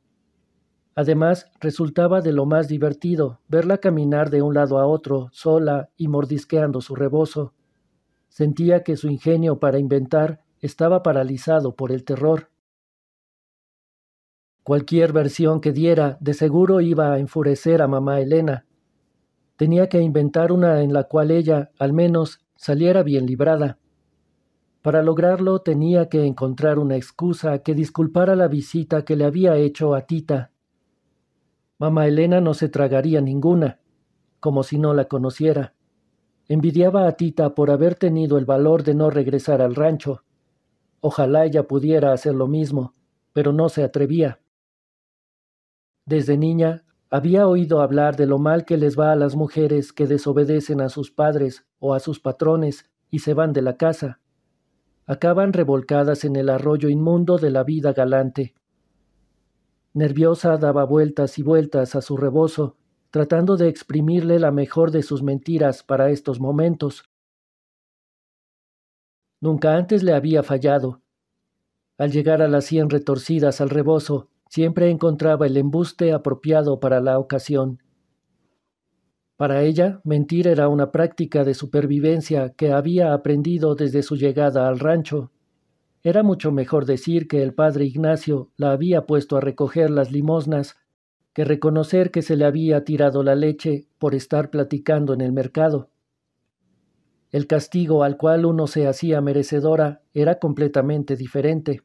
Además, resultaba de lo más divertido verla caminar de un lado a otro, sola y mordisqueando su rebozo. Sentía que su ingenio para inventar estaba paralizado por el terror. Cualquier versión que diera de seguro iba a enfurecer a mamá Elena. Tenía que inventar una en la cual ella, al menos, saliera bien librada. Para lograrlo tenía que encontrar una excusa que disculpara la visita que le había hecho a Tita. Mamá Elena no se tragaría ninguna, como si no la conociera. Envidiaba a Tita por haber tenido el valor de no regresar al rancho. Ojalá ella pudiera hacer lo mismo, pero no se atrevía. Desde niña había oído hablar de lo mal que les va a las mujeres que desobedecen a sus padres o a sus patrones y se van de la casa. Acaban revolcadas en el arroyo inmundo de la vida galante. Nerviosa daba vueltas y vueltas a su rebozo, tratando de exprimirle la mejor de sus mentiras para estos momentos, Nunca antes le había fallado. Al llegar a las cien retorcidas al rebozo, siempre encontraba el embuste apropiado para la ocasión. Para ella, mentir era una práctica de supervivencia que había aprendido desde su llegada al rancho. Era mucho mejor decir que el padre Ignacio la había puesto a recoger las limosnas que reconocer que se le había tirado la leche por estar platicando en el mercado. El castigo al cual uno se hacía merecedora era completamente diferente.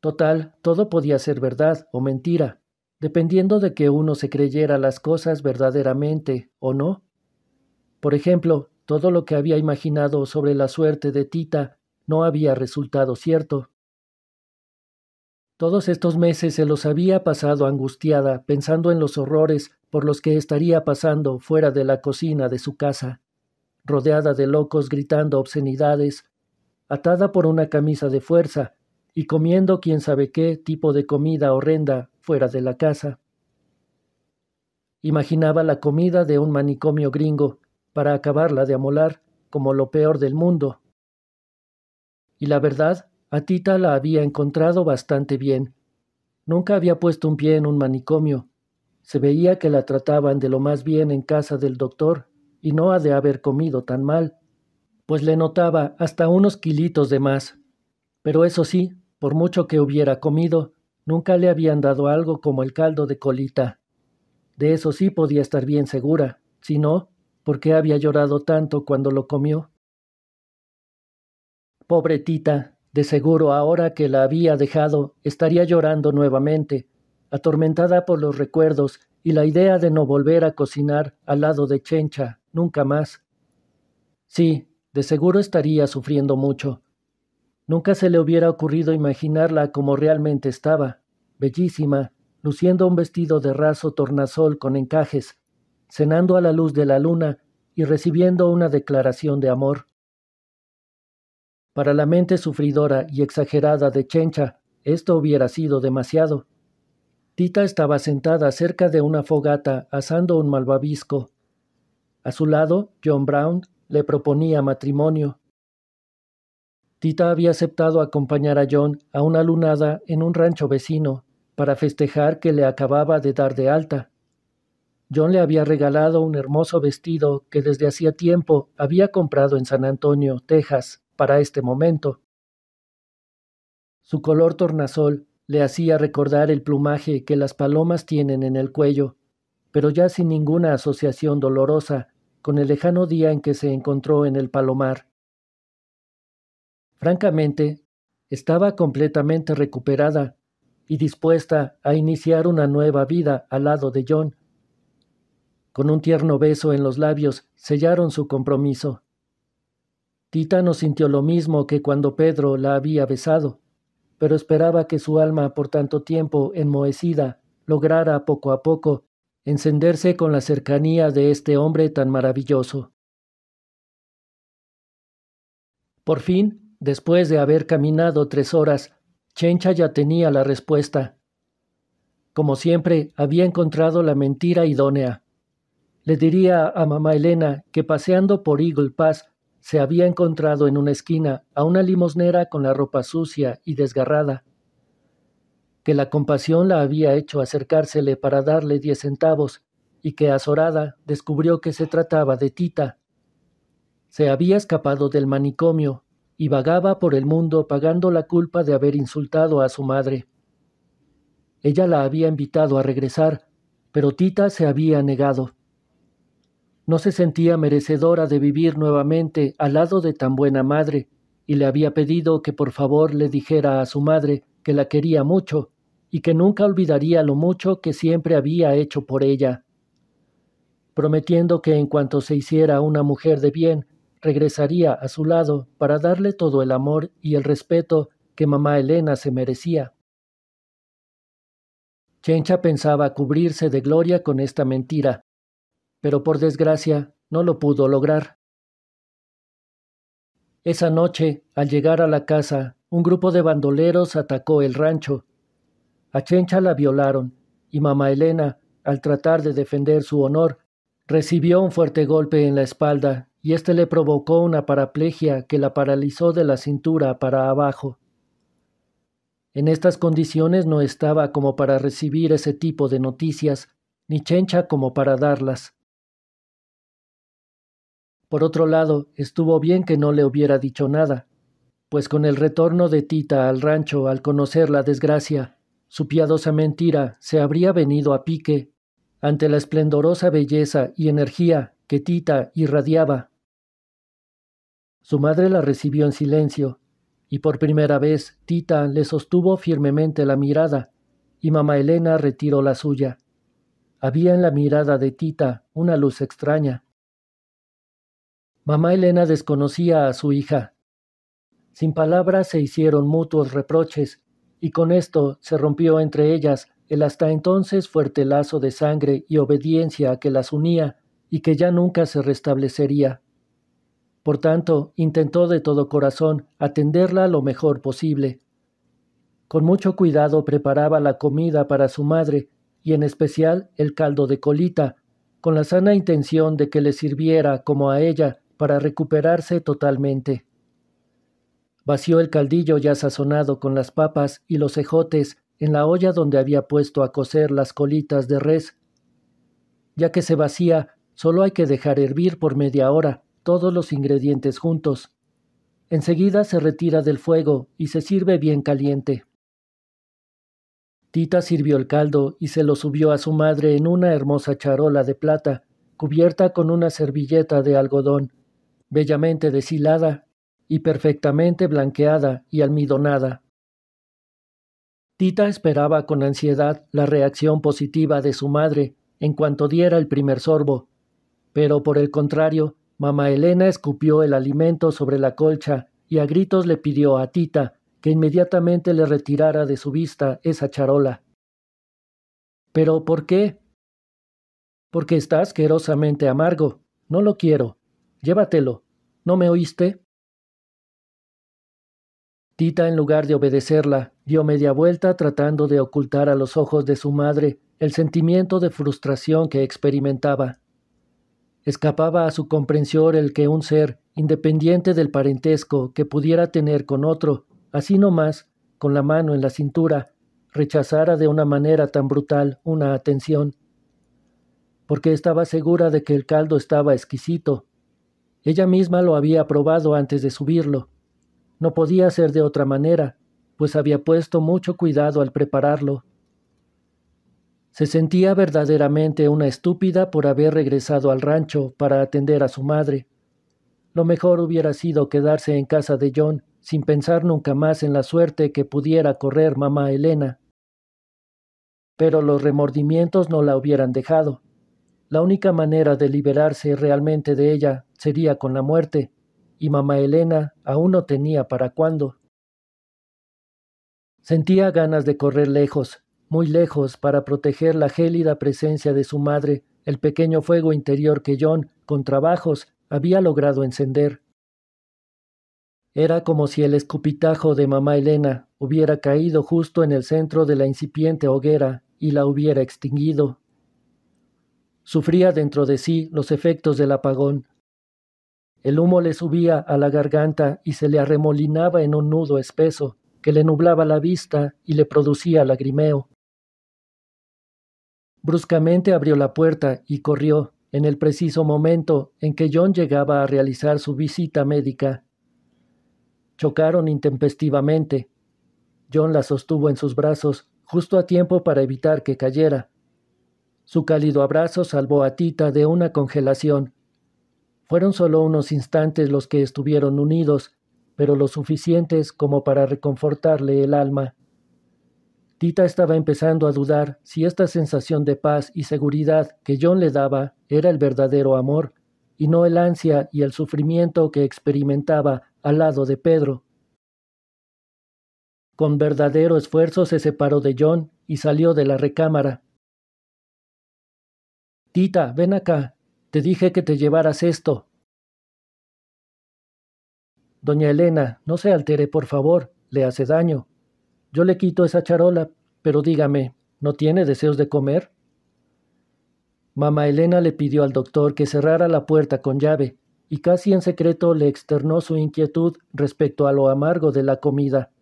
Total, todo podía ser verdad o mentira, dependiendo de que uno se creyera las cosas verdaderamente o no. Por ejemplo, todo lo que había imaginado sobre la suerte de Tita no había resultado cierto. Todos estos meses se los había pasado angustiada, pensando en los horrores por los que estaría pasando fuera de la cocina de su casa rodeada de locos gritando obscenidades, atada por una camisa de fuerza y comiendo quién sabe qué tipo de comida horrenda fuera de la casa. Imaginaba la comida de un manicomio gringo para acabarla de amolar como lo peor del mundo. Y la verdad, a Tita la había encontrado bastante bien. Nunca había puesto un pie en un manicomio. Se veía que la trataban de lo más bien en casa del doctor y no ha de haber comido tan mal, pues le notaba hasta unos kilitos de más. Pero eso sí, por mucho que hubiera comido, nunca le habían dado algo como el caldo de colita. De eso sí podía estar bien segura, si no, ¿por qué había llorado tanto cuando lo comió? Pobre Tita, de seguro ahora que la había dejado, estaría llorando nuevamente, atormentada por los recuerdos y la idea de no volver a cocinar al lado de Chencha nunca más. Sí, de seguro estaría sufriendo mucho. Nunca se le hubiera ocurrido imaginarla como realmente estaba, bellísima, luciendo un vestido de raso tornasol con encajes, cenando a la luz de la luna y recibiendo una declaración de amor. Para la mente sufridora y exagerada de Chencha, esto hubiera sido demasiado. Tita estaba sentada cerca de una fogata asando un malvavisco, a su lado, John Brown le proponía matrimonio. Tita había aceptado acompañar a John a una lunada en un rancho vecino para festejar que le acababa de dar de alta. John le había regalado un hermoso vestido que desde hacía tiempo había comprado en San Antonio, Texas, para este momento. Su color tornasol le hacía recordar el plumaje que las palomas tienen en el cuello pero ya sin ninguna asociación dolorosa con el lejano día en que se encontró en el palomar. Francamente, estaba completamente recuperada y dispuesta a iniciar una nueva vida al lado de John. Con un tierno beso en los labios sellaron su compromiso. Tita no sintió lo mismo que cuando Pedro la había besado, pero esperaba que su alma por tanto tiempo enmohecida lograra poco a poco encenderse con la cercanía de este hombre tan maravilloso. Por fin, después de haber caminado tres horas, Chencha ya tenía la respuesta. Como siempre, había encontrado la mentira idónea. Le diría a mamá Elena que paseando por Eagle Pass se había encontrado en una esquina a una limosnera con la ropa sucia y desgarrada, que la compasión la había hecho acercársele para darle diez centavos, y que azorada descubrió que se trataba de Tita. Se había escapado del manicomio y vagaba por el mundo pagando la culpa de haber insultado a su madre. Ella la había invitado a regresar, pero Tita se había negado. No se sentía merecedora de vivir nuevamente al lado de tan buena madre, y le había pedido que por favor le dijera a su madre que la quería mucho y que nunca olvidaría lo mucho que siempre había hecho por ella, prometiendo que en cuanto se hiciera una mujer de bien, regresaría a su lado para darle todo el amor y el respeto que mamá Elena se merecía. Chencha pensaba cubrirse de gloria con esta mentira, pero por desgracia no lo pudo lograr. Esa noche, al llegar a la casa, un grupo de bandoleros atacó el rancho. A Chencha la violaron, y mamá Elena, al tratar de defender su honor, recibió un fuerte golpe en la espalda y este le provocó una paraplegia que la paralizó de la cintura para abajo. En estas condiciones no estaba como para recibir ese tipo de noticias, ni Chencha como para darlas. Por otro lado, estuvo bien que no le hubiera dicho nada, pues con el retorno de Tita al rancho al conocer la desgracia, su piadosa mentira se habría venido a pique ante la esplendorosa belleza y energía que Tita irradiaba. Su madre la recibió en silencio, y por primera vez Tita le sostuvo firmemente la mirada, y mamá Elena retiró la suya. Había en la mirada de Tita una luz extraña, Mamá Elena desconocía a su hija. Sin palabras se hicieron mutuos reproches, y con esto se rompió entre ellas el hasta entonces fuerte lazo de sangre y obediencia que las unía y que ya nunca se restablecería. Por tanto, intentó de todo corazón atenderla lo mejor posible. Con mucho cuidado preparaba la comida para su madre, y en especial el caldo de colita, con la sana intención de que le sirviera, como a ella, para recuperarse totalmente. Vació el caldillo ya sazonado con las papas y los ejotes en la olla donde había puesto a cocer las colitas de res. Ya que se vacía, solo hay que dejar hervir por media hora todos los ingredientes juntos. Enseguida se retira del fuego y se sirve bien caliente. Tita sirvió el caldo y se lo subió a su madre en una hermosa charola de plata, cubierta con una servilleta de algodón bellamente deshilada y perfectamente blanqueada y almidonada. Tita esperaba con ansiedad la reacción positiva de su madre en cuanto diera el primer sorbo, pero por el contrario, mamá Elena escupió el alimento sobre la colcha y a gritos le pidió a Tita que inmediatamente le retirara de su vista esa charola. ¿Pero por qué? Porque está asquerosamente amargo. No lo quiero. Llévatelo. ¿No me oíste? Tita, en lugar de obedecerla, dio media vuelta tratando de ocultar a los ojos de su madre el sentimiento de frustración que experimentaba. Escapaba a su comprensión el que un ser, independiente del parentesco que pudiera tener con otro, así nomás, con la mano en la cintura, rechazara de una manera tan brutal una atención. Porque estaba segura de que el caldo estaba exquisito, ella misma lo había probado antes de subirlo. No podía ser de otra manera, pues había puesto mucho cuidado al prepararlo. Se sentía verdaderamente una estúpida por haber regresado al rancho para atender a su madre. Lo mejor hubiera sido quedarse en casa de John sin pensar nunca más en la suerte que pudiera correr mamá Elena. Pero los remordimientos no la hubieran dejado. La única manera de liberarse realmente de ella sería con la muerte, y mamá Elena aún no tenía para cuándo. Sentía ganas de correr lejos, muy lejos, para proteger la gélida presencia de su madre, el pequeño fuego interior que John, con trabajos, había logrado encender. Era como si el escupitajo de mamá Elena hubiera caído justo en el centro de la incipiente hoguera y la hubiera extinguido. Sufría dentro de sí los efectos del apagón. El humo le subía a la garganta y se le arremolinaba en un nudo espeso que le nublaba la vista y le producía lagrimeo. Bruscamente abrió la puerta y corrió, en el preciso momento en que John llegaba a realizar su visita médica. Chocaron intempestivamente. John la sostuvo en sus brazos, justo a tiempo para evitar que cayera. Su cálido abrazo salvó a Tita de una congelación. Fueron solo unos instantes los que estuvieron unidos, pero lo suficientes como para reconfortarle el alma. Tita estaba empezando a dudar si esta sensación de paz y seguridad que John le daba era el verdadero amor, y no el ansia y el sufrimiento que experimentaba al lado de Pedro. Con verdadero esfuerzo se separó de John y salió de la recámara. Tita, ven acá. Te dije que te llevaras esto. Doña Elena, no se altere, por favor, le hace daño. Yo le quito esa charola, pero dígame, ¿no tiene deseos de comer? Mamá Elena le pidió al doctor que cerrara la puerta con llave, y casi en secreto le externó su inquietud respecto a lo amargo de la comida.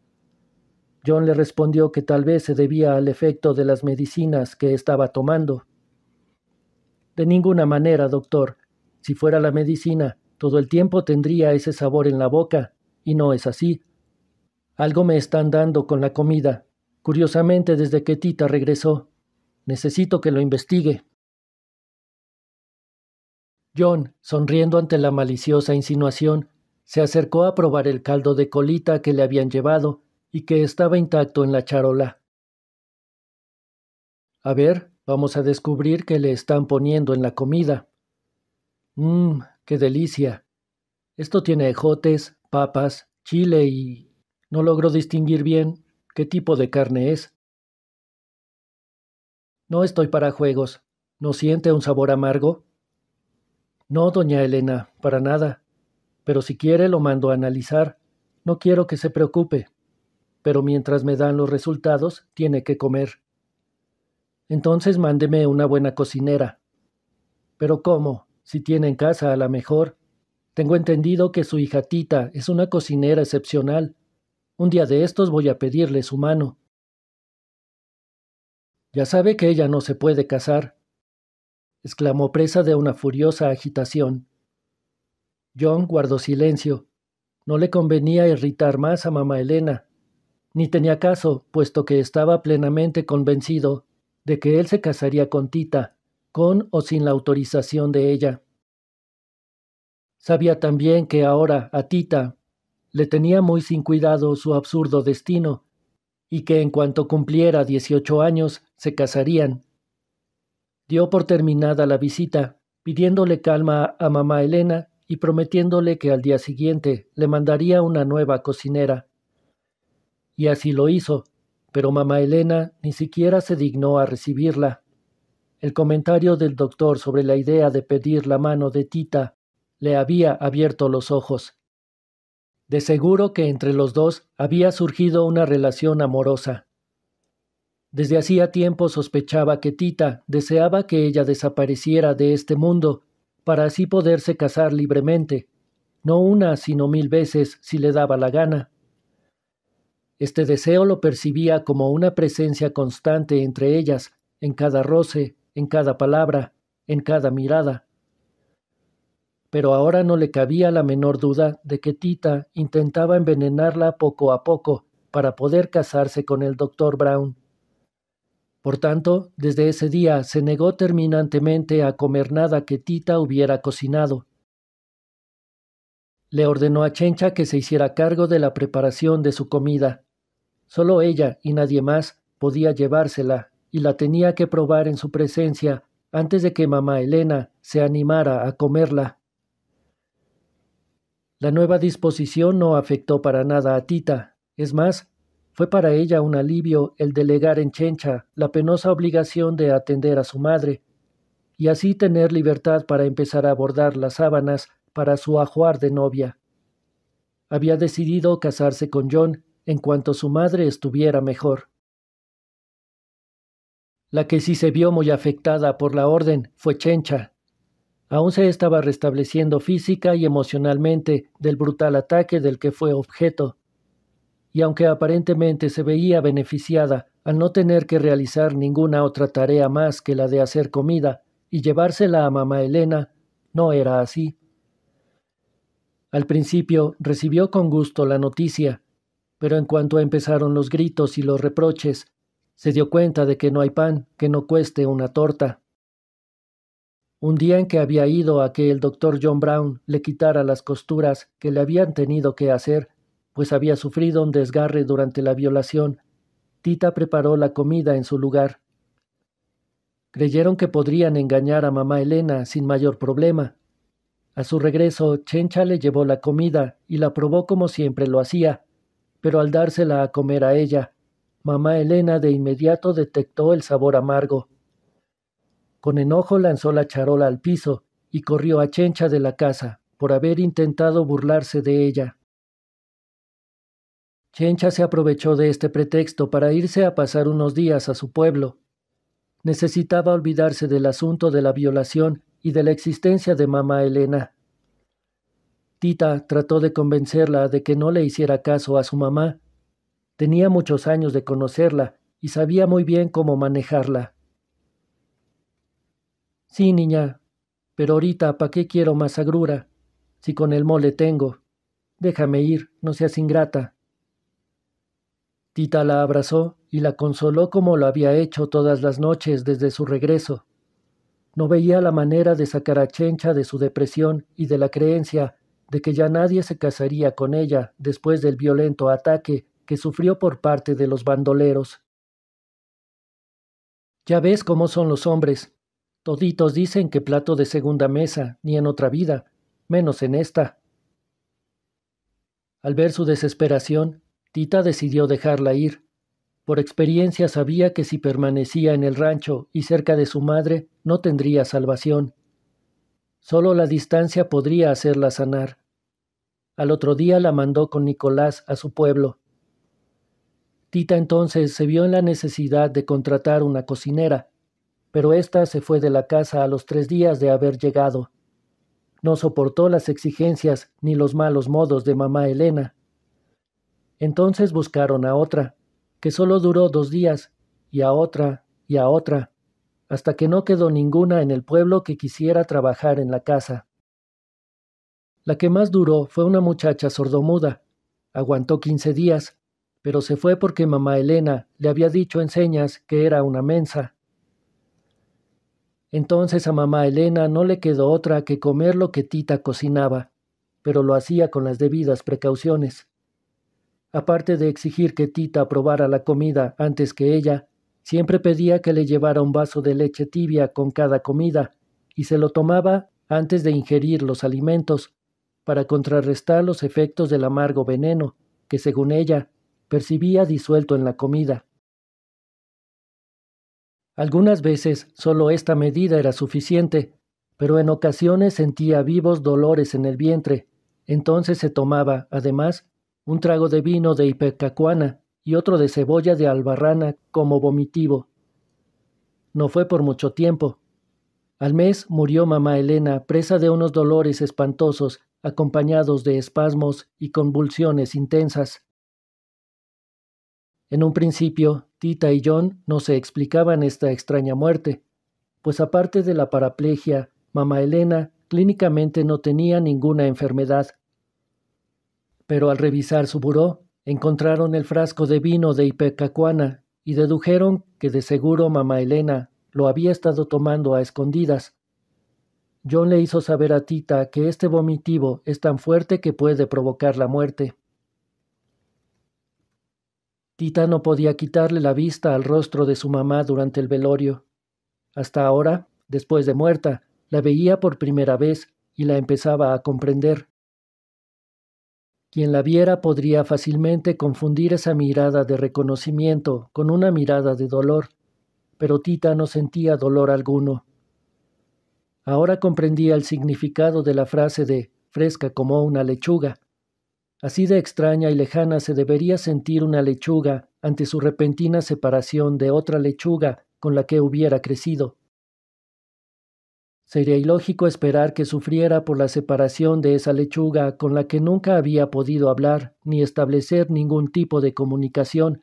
John le respondió que tal vez se debía al efecto de las medicinas que estaba tomando. De ninguna manera, doctor. Si fuera la medicina, todo el tiempo tendría ese sabor en la boca, y no es así. Algo me están dando con la comida, curiosamente desde que Tita regresó. Necesito que lo investigue. John, sonriendo ante la maliciosa insinuación, se acercó a probar el caldo de colita que le habían llevado y que estaba intacto en la charola. A ver, Vamos a descubrir qué le están poniendo en la comida. Mmm, qué delicia. Esto tiene ejotes, papas, chile y... No logro distinguir bien qué tipo de carne es. No estoy para juegos. ¿No siente un sabor amargo? No, doña Elena, para nada. Pero si quiere lo mando a analizar. No quiero que se preocupe. Pero mientras me dan los resultados, tiene que comer. Entonces mándeme una buena cocinera. Pero ¿cómo? Si tiene en casa a la mejor. Tengo entendido que su hijatita es una cocinera excepcional. Un día de estos voy a pedirle su mano. Ya sabe que ella no se puede casar, exclamó presa de una furiosa agitación. John guardó silencio. No le convenía irritar más a mamá Elena. Ni tenía caso, puesto que estaba plenamente convencido de que él se casaría con Tita, con o sin la autorización de ella. Sabía también que ahora a Tita le tenía muy sin cuidado su absurdo destino, y que en cuanto cumpliera 18 años se casarían. Dio por terminada la visita, pidiéndole calma a mamá Elena y prometiéndole que al día siguiente le mandaría una nueva cocinera. Y así lo hizo, pero mamá Elena ni siquiera se dignó a recibirla. El comentario del doctor sobre la idea de pedir la mano de Tita le había abierto los ojos. De seguro que entre los dos había surgido una relación amorosa. Desde hacía tiempo sospechaba que Tita deseaba que ella desapareciera de este mundo para así poderse casar libremente, no una sino mil veces si le daba la gana. Este deseo lo percibía como una presencia constante entre ellas, en cada roce, en cada palabra, en cada mirada. Pero ahora no le cabía la menor duda de que Tita intentaba envenenarla poco a poco para poder casarse con el doctor Brown. Por tanto, desde ese día se negó terminantemente a comer nada que Tita hubiera cocinado. Le ordenó a Chencha que se hiciera cargo de la preparación de su comida, Solo ella y nadie más podía llevársela, y la tenía que probar en su presencia antes de que mamá Elena se animara a comerla. La nueva disposición no afectó para nada a Tita, es más, fue para ella un alivio el delegar en Chencha la penosa obligación de atender a su madre, y así tener libertad para empezar a bordar las sábanas para su ajuar de novia. Había decidido casarse con John en cuanto su madre estuviera mejor. La que sí se vio muy afectada por la orden fue Chencha. Aún se estaba restableciendo física y emocionalmente del brutal ataque del que fue objeto, y aunque aparentemente se veía beneficiada al no tener que realizar ninguna otra tarea más que la de hacer comida y llevársela a mamá Elena, no era así. Al principio recibió con gusto la noticia, pero en cuanto empezaron los gritos y los reproches, se dio cuenta de que no hay pan que no cueste una torta. Un día en que había ido a que el doctor John Brown le quitara las costuras que le habían tenido que hacer, pues había sufrido un desgarre durante la violación, Tita preparó la comida en su lugar. Creyeron que podrían engañar a mamá Elena sin mayor problema. A su regreso, Chencha le llevó la comida y la probó como siempre lo hacía, pero al dársela a comer a ella, mamá Elena de inmediato detectó el sabor amargo. Con enojo lanzó la charola al piso y corrió a Chencha de la casa por haber intentado burlarse de ella. Chencha se aprovechó de este pretexto para irse a pasar unos días a su pueblo. Necesitaba olvidarse del asunto de la violación y de la existencia de mamá Elena. Tita trató de convencerla de que no le hiciera caso a su mamá. Tenía muchos años de conocerla y sabía muy bien cómo manejarla. Sí, niña, pero ahorita, ¿pa' qué quiero más agrura? Si con el mole tengo. Déjame ir, no seas ingrata. Tita la abrazó y la consoló como lo había hecho todas las noches desde su regreso. No veía la manera de sacar a Chencha de su depresión y de la creencia de que ya nadie se casaría con ella después del violento ataque que sufrió por parte de los bandoleros. Ya ves cómo son los hombres. Toditos dicen que plato de segunda mesa, ni en otra vida, menos en esta. Al ver su desesperación, Tita decidió dejarla ir. Por experiencia sabía que si permanecía en el rancho y cerca de su madre, no tendría salvación. Solo la distancia podría hacerla sanar. Al otro día la mandó con Nicolás a su pueblo. Tita entonces se vio en la necesidad de contratar una cocinera, pero ésta se fue de la casa a los tres días de haber llegado. No soportó las exigencias ni los malos modos de mamá Elena. Entonces buscaron a otra, que solo duró dos días, y a otra, y a otra hasta que no quedó ninguna en el pueblo que quisiera trabajar en la casa. La que más duró fue una muchacha sordomuda. Aguantó quince días, pero se fue porque mamá Elena le había dicho en señas que era una mensa. Entonces a mamá Elena no le quedó otra que comer lo que Tita cocinaba, pero lo hacía con las debidas precauciones. Aparte de exigir que Tita probara la comida antes que ella, Siempre pedía que le llevara un vaso de leche tibia con cada comida, y se lo tomaba antes de ingerir los alimentos, para contrarrestar los efectos del amargo veneno, que según ella, percibía disuelto en la comida. Algunas veces solo esta medida era suficiente, pero en ocasiones sentía vivos dolores en el vientre, entonces se tomaba, además, un trago de vino de ipecacuana y otro de cebolla de albarrana como vomitivo. No fue por mucho tiempo. Al mes murió mamá Elena presa de unos dolores espantosos acompañados de espasmos y convulsiones intensas. En un principio, Tita y John no se explicaban esta extraña muerte, pues aparte de la paraplegia, mamá Elena clínicamente no tenía ninguna enfermedad. Pero al revisar su buró, Encontraron el frasco de vino de Ipecacuana y dedujeron que de seguro mamá Elena lo había estado tomando a escondidas. John le hizo saber a Tita que este vomitivo es tan fuerte que puede provocar la muerte. Tita no podía quitarle la vista al rostro de su mamá durante el velorio. Hasta ahora, después de muerta, la veía por primera vez y la empezaba a comprender. Quien la viera podría fácilmente confundir esa mirada de reconocimiento con una mirada de dolor, pero Tita no sentía dolor alguno. Ahora comprendía el significado de la frase de fresca como una lechuga. Así de extraña y lejana se debería sentir una lechuga ante su repentina separación de otra lechuga con la que hubiera crecido. Sería ilógico esperar que sufriera por la separación de esa lechuga con la que nunca había podido hablar ni establecer ningún tipo de comunicación,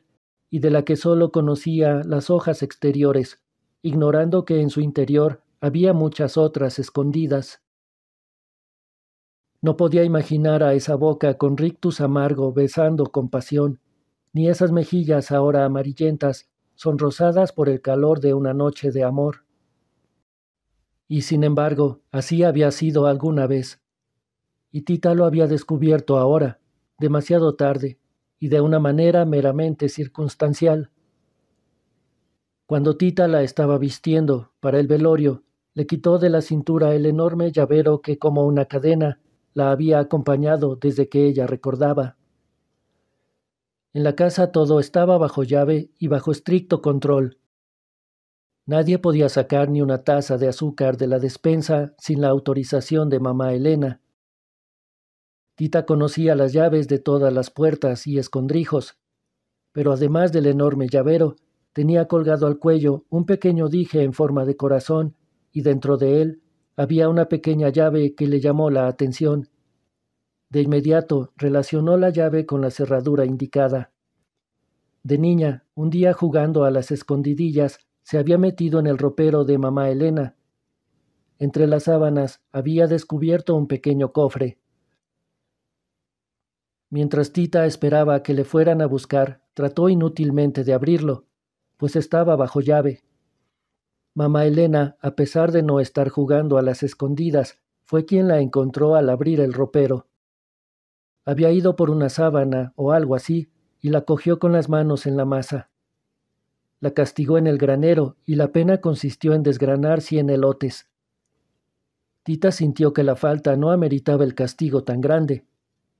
y de la que solo conocía las hojas exteriores, ignorando que en su interior había muchas otras escondidas. No podía imaginar a esa boca con rictus amargo besando con pasión, ni esas mejillas ahora amarillentas, sonrosadas por el calor de una noche de amor y sin embargo, así había sido alguna vez. Y Tita lo había descubierto ahora, demasiado tarde, y de una manera meramente circunstancial. Cuando Tita la estaba vistiendo para el velorio, le quitó de la cintura el enorme llavero que como una cadena la había acompañado desde que ella recordaba. En la casa todo estaba bajo llave y bajo estricto control, Nadie podía sacar ni una taza de azúcar de la despensa sin la autorización de mamá Elena. Tita conocía las llaves de todas las puertas y escondrijos, pero además del enorme llavero, tenía colgado al cuello un pequeño dije en forma de corazón y dentro de él había una pequeña llave que le llamó la atención. De inmediato relacionó la llave con la cerradura indicada. De niña, un día jugando a las escondidillas, se había metido en el ropero de mamá Elena. Entre las sábanas había descubierto un pequeño cofre. Mientras Tita esperaba que le fueran a buscar, trató inútilmente de abrirlo, pues estaba bajo llave. Mamá Elena, a pesar de no estar jugando a las escondidas, fue quien la encontró al abrir el ropero. Había ido por una sábana o algo así, y la cogió con las manos en la masa castigó en el granero, y la pena consistió en desgranar cien elotes. Tita sintió que la falta no ameritaba el castigo tan grande.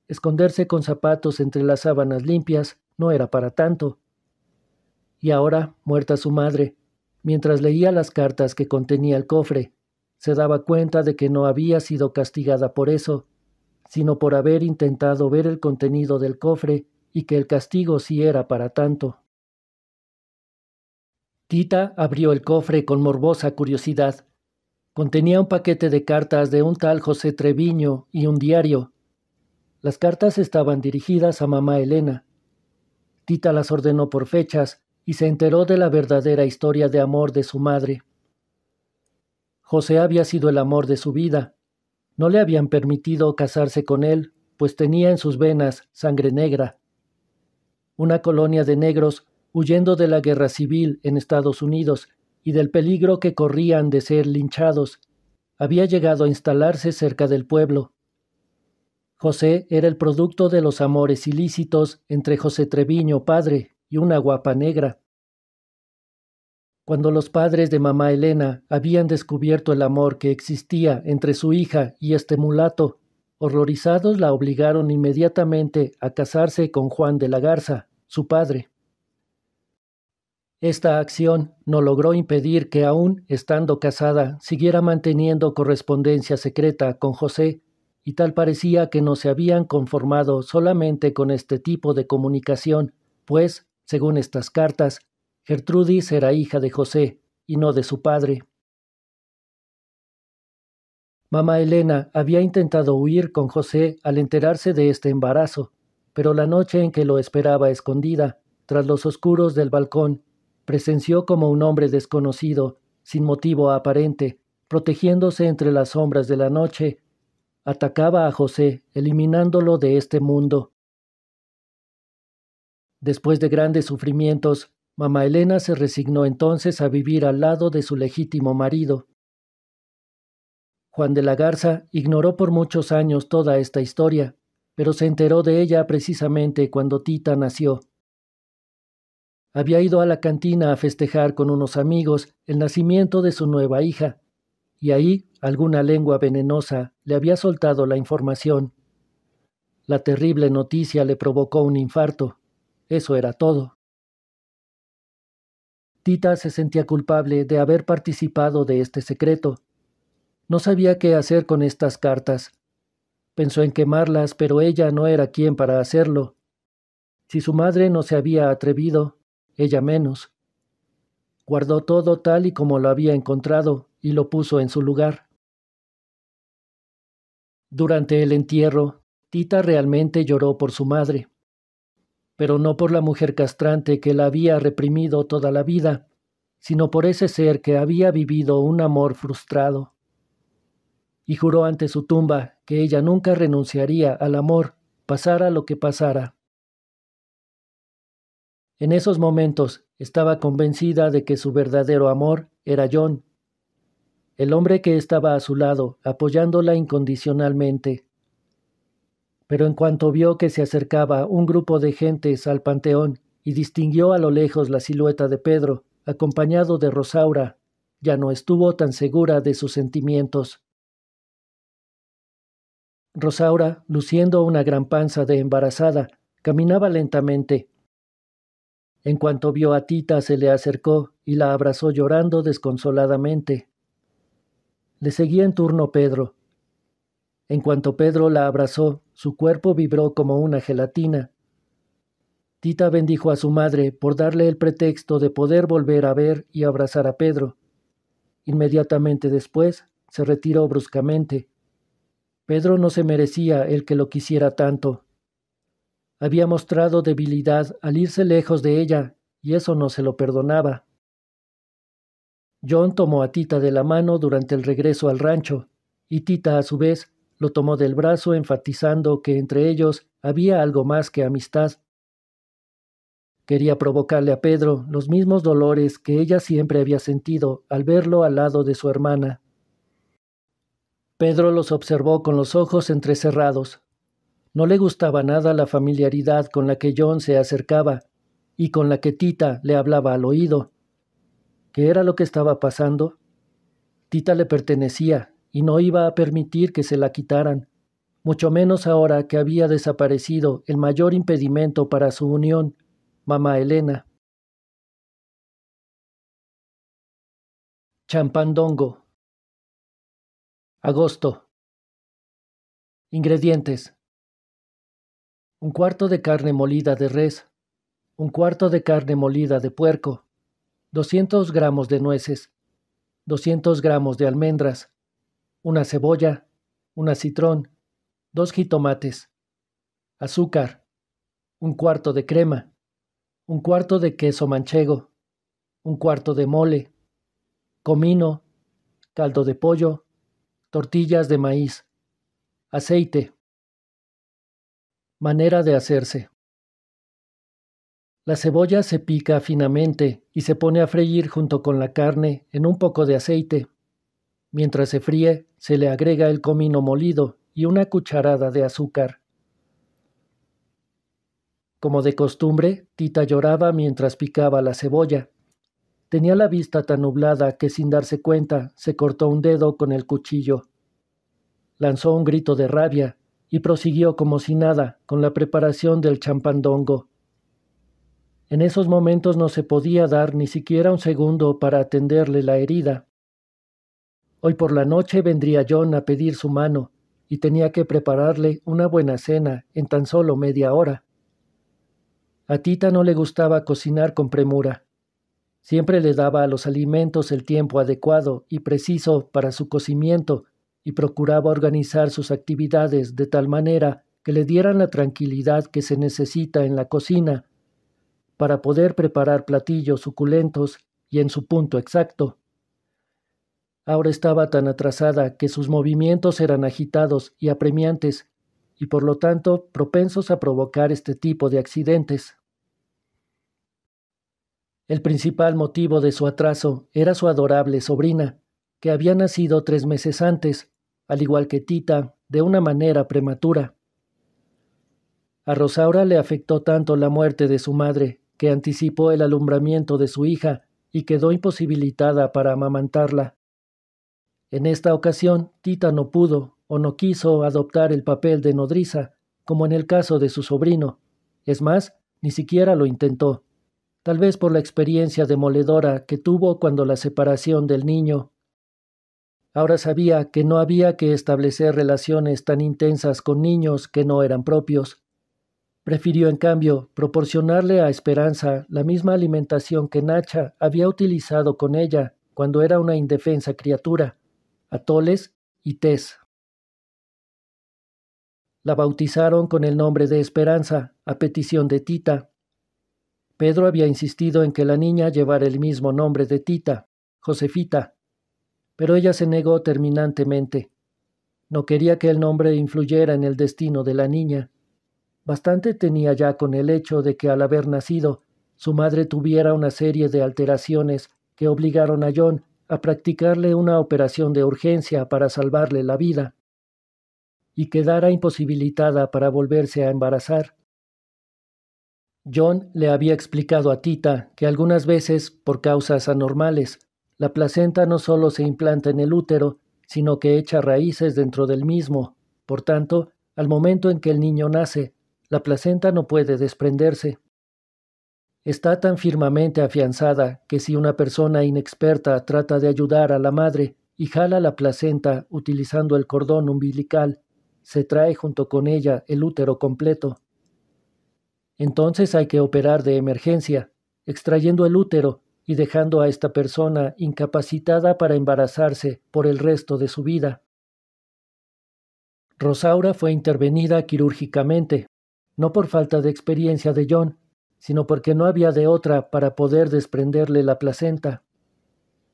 Esconderse con zapatos entre las sábanas limpias no era para tanto. Y ahora, muerta su madre, mientras leía las cartas que contenía el cofre, se daba cuenta de que no había sido castigada por eso, sino por haber intentado ver el contenido del cofre y que el castigo sí era para tanto. Tita abrió el cofre con morbosa curiosidad. Contenía un paquete de cartas de un tal José Treviño y un diario. Las cartas estaban dirigidas a mamá Elena. Tita las ordenó por fechas y se enteró de la verdadera historia de amor de su madre. José había sido el amor de su vida. No le habían permitido casarse con él, pues tenía en sus venas sangre negra. Una colonia de negros huyendo de la guerra civil en Estados Unidos y del peligro que corrían de ser linchados, había llegado a instalarse cerca del pueblo. José era el producto de los amores ilícitos entre José Treviño padre y una guapa negra. Cuando los padres de mamá Elena habían descubierto el amor que existía entre su hija y este mulato, horrorizados la obligaron inmediatamente a casarse con Juan de la Garza, su padre. Esta acción no logró impedir que aún estando casada siguiera manteniendo correspondencia secreta con José, y tal parecía que no se habían conformado solamente con este tipo de comunicación, pues, según estas cartas, Gertrudis era hija de José y no de su padre. Mamá Elena había intentado huir con José al enterarse de este embarazo, pero la noche en que lo esperaba escondida, tras los oscuros del balcón, presenció como un hombre desconocido, sin motivo aparente, protegiéndose entre las sombras de la noche, atacaba a José, eliminándolo de este mundo. Después de grandes sufrimientos, mamá Elena se resignó entonces a vivir al lado de su legítimo marido. Juan de la Garza ignoró por muchos años toda esta historia, pero se enteró de ella precisamente cuando Tita nació. Había ido a la cantina a festejar con unos amigos el nacimiento de su nueva hija, y ahí alguna lengua venenosa le había soltado la información. La terrible noticia le provocó un infarto. Eso era todo. Tita se sentía culpable de haber participado de este secreto. No sabía qué hacer con estas cartas. Pensó en quemarlas, pero ella no era quien para hacerlo. Si su madre no se había atrevido, ella menos. Guardó todo tal y como lo había encontrado y lo puso en su lugar. Durante el entierro, Tita realmente lloró por su madre, pero no por la mujer castrante que la había reprimido toda la vida, sino por ese ser que había vivido un amor frustrado. Y juró ante su tumba que ella nunca renunciaría al amor, pasara lo que pasara. En esos momentos estaba convencida de que su verdadero amor era John, el hombre que estaba a su lado, apoyándola incondicionalmente. Pero en cuanto vio que se acercaba un grupo de gentes al panteón y distinguió a lo lejos la silueta de Pedro, acompañado de Rosaura, ya no estuvo tan segura de sus sentimientos. Rosaura, luciendo una gran panza de embarazada, caminaba lentamente, en cuanto vio a Tita, se le acercó y la abrazó llorando desconsoladamente. Le seguía en turno Pedro. En cuanto Pedro la abrazó, su cuerpo vibró como una gelatina. Tita bendijo a su madre por darle el pretexto de poder volver a ver y abrazar a Pedro. Inmediatamente después, se retiró bruscamente. Pedro no se merecía el que lo quisiera tanto. Había mostrado debilidad al irse lejos de ella, y eso no se lo perdonaba. John tomó a Tita de la mano durante el regreso al rancho, y Tita a su vez lo tomó del brazo enfatizando que entre ellos había algo más que amistad. Quería provocarle a Pedro los mismos dolores que ella siempre había sentido al verlo al lado de su hermana. Pedro los observó con los ojos entrecerrados, no le gustaba nada la familiaridad con la que John se acercaba y con la que Tita le hablaba al oído. ¿Qué era lo que estaba pasando? Tita le pertenecía y no iba a permitir que se la quitaran, mucho menos ahora que había desaparecido el mayor impedimento para su unión, mamá Elena. Champandongo. Agosto. Ingredientes un cuarto de carne molida de res, un cuarto de carne molida de puerco, 200 gramos de nueces, 200 gramos de almendras, una cebolla, una citrón, dos jitomates, azúcar, un cuarto de crema, un cuarto de queso manchego, un cuarto de mole, comino, caldo de pollo, tortillas de maíz, aceite, Manera de hacerse. La cebolla se pica finamente y se pone a freír junto con la carne en un poco de aceite. Mientras se fríe, se le agrega el comino molido y una cucharada de azúcar. Como de costumbre, Tita lloraba mientras picaba la cebolla. Tenía la vista tan nublada que sin darse cuenta se cortó un dedo con el cuchillo. Lanzó un grito de rabia y prosiguió como si nada con la preparación del champandongo. En esos momentos no se podía dar ni siquiera un segundo para atenderle la herida. Hoy por la noche vendría John a pedir su mano, y tenía que prepararle una buena cena en tan solo media hora. A Tita no le gustaba cocinar con premura. Siempre le daba a los alimentos el tiempo adecuado y preciso para su cocimiento y procuraba organizar sus actividades de tal manera que le dieran la tranquilidad que se necesita en la cocina para poder preparar platillos suculentos y en su punto exacto. Ahora estaba tan atrasada que sus movimientos eran agitados y apremiantes, y por lo tanto propensos a provocar este tipo de accidentes. El principal motivo de su atraso era su adorable sobrina, que había nacido tres meses antes, al igual que Tita, de una manera prematura. A Rosaura le afectó tanto la muerte de su madre, que anticipó el alumbramiento de su hija y quedó imposibilitada para amamantarla. En esta ocasión, Tita no pudo o no quiso adoptar el papel de nodriza, como en el caso de su sobrino. Es más, ni siquiera lo intentó, tal vez por la experiencia demoledora que tuvo cuando la separación del niño Ahora sabía que no había que establecer relaciones tan intensas con niños que no eran propios. Prefirió, en cambio, proporcionarle a Esperanza la misma alimentación que Nacha había utilizado con ella cuando era una indefensa criatura, atoles y tés. La bautizaron con el nombre de Esperanza, a petición de Tita. Pedro había insistido en que la niña llevara el mismo nombre de Tita, Josefita pero ella se negó terminantemente. No quería que el nombre influyera en el destino de la niña. Bastante tenía ya con el hecho de que al haber nacido, su madre tuviera una serie de alteraciones que obligaron a John a practicarle una operación de urgencia para salvarle la vida y quedara imposibilitada para volverse a embarazar. John le había explicado a Tita que algunas veces, por causas anormales, la placenta no solo se implanta en el útero, sino que echa raíces dentro del mismo. Por tanto, al momento en que el niño nace, la placenta no puede desprenderse. Está tan firmemente afianzada que si una persona inexperta trata de ayudar a la madre y jala la placenta utilizando el cordón umbilical, se trae junto con ella el útero completo. Entonces hay que operar de emergencia, extrayendo el útero y dejando a esta persona incapacitada para embarazarse por el resto de su vida. Rosaura fue intervenida quirúrgicamente, no por falta de experiencia de John, sino porque no había de otra para poder desprenderle la placenta.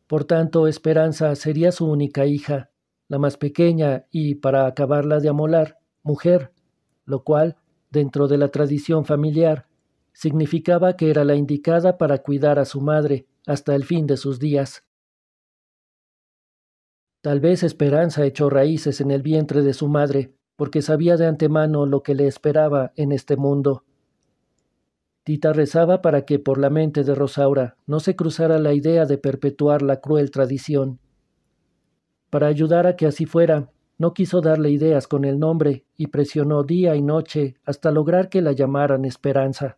Por tanto, Esperanza sería su única hija, la más pequeña y, para acabarla de amolar, mujer, lo cual, dentro de la tradición familiar, Significaba que era la indicada para cuidar a su madre hasta el fin de sus días. Tal vez Esperanza echó raíces en el vientre de su madre, porque sabía de antemano lo que le esperaba en este mundo. Tita rezaba para que por la mente de Rosaura no se cruzara la idea de perpetuar la cruel tradición. Para ayudar a que así fuera, no quiso darle ideas con el nombre y presionó día y noche hasta lograr que la llamaran Esperanza.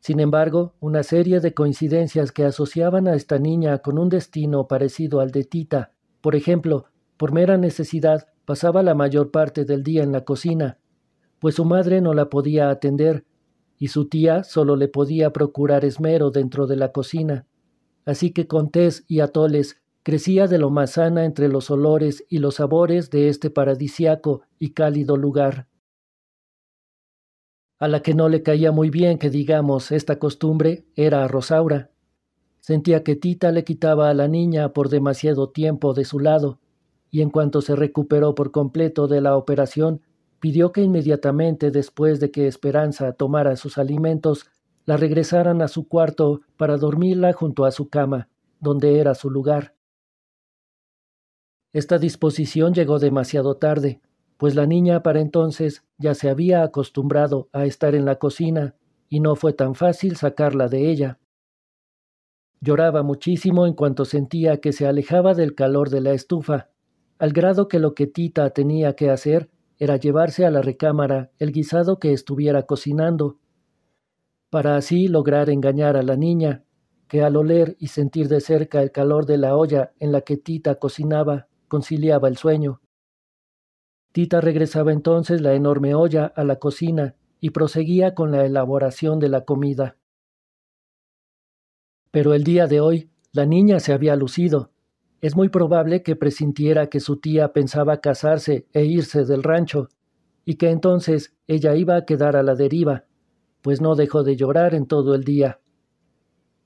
Sin embargo, una serie de coincidencias que asociaban a esta niña con un destino parecido al de Tita, por ejemplo, por mera necesidad pasaba la mayor parte del día en la cocina, pues su madre no la podía atender y su tía solo le podía procurar esmero dentro de la cocina. Así que con tés y atoles crecía de lo más sana entre los olores y los sabores de este paradisiaco y cálido lugar a la que no le caía muy bien que digamos esta costumbre, era a Rosaura. Sentía que Tita le quitaba a la niña por demasiado tiempo de su lado, y en cuanto se recuperó por completo de la operación, pidió que inmediatamente después de que Esperanza tomara sus alimentos, la regresaran a su cuarto para dormirla junto a su cama, donde era su lugar. Esta disposición llegó demasiado tarde, pues la niña para entonces ya se había acostumbrado a estar en la cocina y no fue tan fácil sacarla de ella. Lloraba muchísimo en cuanto sentía que se alejaba del calor de la estufa, al grado que lo que Tita tenía que hacer era llevarse a la recámara el guisado que estuviera cocinando, para así lograr engañar a la niña, que al oler y sentir de cerca el calor de la olla en la que Tita cocinaba, conciliaba el sueño. Tita regresaba entonces la enorme olla a la cocina y proseguía con la elaboración de la comida. Pero el día de hoy la niña se había lucido. Es muy probable que presintiera que su tía pensaba casarse e irse del rancho, y que entonces ella iba a quedar a la deriva, pues no dejó de llorar en todo el día.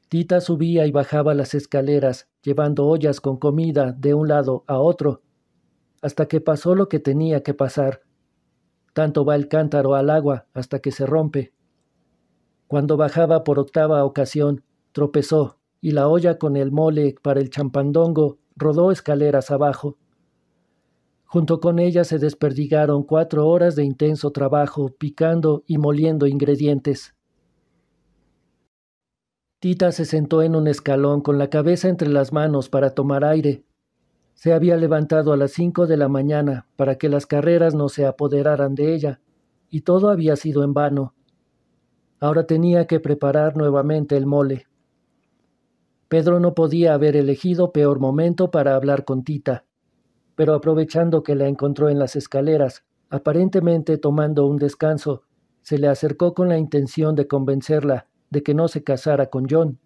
Tita subía y bajaba las escaleras, llevando ollas con comida de un lado a otro, hasta que pasó lo que tenía que pasar. Tanto va el cántaro al agua hasta que se rompe. Cuando bajaba por octava ocasión, tropezó, y la olla con el mole para el champandongo rodó escaleras abajo. Junto con ella se desperdigaron cuatro horas de intenso trabajo picando y moliendo ingredientes. Tita se sentó en un escalón con la cabeza entre las manos para tomar aire, se había levantado a las cinco de la mañana para que las carreras no se apoderaran de ella, y todo había sido en vano. Ahora tenía que preparar nuevamente el mole. Pedro no podía haber elegido peor momento para hablar con Tita, pero aprovechando que la encontró en las escaleras, aparentemente tomando un descanso, se le acercó con la intención de convencerla de que no se casara con John.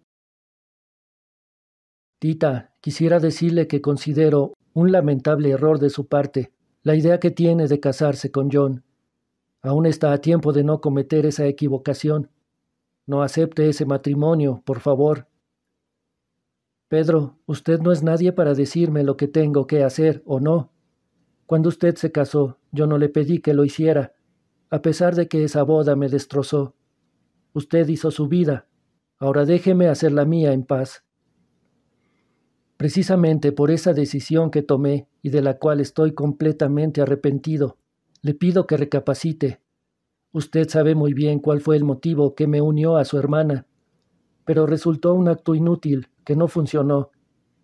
Tita, quisiera decirle que considero un lamentable error de su parte la idea que tiene de casarse con John. Aún está a tiempo de no cometer esa equivocación. No acepte ese matrimonio, por favor. Pedro, usted no es nadie para decirme lo que tengo que hacer o no. Cuando usted se casó, yo no le pedí que lo hiciera, a pesar de que esa boda me destrozó. Usted hizo su vida. Ahora déjeme hacer la mía en paz. Precisamente por esa decisión que tomé y de la cual estoy completamente arrepentido, le pido que recapacite. Usted sabe muy bien cuál fue el motivo que me unió a su hermana, pero resultó un acto inútil que no funcionó.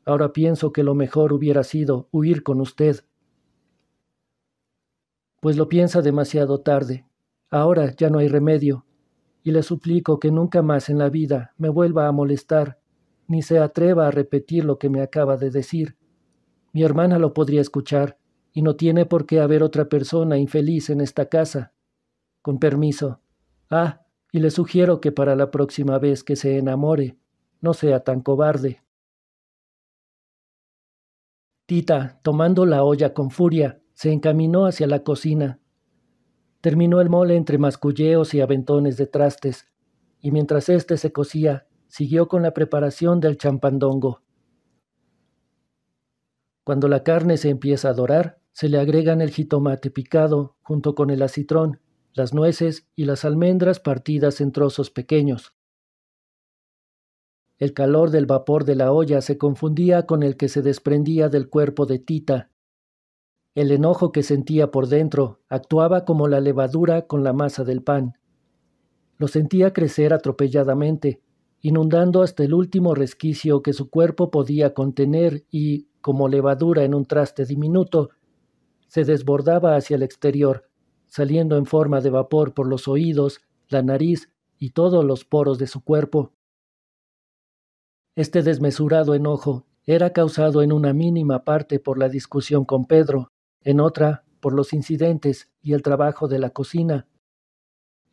Ahora pienso que lo mejor hubiera sido huir con usted. Pues lo piensa demasiado tarde. Ahora ya no hay remedio, y le suplico que nunca más en la vida me vuelva a molestar ni se atreva a repetir lo que me acaba de decir. Mi hermana lo podría escuchar, y no tiene por qué haber otra persona infeliz en esta casa. Con permiso. Ah, y le sugiero que para la próxima vez que se enamore, no sea tan cobarde. Tita, tomando la olla con furia, se encaminó hacia la cocina. Terminó el mole entre masculleos y aventones de trastes, y mientras éste se cocía, siguió con la preparación del champandongo. Cuando la carne se empieza a dorar, se le agregan el jitomate picado junto con el acitrón, las nueces y las almendras partidas en trozos pequeños. El calor del vapor de la olla se confundía con el que se desprendía del cuerpo de Tita. El enojo que sentía por dentro actuaba como la levadura con la masa del pan. Lo sentía crecer atropelladamente, inundando hasta el último resquicio que su cuerpo podía contener y, como levadura en un traste diminuto, se desbordaba hacia el exterior, saliendo en forma de vapor por los oídos, la nariz y todos los poros de su cuerpo. Este desmesurado enojo era causado en una mínima parte por la discusión con Pedro, en otra por los incidentes y el trabajo de la cocina,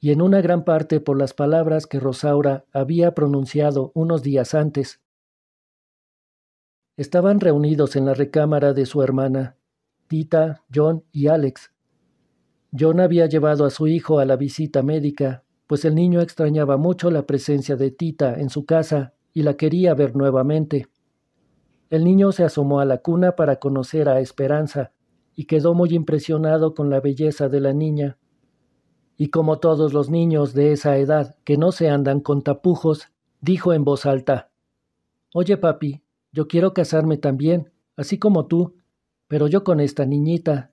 y en una gran parte por las palabras que Rosaura había pronunciado unos días antes. Estaban reunidos en la recámara de su hermana, Tita, John y Alex. John había llevado a su hijo a la visita médica, pues el niño extrañaba mucho la presencia de Tita en su casa y la quería ver nuevamente. El niño se asomó a la cuna para conocer a Esperanza y quedó muy impresionado con la belleza de la niña y como todos los niños de esa edad que no se andan con tapujos, dijo en voz alta, Oye papi, yo quiero casarme también, así como tú, pero yo con esta niñita.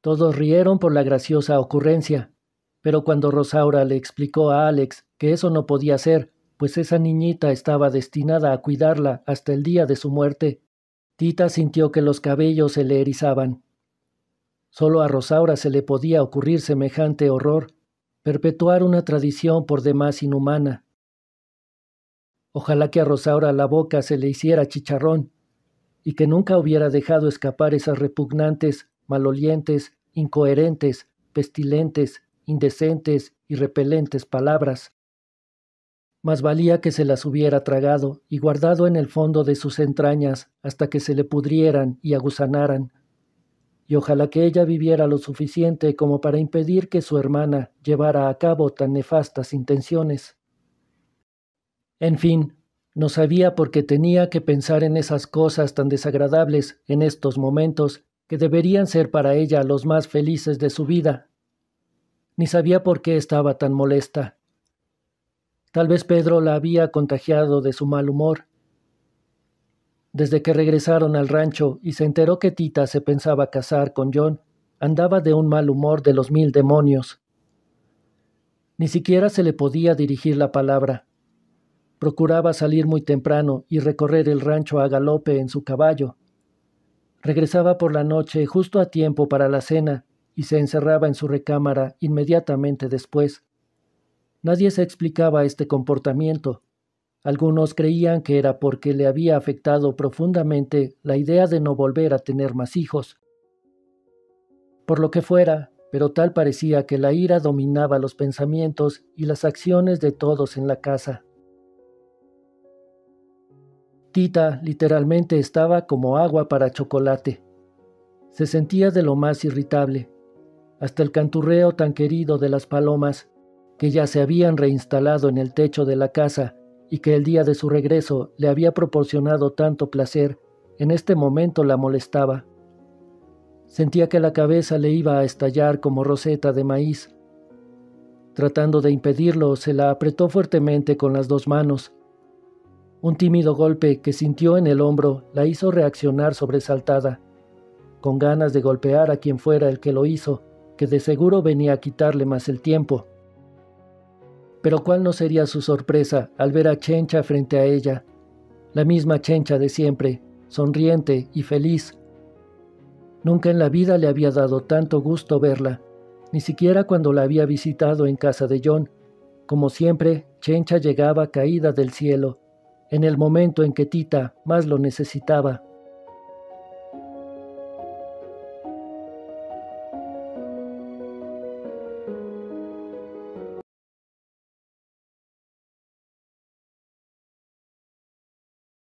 Todos rieron por la graciosa ocurrencia, pero cuando Rosaura le explicó a Alex que eso no podía ser, pues esa niñita estaba destinada a cuidarla hasta el día de su muerte, Tita sintió que los cabellos se le erizaban. Solo a Rosaura se le podía ocurrir semejante horror, perpetuar una tradición por demás inhumana. Ojalá que a Rosaura la boca se le hiciera chicharrón y que nunca hubiera dejado escapar esas repugnantes, malolientes, incoherentes, pestilentes, indecentes y repelentes palabras. Más valía que se las hubiera tragado y guardado en el fondo de sus entrañas hasta que se le pudrieran y aguzanaran y ojalá que ella viviera lo suficiente como para impedir que su hermana llevara a cabo tan nefastas intenciones. En fin, no sabía por qué tenía que pensar en esas cosas tan desagradables en estos momentos que deberían ser para ella los más felices de su vida. Ni sabía por qué estaba tan molesta. Tal vez Pedro la había contagiado de su mal humor, desde que regresaron al rancho y se enteró que Tita se pensaba casar con John, andaba de un mal humor de los mil demonios. Ni siquiera se le podía dirigir la palabra. Procuraba salir muy temprano y recorrer el rancho a galope en su caballo. Regresaba por la noche justo a tiempo para la cena y se encerraba en su recámara inmediatamente después. Nadie se explicaba este comportamiento, algunos creían que era porque le había afectado profundamente la idea de no volver a tener más hijos. Por lo que fuera, pero tal parecía que la ira dominaba los pensamientos y las acciones de todos en la casa. Tita literalmente estaba como agua para chocolate. Se sentía de lo más irritable, hasta el canturreo tan querido de las palomas, que ya se habían reinstalado en el techo de la casa y que el día de su regreso le había proporcionado tanto placer, en este momento la molestaba. Sentía que la cabeza le iba a estallar como roseta de maíz. Tratando de impedirlo, se la apretó fuertemente con las dos manos. Un tímido golpe que sintió en el hombro la hizo reaccionar sobresaltada, con ganas de golpear a quien fuera el que lo hizo, que de seguro venía a quitarle más el tiempo. Pero cuál no sería su sorpresa al ver a Chencha frente a ella, la misma Chencha de siempre, sonriente y feliz. Nunca en la vida le había dado tanto gusto verla, ni siquiera cuando la había visitado en casa de John. Como siempre, Chencha llegaba caída del cielo, en el momento en que Tita más lo necesitaba.